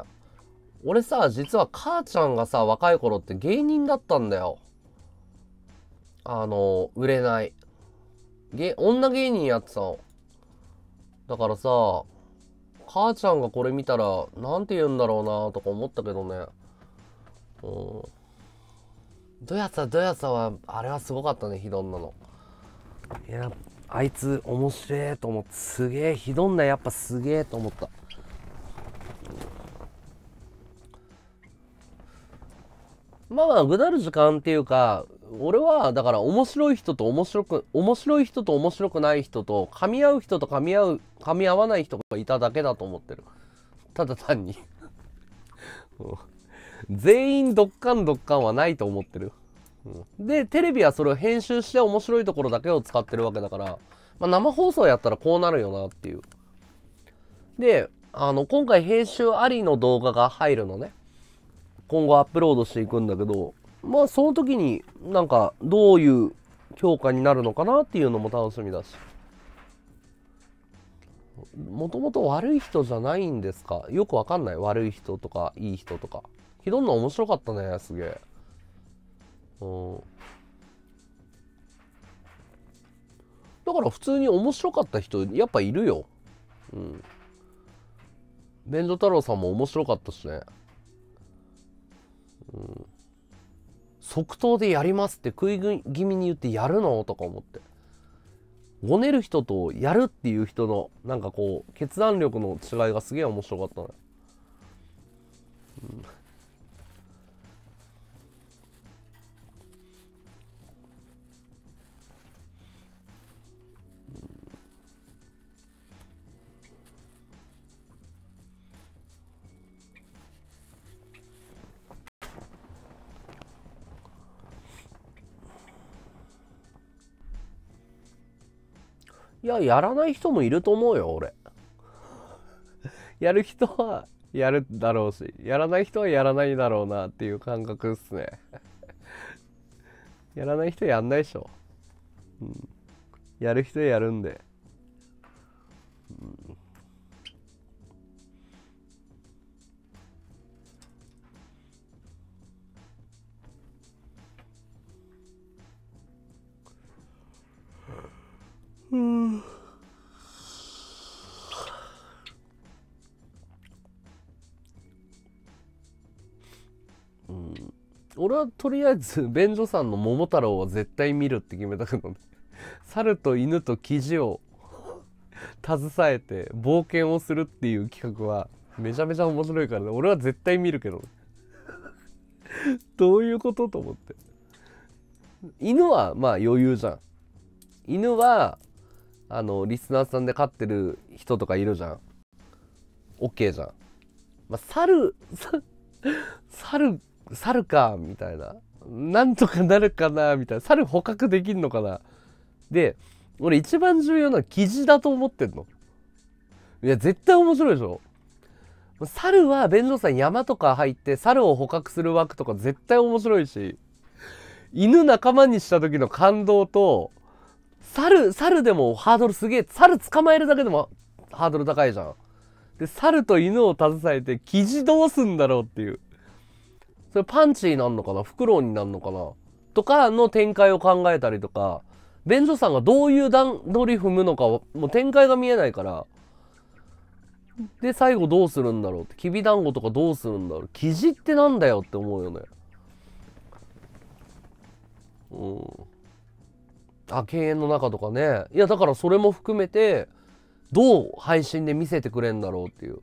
俺さ、実は母ちゃんがさ、若い頃って芸人だったんだよ。あの、売れない。げ、女芸人やってたの。だからさ、母ちゃんがこれ見たら、なんて言うんだろうなとか思ったけどね。うん。ドヤさドヤさはあれはすごかったねひどんなのいやあいつ面白えと思ってすげえひどんなやっぱすげえと思ったまあまあぐだる時間っていうか俺はだから面白い人と面白く面白い人と面白くない人と噛み合う人と噛み合う噛み合わない人がいただけだと思ってるただ単にうん全員ドッカンドッカンはないと思ってる。うん、で、テレビはそれを編集して面白いところだけを使ってるわけだから、まあ、生放送やったらこうなるよなっていう。で、あの、今回編集ありの動画が入るのね。今後アップロードしていくんだけど、まあその時になんかどういう強化になるのかなっていうのも楽しみだし。もともと悪い人じゃないんですかよくわかんない。悪い人とかいい人とか。ひどんの面白かったね、すげえ。うん。だから普通に面白かった人、やっぱいるよ。うん。面倒太郎さんも面白かったしね。うん。即答でやりますって食い気味に言ってやるのとか思って。ごねる人とやるっていう人のなんかこう決断力の違いがすげえ面白かったね。うんいや、やらない人もいると思うよ、俺。やる人はやるだろうし、やらない人はやらないだろうなっていう感覚っすね。やらない人やんないでしょ。うん、やる人やるんで。うんうん。うん、俺はとりあえず便所 さんの「桃太郎」は絶対見るって決めたけどね猿と犬と生地を 携えて冒険をするっていう企画はめちゃめちゃ面白いからね俺は絶対見るけど、ね、どういうことと思って犬はまあ余裕じゃん犬はあのリスナーさんで飼ってる人とかいるじゃんオッケーじゃん、まあ、猿 猿猿かみたいななんとかなるかなみたいな猿捕獲できんのかなで俺一番重要なのはキジだと思ってんのいや絶対面白いでしょ猿は弁当さん山とか入って猿を捕獲する枠とか絶対面白いし犬仲間にした時の感動と猿、猿でもハードルすげえ、猿捕まえるだけでもハードル高いじゃん。で、猿と犬を携えて、キジどうすんだろうっていう。それパンチになるのかなフクロウになるのかなとかの展開を考えたりとか、便所さんがどういう段取り踏むのかもう展開が見えないから、で、最後どうするんだろうって、きびだんごとかどうするんだろう。キジってなんだよって思うよね。うん。あ敬遠の中とかねいやだからそれも含めてどう配信で見せてくれんだろうっていう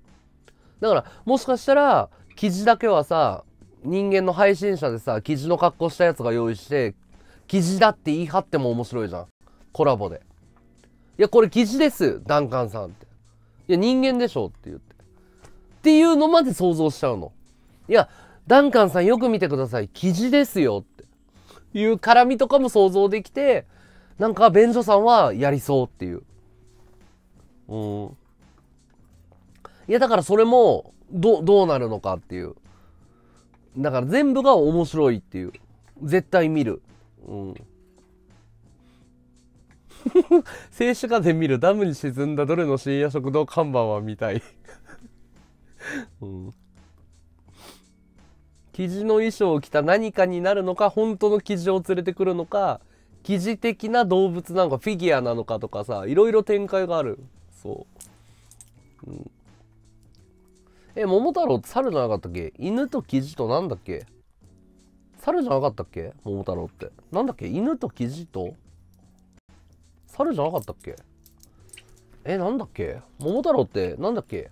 だからもしかしたら記事だけはさ人間の配信者でさ記事の格好したやつが用意して記事だって言い張っても面白いじゃんコラボでいやこれ記事ですダンカンさんっていや人間でしょって言ってっていうのまで想像しちゃうのいやダンカンさんよく見てください記事ですよっていう絡みとかも想像できてなんか便所さんはやりそうっていう。うん。いや、だからそれも、ど、どうなるのかっていう。だから全部が面白いっていう。絶対見る。うん。静止画で見るダムに沈んだどれの深夜食堂看板は見たい
うん。
生地の衣装を着た何かになるのか、本当の生地を連れてくるのか、疑似的な動物なのかフィギュアなのかとかさいろいろ展開があるそう、うん、え桃太郎って猿じゃなかったっけ犬とキジとなんだっけ猿じゃなかったっけ桃太郎ってなんだっけ犬とキジと猿じゃなかったっけえなんだっけ桃太郎ってなんだっけ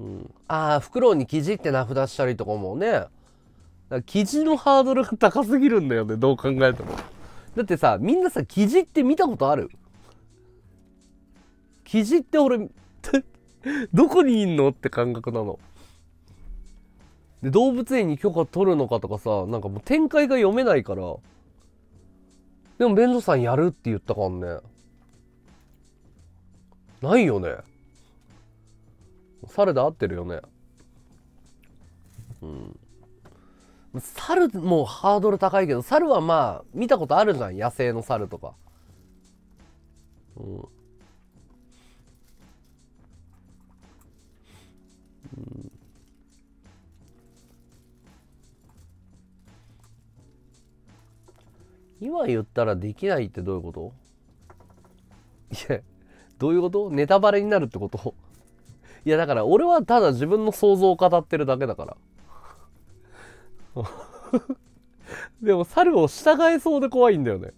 うんああフクロウにキジって名札したりとかもね記事のハードルが高すぎるんだよね、どう考えても。だってさ、みんなさ、記事って見たことある記事って俺、どこにいんのって感覚なの。で、動物園に許可取るのかとかさ、なんかもう展開が読めないから。でも、弁護さんやるって言ったからね。ないよね。サラダ合ってるよね。うん。猿もハードル高いけど、猿はまあ、見たことあるじゃん。野生の猿とか。うん。うん今言ったらできないってどういうこといや、どういうことネタバレになるってこといや、だから俺はただ自分の想像を語ってるだけだから。でも猿を従えそうで怖いんだよね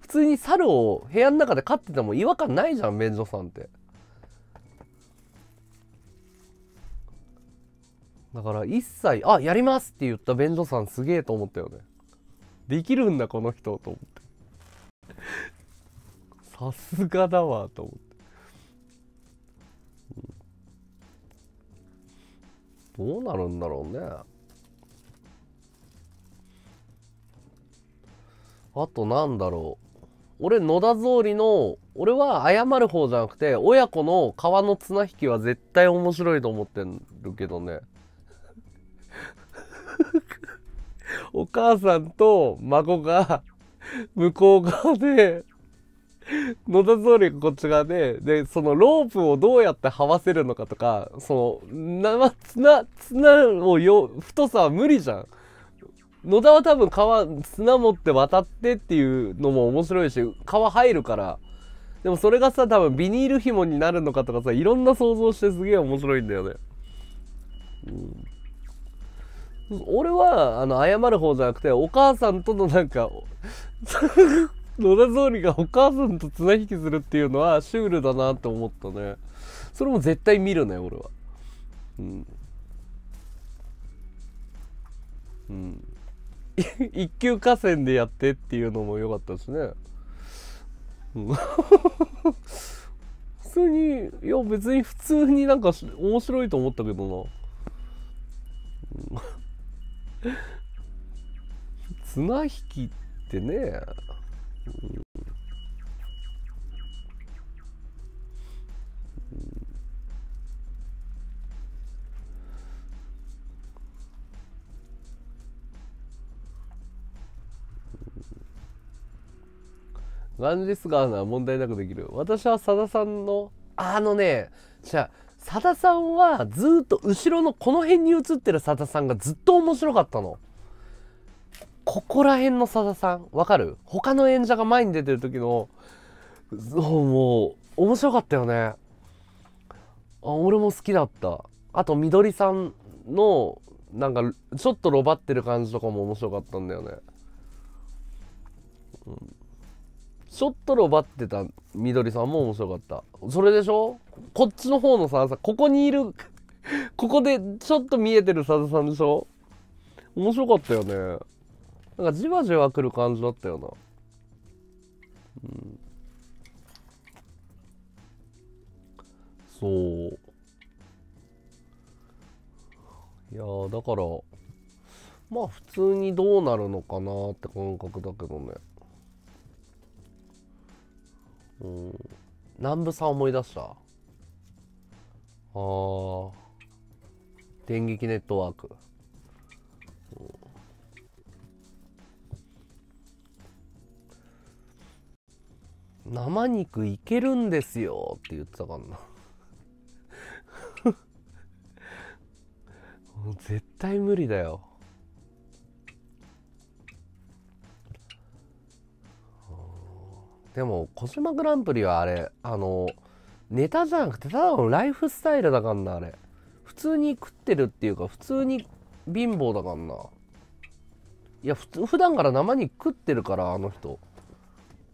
普通に猿を部屋の中で飼ってても違和感ないじゃん免除さんってだから一切「あやります!」って言った便所さんすげえと思ったよねできるんだこの人と思ってさすがだわと思って、どうなるんだろうねあとなんだろう。俺、野田草履の、俺は謝る方じゃなくて、親子の川の綱引きは絶対面白いと思ってるけどね。お母さんと孫が向こう側で野田総理がこっち側で、で、そのロープをどうやって這わせるのかとか、その、生綱、綱をよ、太さは無理じゃん。野田は多分川、砂持って渡ってっていうのも面白いし、川入るから、でもそれがさ、多分ビニール紐になるのかとかさ、いろんな想像してすげえ面白いんだよね。うん、俺は、あの、謝る方じゃなくて、お母さんとのなんか 野田総理がお母さんと綱引きするっていうのはシュールだなって思ったね。それも絶対見るね、俺は。うん。うん。一級河川でやってっていうのも良かったですね。普通にいや別に普通になんか面白いと思ったけどな、綱引きってね、ガンジス川なら問題なくできる。私はさださんの、あのね、じゃあ、さださんはずっと後ろのこの辺に映ってるさださんがずっと面白かったの。ここら辺のさださん、わかる他の演者が前に出てる時の、もう、面白かったよね。あ俺も好きだった。あと、みどりさんの、なんか、ちょっとロバってる感じとかも面白かったんだよね。うんちょっとロバってた緑さんも面白かったそれでしょこっちの方のささここにいるここでちょっと見えてるさださんでしょ面白かったよねなんかじわじわくる感じだったよなうんそういやだからまあ普通にどうなるのかなって感覚だけどねうん南部さん思い出したあ電撃ネットワーク、うん、生肉いけるんですよって言ってたからな 絶対無理だよでも「コスマグランプリ」はあれあのネタじゃなくてただのライフスタイルだからなあれ普通に食ってるっていうか普通に貧乏だからないや普普段から生肉食ってるからあの人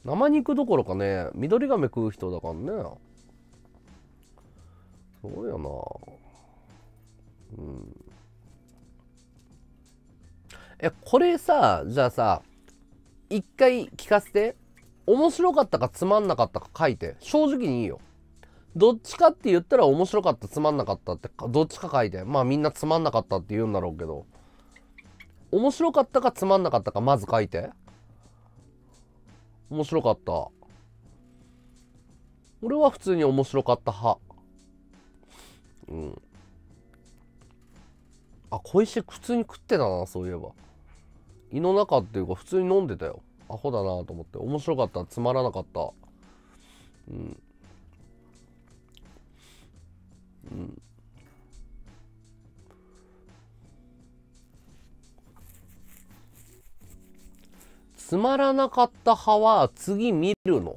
生肉どころかね緑亀食う人だからねそうやなうんえこれさじゃあさ一回聞かせて面白かったかつまんなかったか書いて、正直にいいよ。どっちかって言ったら面白かった、つまんなかったって、どっちか書いて。まあみんなつまんなかったって言うんだろうけど。面白かったかつまんなかったかまず書いて。面白かった。俺は普通に面白かった派。うん。あ、小石普通に食ってたな、そういえば。胃の中っていうか普通に飲んでたよ。アホだなと思って面白かったつまらなかったうんうんつまらなかった派は次見るの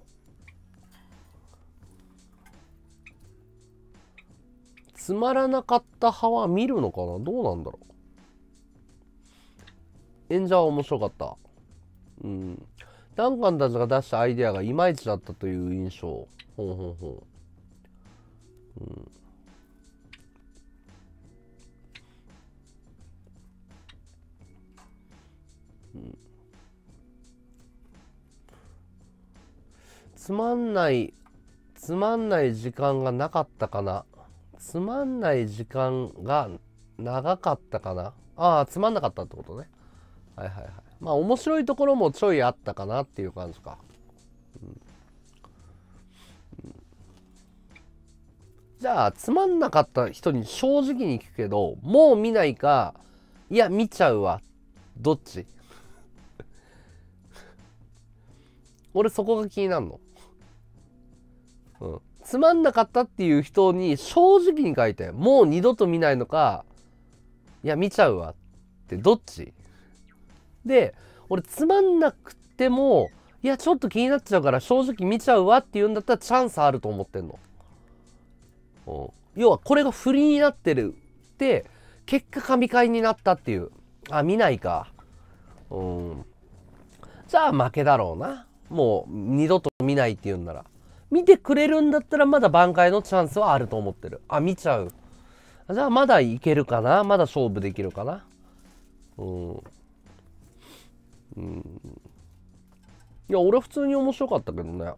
つまらなかった派は見るのかなどうなんだろう演者は面白かったうん。ダンカンたちが出したアイデアがいまいちだったという印象。ほほほうん。うん、つまんないつまんない時間がなかったかなつまんない時間が長かったかなああつまんなかったってことねはいはいはいまあ面白いところもちょいあったかなっていう感じか。じゃあ、つまんなかった人に正直に聞くけど、もう見ないか、いや、見ちゃうわ。どっち 俺そこが気になるの。うん。つまんなかったっていう人に正直に書いて、もう二度と見ないのか、いや、見ちゃうわってどっちで、俺つまんなくても、いや、ちょっと気になっちゃうから正直見ちゃうわって言うんだったらチャンスあると思ってんの。うん、要はこれが振りになってるって、結果神回になったっていう。あ、見ないか。うん。じゃあ負けだろうな。もう二度と見ないって言うんなら。見てくれるんだったらまだ挽回のチャンスはあると思ってる。あ、見ちゃう。じゃあまだいけるかなまだ勝負できるかなうん。うんいや俺普通に面白かったけどね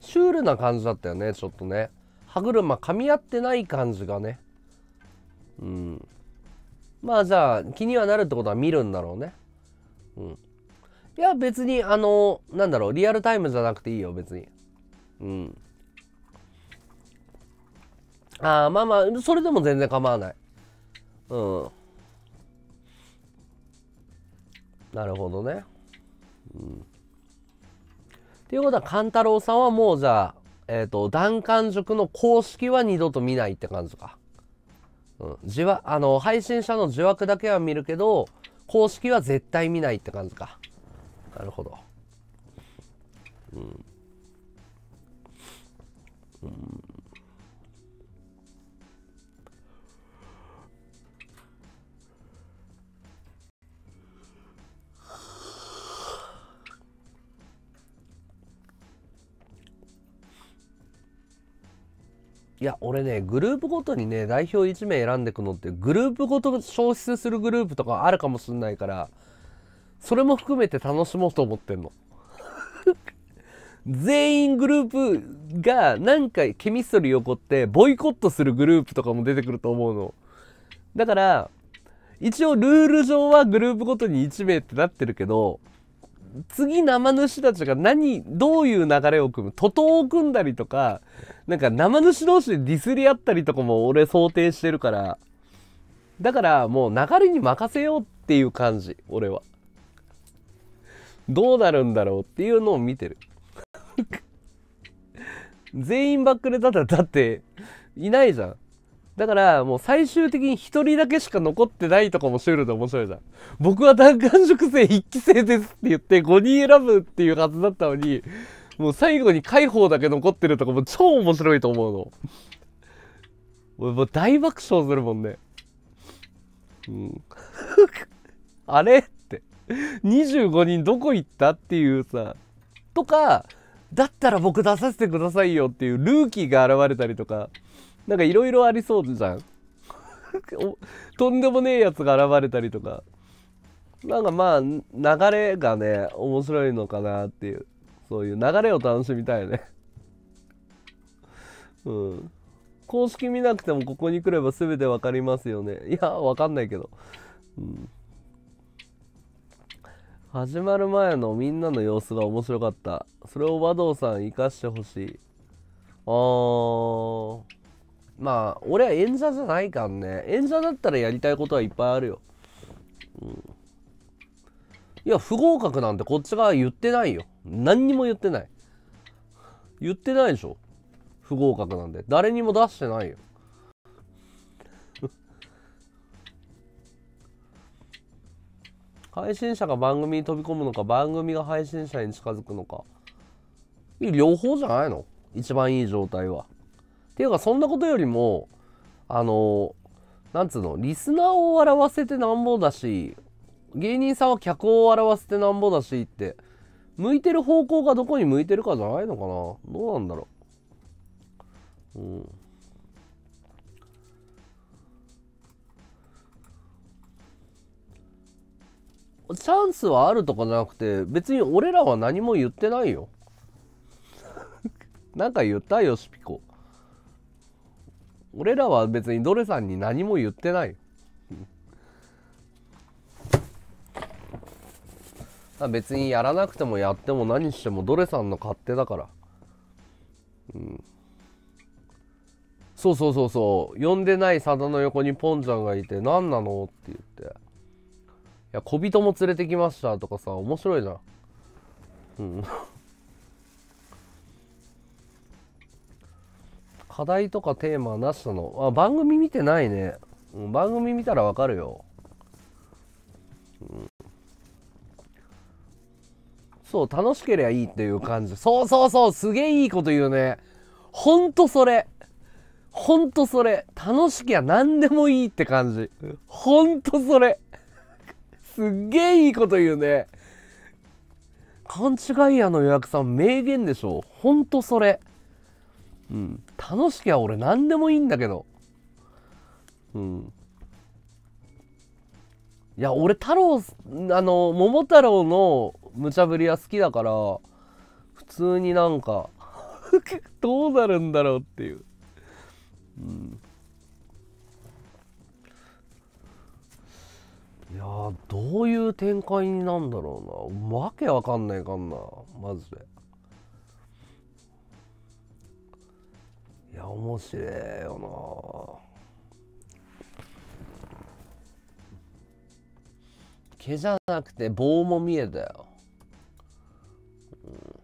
シュールな感じだったよねちょっとね歯車噛み合ってない感じがねうんまあじゃあ気にはなるってことは見るんだろうねうんいや別にあのなんだろうリアルタイムじゃなくていいよ別にうんああまあまあそれでも全然構わないうんなるほどね。うん。っていうことは勘太郎さんはもうじゃあ、えっ、ー、と弾丸塾の公式は二度と見ないって感じか。うん、じわあの配信者の受枠だけは見るけど公式は絶対見ないって感じか。なるほど。うん。うんいや、俺ね、グループごとにね、代表1名選んでくのって、グループごと消失するグループとかあるかもしんないから、それも含めて楽しもうと思ってんの。全員グループが何回ケミストリー起こってボイコットするグループとかも出てくると思うの。だから、一応ルール上はグループごとに1名ってなってるけど、次生主たちが何どういう流れを組む徒党を組んだりとかなんか生主同士でディスり合ったりとかも俺想定してるからだからもう流れに任せようっていう感じ俺はどうなるんだろうっていうのを見てる全員バックでだったらだっていないじゃんだからもう最終的に一人だけしか残ってないとかもシュールで面白いじゃん。僕は弾丸熟成一期生ですって言って5人選ぶっていうはずだったのに、もう最後に解放だけ残ってるとかも超面白いと思うの。俺もう大爆笑するもんね。うん。あれって。25人どこ行ったっていうさ。とか、だったら僕出させてくださいよっていうルーキーが現れたりとか。なんかいろいろありそうじゃん とんでもねえやつが現れたりとかなんかまあ流れがね面白いのかなっていうそういう流れを楽しみたいね うん公式見なくてもここに来れば全て分かりますよねいや分かんないけどうん始まる前のみんなの様子が面白かったそれを和道さん生かしてほしいあーまあ俺は演座じゃないかんね演座だったらやりたいことはいっぱいあるよ、うん、いや不合格なんてこっち側言ってないよ何にも言ってない言ってないでしょ不合格なんて。誰にも出してないよ配信者が番組に飛び込むのか番組が配信者に近づくのか両方じゃないの一番いい状態は。ていうかそんなことよりもあのなんつうのリスナーを笑わせてなんぼだし芸人さんは客を笑わせてなんぼだしって向いてる方向がどこに向いてるかじゃないのかなどうなんだろううんチャンスはあるとかじゃなくて別に俺らは何も言ってないよ なんか言ったよしぴこ俺らは別にドレさんに何も言ってない別にやらなくてもやっても何してもドレさんの勝手だから。うん。そうそうそうそう。呼んでない佐田の横にポンちゃんがいて、何なのって言って。いや、小人も連れてきましたとかさ、面白いじゃん。うん。課題とかテーマなすのあ番組見てないね、うん、番組見たらわかるよ、うん、そう楽しければいいっていう感じそうそうそうすげえいいこと言うねほんとそれほんとそれ楽しきゃ何でもいいって感じほんとそれすっげえいいこと言うね勘違い屋の予約さん名言でしょほんとそれうん楽しきゃ俺何でもいいんだけど。うん。いや、俺太郎、あの、桃太郎の無茶ぶりは好きだから、普通になんか どうなるんだろうっていう。うん。いやどういう展開になんだろうな。わけわかんないかんな。マジで。いや面白いよな毛じゃなくて棒も見えたよ、うん、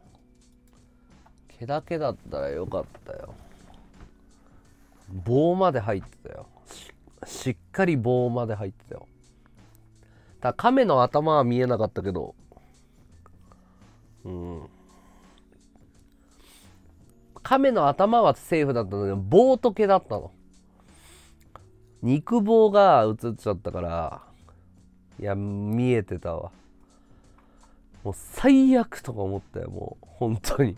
毛だけだったらよかったよ棒まで入ってたよしっかり棒まで入ってたよだ亀の頭は見えなかったけどうん亀の頭はセーフだったのに棒と毛だったの肉棒が映っちゃったからいや見えてたわもう最悪とか思ったよもう本当に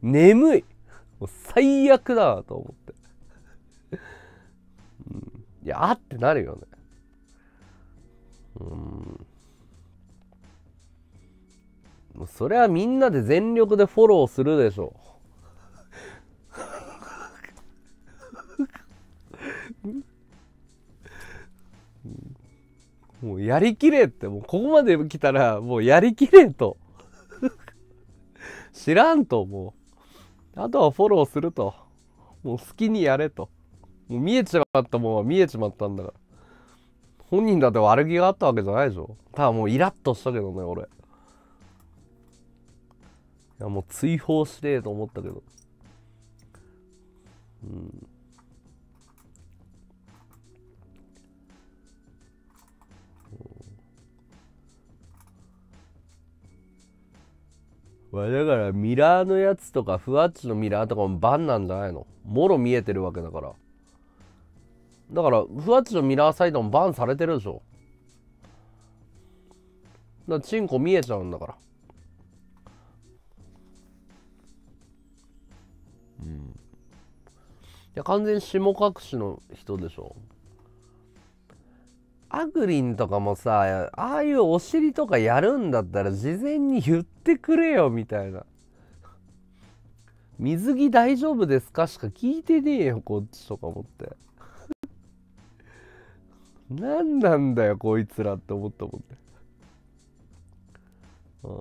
眠いもう最悪だと思ってうん、いやあってなるよねうんもうそれはみんなで全力でフォローするでしょもうやりきれって、もうここまで来たら、もうやりきれと。知らんと、もう。あとはフォローすると。もう好きにやれと。もう見えちまったもんは見えちまったんだから。本人だって悪気があったわけじゃないでしょ。ただもうイラッとしたけどね、俺。いや、もう追放してえと思ったけど。うん。まあ、だからミラーのやつとかふわっちのミラーとかもバンなんじゃないのもろ見えてるわけだからだからふわっちのミラーサイドもバンされてるでしょだチンコ見えちゃうんだからうんいや完全に下隠しの人でしょアグリンとかもさああいうお尻とかやるんだったら事前に言ってくれよみたいな水着大丈夫ですかしか聞いてねえよこっちとか思って 何なんだよこいつらって思ったもんねうん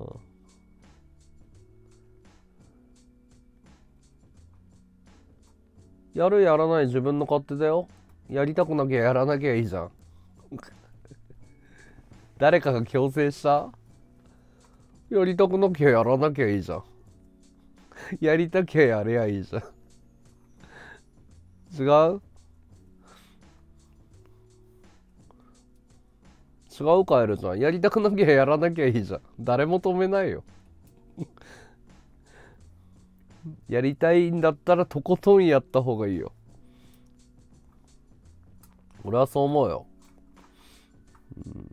やるやらない自分の勝手だよやりたくなきゃやらなきゃいいじゃん誰かが強制したやりたくなきゃやらなきゃいいじゃん。やりたきゃやれやいいじゃん。違う違うかエルちゃんやりたくなきゃやらなきゃいいじゃん誰も止めないよやりたいんだったらとことんやった方がいいよ俺はそう思うよ、うん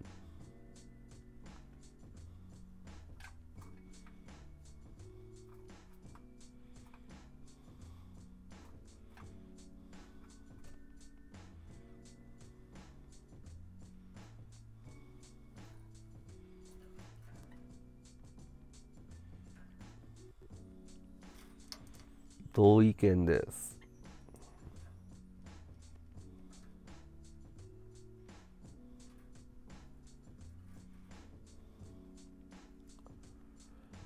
同意見です。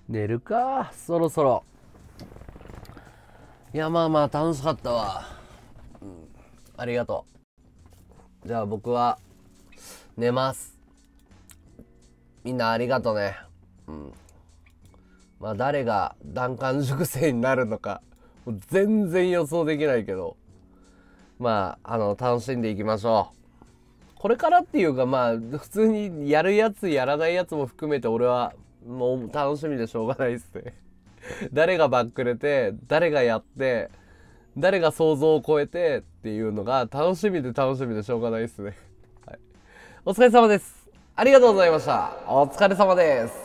寝るかそろそろいやまあまあ楽しかったわ、うん、ありがとうじゃあ僕は寝ますみんなありがとうねうんまあ誰が弾丸熟成になるのか全然予想できないけどまああの楽しんでいきましょうこれからっていうかまあ普通にやるやつやらないやつも含めて俺はもう楽しみでしょうがないっすね 誰がバックれて誰がやって誰が想像を超えてっていうのが楽しみで楽しみでしょうがないっすねはい、お疲れ様ですありがとうございましたお疲れ様です